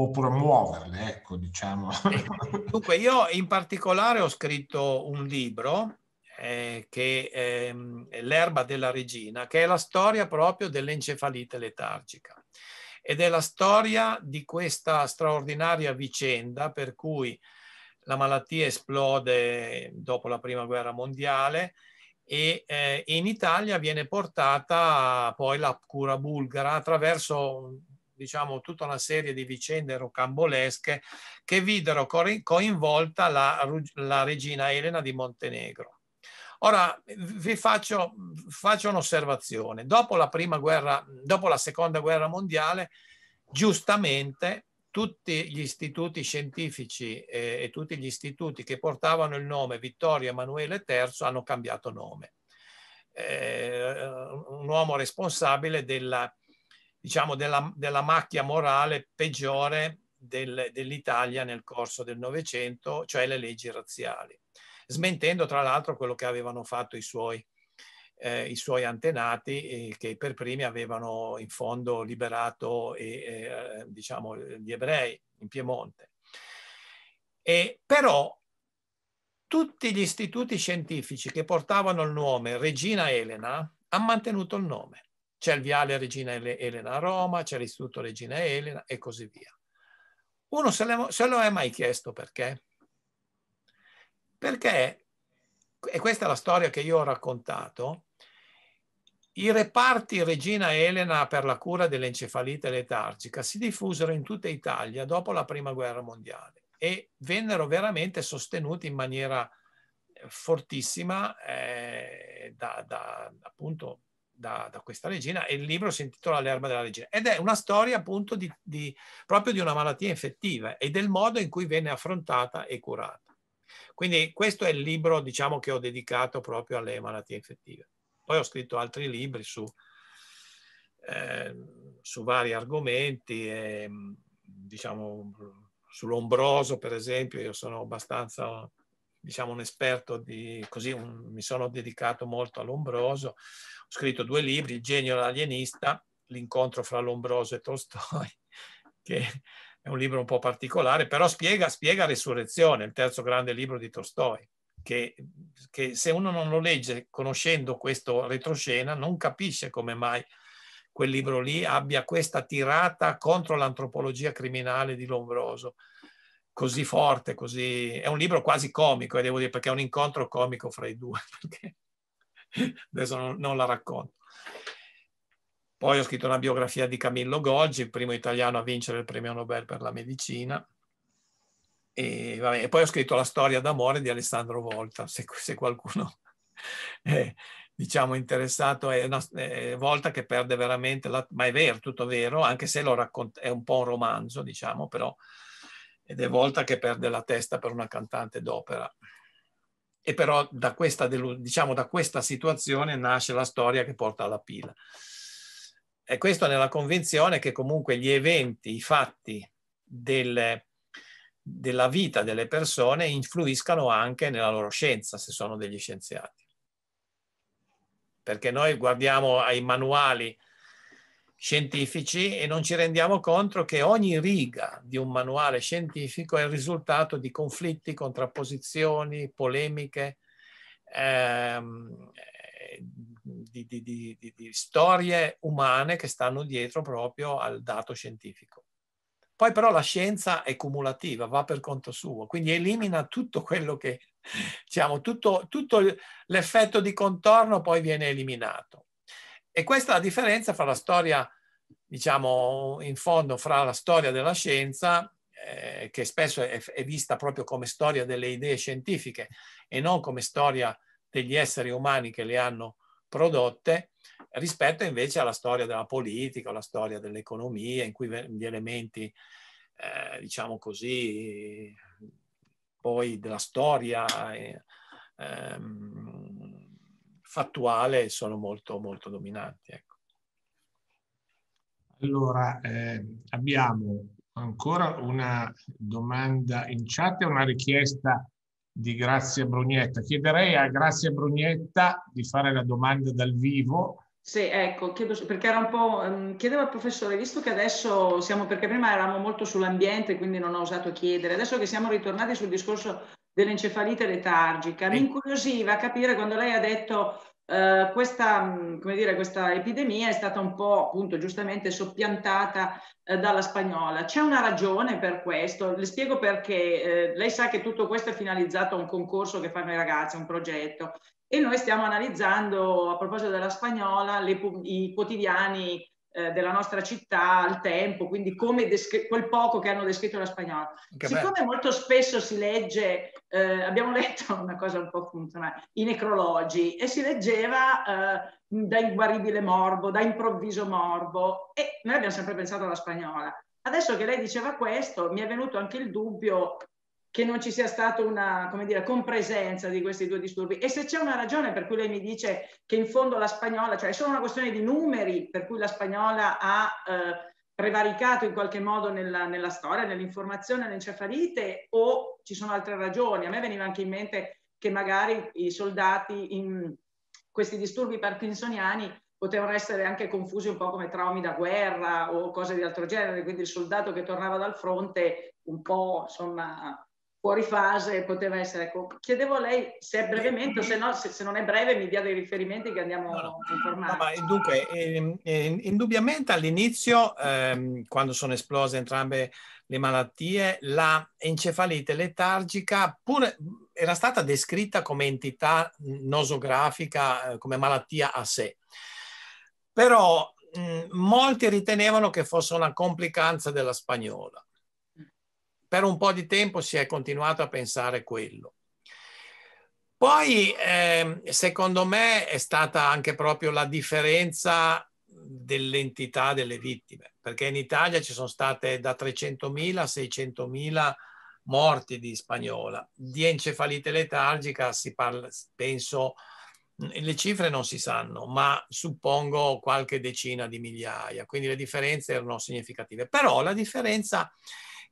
o promuoverle, ecco, diciamo. Dunque, io in particolare ho scritto un libro eh, che è, ehm, è L'erba della regina, che è la storia proprio dell'encefalite letargica ed è la storia di questa straordinaria vicenda per cui la malattia esplode dopo la prima guerra mondiale e eh, in Italia viene portata poi la cura bulgara attraverso diciamo, tutta una serie di vicende rocambolesche che videro coinvolta la, la regina Elena di Montenegro. Ora vi faccio, faccio un'osservazione. Dopo la, prima guerra, dopo la seconda guerra mondiale, giustamente tutti gli istituti scientifici e, eh, e, tutti gli istituti che portavano il nome Vittorio Emanuele III hanno cambiato nome. Eh, un uomo responsabile della, diciamo, della, della macchia morale peggiore del, dell'Italia nel corso del Novecento, cioè le leggi razziali, smentendo tra l'altro quello che avevano fatto i suoi, eh, i suoi antenati eh, che per primi avevano in fondo liberato eh, diciamo, gli ebrei in Piemonte. E, però tutti gli istituti scientifici che portavano il nome Regina Elena hanno mantenuto il nome c'è il viale Regina Elena a Roma, c'è l'istituto Regina Elena e così via. Uno se, lo è mai chiesto perché? Perché, e questa è la storia che io ho raccontato, i reparti Regina Elena per la cura dell'encefalite letargica si diffusero in tutta Italia dopo la Prima Guerra Mondiale e vennero veramente sostenuti in maniera fortissima eh, da, da, appunto da, da, questa regina e il libro si intitola L'erba della regina ed è una storia appunto di, di, proprio di una malattia infettiva e del modo in cui venne affrontata e curata. Quindi questo è il libro diciamo, che ho dedicato proprio alle malattie infettive. Poi ho scritto altri libri su, eh, su vari argomenti, eh, diciamo, sull'ombroso per esempio, io sono abbastanza diciamo, un esperto di così, un, mi sono dedicato molto all'ombroso. Ho scritto due libri, Il genio e l'alienista, l'incontro fra l'ombroso e Tolstoi, che è un libro un po' particolare, però spiega, spiega Resurrezione, il terzo grande libro di Tolstoi. Che, che, se uno non lo legge conoscendo questo retroscena non capisce come mai quel libro lì abbia questa tirata contro l'antropologia criminale di Lombroso così forte, così... è un libro quasi comico, e eh, devo dire, perché è un incontro comico fra i due, perché... adesso non, non, la racconto. Poi ho scritto una biografia di Camillo Goggi, il primo italiano a vincere il premio Nobel per la medicina. E, vabbè, e poi ho scritto la storia d'amore di Alessandro Volta, se, se qualcuno è diciamo, interessato, è, una, è Volta che perde veramente, la, ma è vero, tutto vero, anche se racconta, è un po' un romanzo, diciamo, però ed è Volta che perde la testa per una cantante d'opera. E però da questa, diciamo, da questa situazione nasce la storia che porta alla pila. E questo nella convinzione che comunque gli eventi, i fatti del, della vita delle persone influiscano anche nella loro scienza, se sono degli scienziati. Perché noi guardiamo ai manuali scientifici e non ci rendiamo conto che ogni riga di un manuale scientifico è il risultato di conflitti, contrapposizioni, polemiche, ehm, eh, di, di, di, di, storie umane che stanno dietro proprio al dato scientifico. Poi però la scienza è cumulativa, va per conto suo, quindi elimina tutto quello che, diciamo, tutto, tutto l'effetto di contorno poi viene eliminato. E questa è la differenza fra la storia, diciamo, in fondo, fra la storia della scienza, eh, che spesso è, è, vista proprio come storia delle idee scientifiche e non come storia degli esseri umani che le hanno prodotte, rispetto invece alla storia della politica, alla storia dell'economia, in cui gli elementi, eh, diciamo così, poi della storia, eh, ehm, attuale sono molto, molto dominanti. Ecco. Allora, eh, abbiamo ancora una domanda in chat e una richiesta di Grazia Brugnetta. Chiederei a Grazia Brugnetta di fare la domanda dal vivo. Sì, ecco, chiedo, perché era un po', ehm, chiedevo al professore, visto che adesso siamo, perché prima eravamo molto sull'ambiente, quindi non ho osato chiedere, adesso che siamo ritornati sul discorso dell'encefalite letargica, sì. mi incuriosiva capire quando lei ha detto eh, questa, dire, questa, epidemia è stata un po' appunto giustamente soppiantata eh, dalla spagnola. C'è una ragione per questo, le spiego perché. Eh, lei sa che tutto questo è finalizzato a un concorso che fanno i ragazzi, un progetto. E noi stiamo analizzando, a proposito della spagnola, le, i quotidiani eh, della nostra città al tempo, quindi come descri- quel poco che hanno descritto la spagnola. Che Siccome bello. molto spesso si legge eh, abbiamo letto una cosa un po' funzionale, i necrologi, e si leggeva eh, da inguaribile morbo, da improvviso morbo, e noi abbiamo sempre pensato alla spagnola. Adesso che lei diceva questo, mi è venuto anche il dubbio che non ci sia stata una dire, compresenza di questi due disturbi. E se c'è una ragione per cui lei mi dice che in fondo la spagnola, cioè è solo una questione di numeri per cui la spagnola ha eh, prevaricato in qualche modo nella, nella storia, nell'informazione, nell'encefalite o ci sono altre ragioni. A me veniva anche in mente che magari i soldati in questi disturbi parkinsoniani potevano essere anche confusi un po' come traumi da guerra o cose di altro genere, quindi il soldato che tornava dal fronte un po' insomma fuori fase, poteva essere. Ecco, chiedevo a lei se è brevemente, se, no, se, se, non è breve mi dia dei riferimenti che andiamo no, no. a informare. No, dunque, eh, eh, indubbiamente all'inizio, eh, quando sono esplose entrambe le malattie, la encefalite letargica pure era stata descritta come entità nosografica, eh, come malattia a sé. Però mh, molti ritenevano che fosse una complicanza della spagnola per un po' di tempo si è continuato a pensare quello. Poi, eh, secondo me, è stata anche proprio la differenza dell'entità delle vittime, perché in Italia ci sono state da 300.000 a 600.000 morti di spagnola. Di encefalite letargica si parla, penso, le cifre non si sanno, ma suppongo qualche decina di migliaia, quindi le differenze erano significative. Però la differenza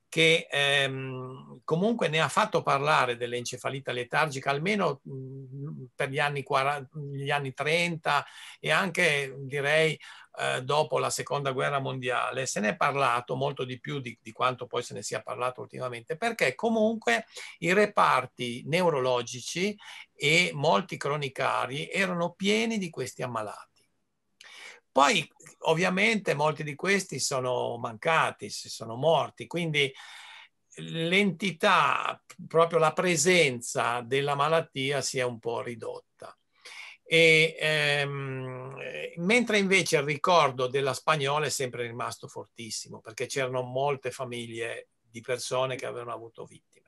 che ehm, comunque ne ha fatto parlare dell'encefalita letargica almeno mhmm, per gli anni, 40, gli anni 30 e anche direi eh, dopo la seconda guerra mondiale se ne è parlato molto di più di, di quanto poi se ne sia parlato ultimamente perché comunque i reparti neurologici e molti cronicari erano pieni di questi ammalati. Poi Ovviamente molti di questi sono mancati, si sono morti, quindi l'entità, proprio la presenza della malattia si è un po' ridotta. E, ehm, mentre invece il ricordo della spagnola è sempre rimasto fortissimo perché c'erano molte famiglie di persone che avevano avuto vittime.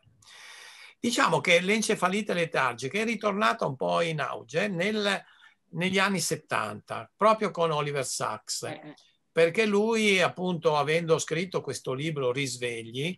Diciamo che l'encefalite letargica è ritornata un po' in auge nel negli anni 70, proprio con Oliver Sacks, eh, eh. perché lui, appunto, avendo scritto questo libro Risvegli,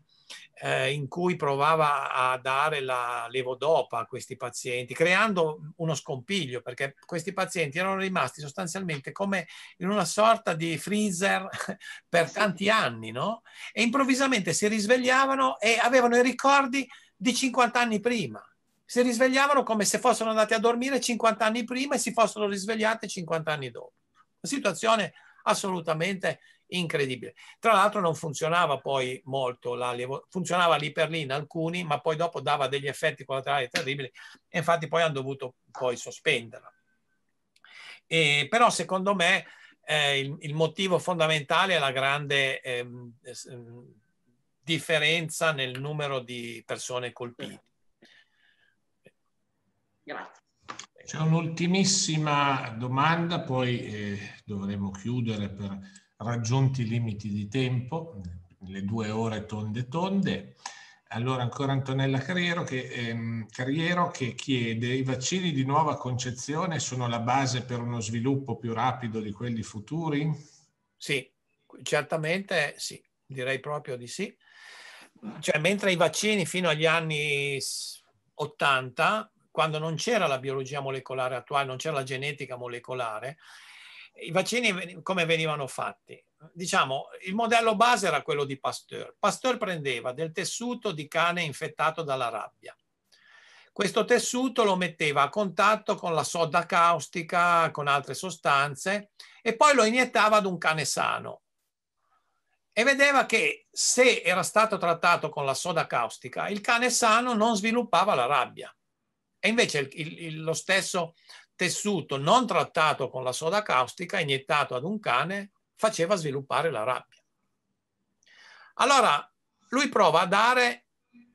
eh, in cui provava a dare la levodopa a questi pazienti, creando uno scompiglio, perché questi pazienti erano rimasti sostanzialmente come in una sorta di freezer per tanti anni, no? E improvvisamente si risvegliavano e avevano i ricordi di 50 anni prima si risvegliavano come se fossero andati a dormire 50 anni prima e si fossero risvegliate 50 anni dopo. Una situazione assolutamente incredibile. Tra l'altro non funzionava poi molto, funzionava lì per lì in alcuni, ma poi dopo dava degli effetti collaterali terribili e infatti poi hanno dovuto poi sospenderla. E, però secondo me eh, il, il, motivo fondamentale è la grande eh, differenza nel numero di persone colpite. Grazie. C'è un'ultimissima domanda, poi eh, dovremo chiudere per raggiunti i limiti di tempo, le due ore tonde tonde. Allora ancora Antonella Carriero che, ehm, Carriero che chiede i vaccini di nuova concezione sono la base per uno sviluppo più rapido di quelli futuri? Sì, certamente sì, direi proprio di sì. Cioè, mentre i vaccini fino agli anni 80 quando non c'era la biologia molecolare attuale, non c'era la genetica molecolare, i vaccini come venivano fatti? Diciamo, il modello base era quello di Pasteur. Pasteur prendeva del tessuto di cane infettato dalla rabbia. Questo tessuto lo metteva a contatto con la soda caustica, con altre sostanze e poi lo iniettava ad un cane sano e vedeva che se era stato trattato con la soda caustica, il cane sano non sviluppava la rabbia. E invece il, il, lo stesso tessuto non trattato con la soda caustica, iniettato ad un cane, faceva sviluppare la rabbia. Allora lui prova a dare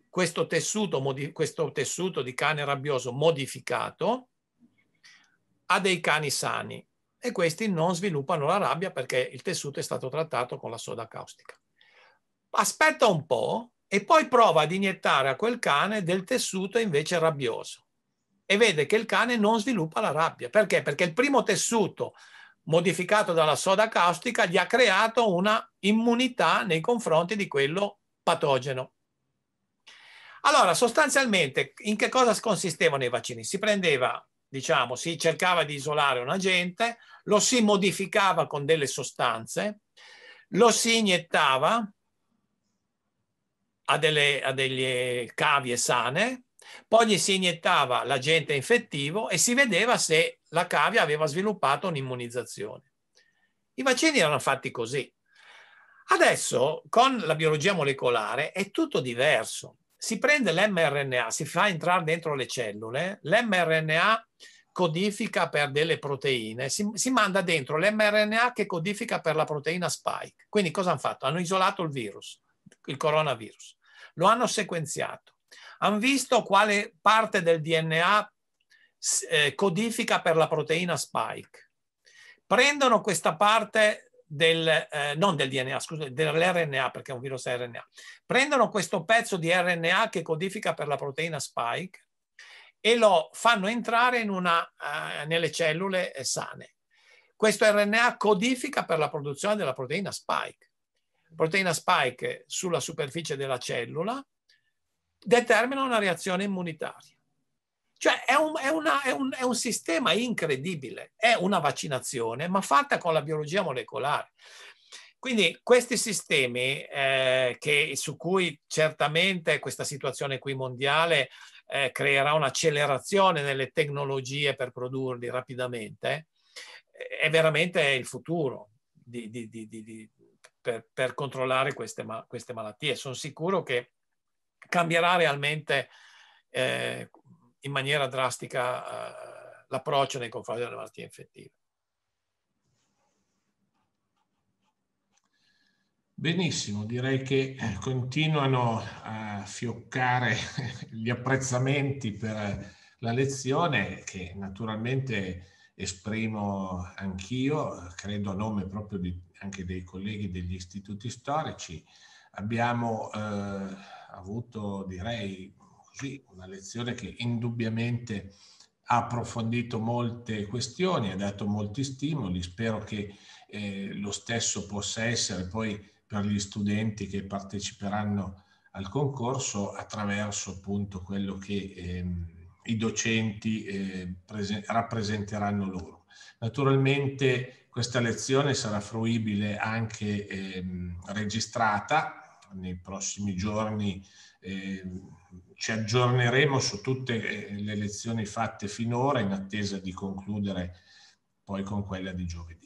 questo tessuto, questo tessuto di cane rabbioso modificato a dei cani sani e questi non sviluppano la rabbia perché il tessuto è stato trattato con la soda caustica. Aspetta un po' e poi prova ad iniettare a quel cane del tessuto invece rabbioso e vede che il cane non sviluppa la rabbia. Perché? Perché il primo tessuto modificato dalla soda caustica gli ha creato una immunità nei confronti di quello patogeno. Allora, sostanzialmente, in che cosa consistevano i vaccini? Si prendeva, diciamo, si cercava di isolare un agente, lo si modificava con delle sostanze, lo si iniettava a delle, a delle cavie sane, poi gli si iniettava l'agente infettivo e si vedeva se la cavia aveva sviluppato un'immunizzazione. I vaccini erano fatti così. Adesso con la biologia molecolare è tutto diverso. Si prende l'mRNA, si fa entrare dentro le cellule, l'mRNA codifica per delle proteine, si, si manda dentro l'mRNA che codifica per la proteina spike. Quindi cosa hanno fatto? Hanno isolato il virus, il coronavirus, lo hanno sequenziato hanno visto quale parte del DNA eh, codifica per la proteina spike. Prendono questa parte del, eh, non del DNA, scusate, dell'RNA, perché è un virus RNA. Prendono questo pezzo di RNA che codifica per la proteina spike e lo fanno entrare una, eh, nelle cellule sane. Questo RNA codifica per la produzione della proteina spike. Proteina spike sulla superficie della cellula determina una reazione immunitaria. Cioè è un, è, una, è, un, è un, sistema incredibile, è una vaccinazione, ma fatta con la biologia molecolare. Quindi questi sistemi eh, che, su cui certamente questa situazione qui mondiale eh, creerà un'accelerazione nelle tecnologie per produrli rapidamente, eh, è veramente il futuro di, di, di, per, per, controllare queste, queste malattie. Sono sicuro che cambierà realmente eh, in maniera drastica eh, l'approccio nei confronti delle malattie infettive. Benissimo, direi che eh, continuano a fioccare gli apprezzamenti per la lezione che naturalmente esprimo anch'io, credo a nome proprio di, anche dei colleghi degli istituti storici. Abbiamo eh, avuto, direi, così, una lezione che indubbiamente ha approfondito molte questioni, ha dato molti stimoli, spero che eh, lo stesso possa essere poi per gli studenti che parteciperanno al concorso attraverso appunto quello che eh, i docenti eh, rappresenteranno loro. Naturalmente questa lezione sarà fruibile anche ehm, registrata nei prossimi giorni eh, ci aggiorneremo su tutte eh, le lezioni fatte finora in attesa di concludere poi con quella di giovedì.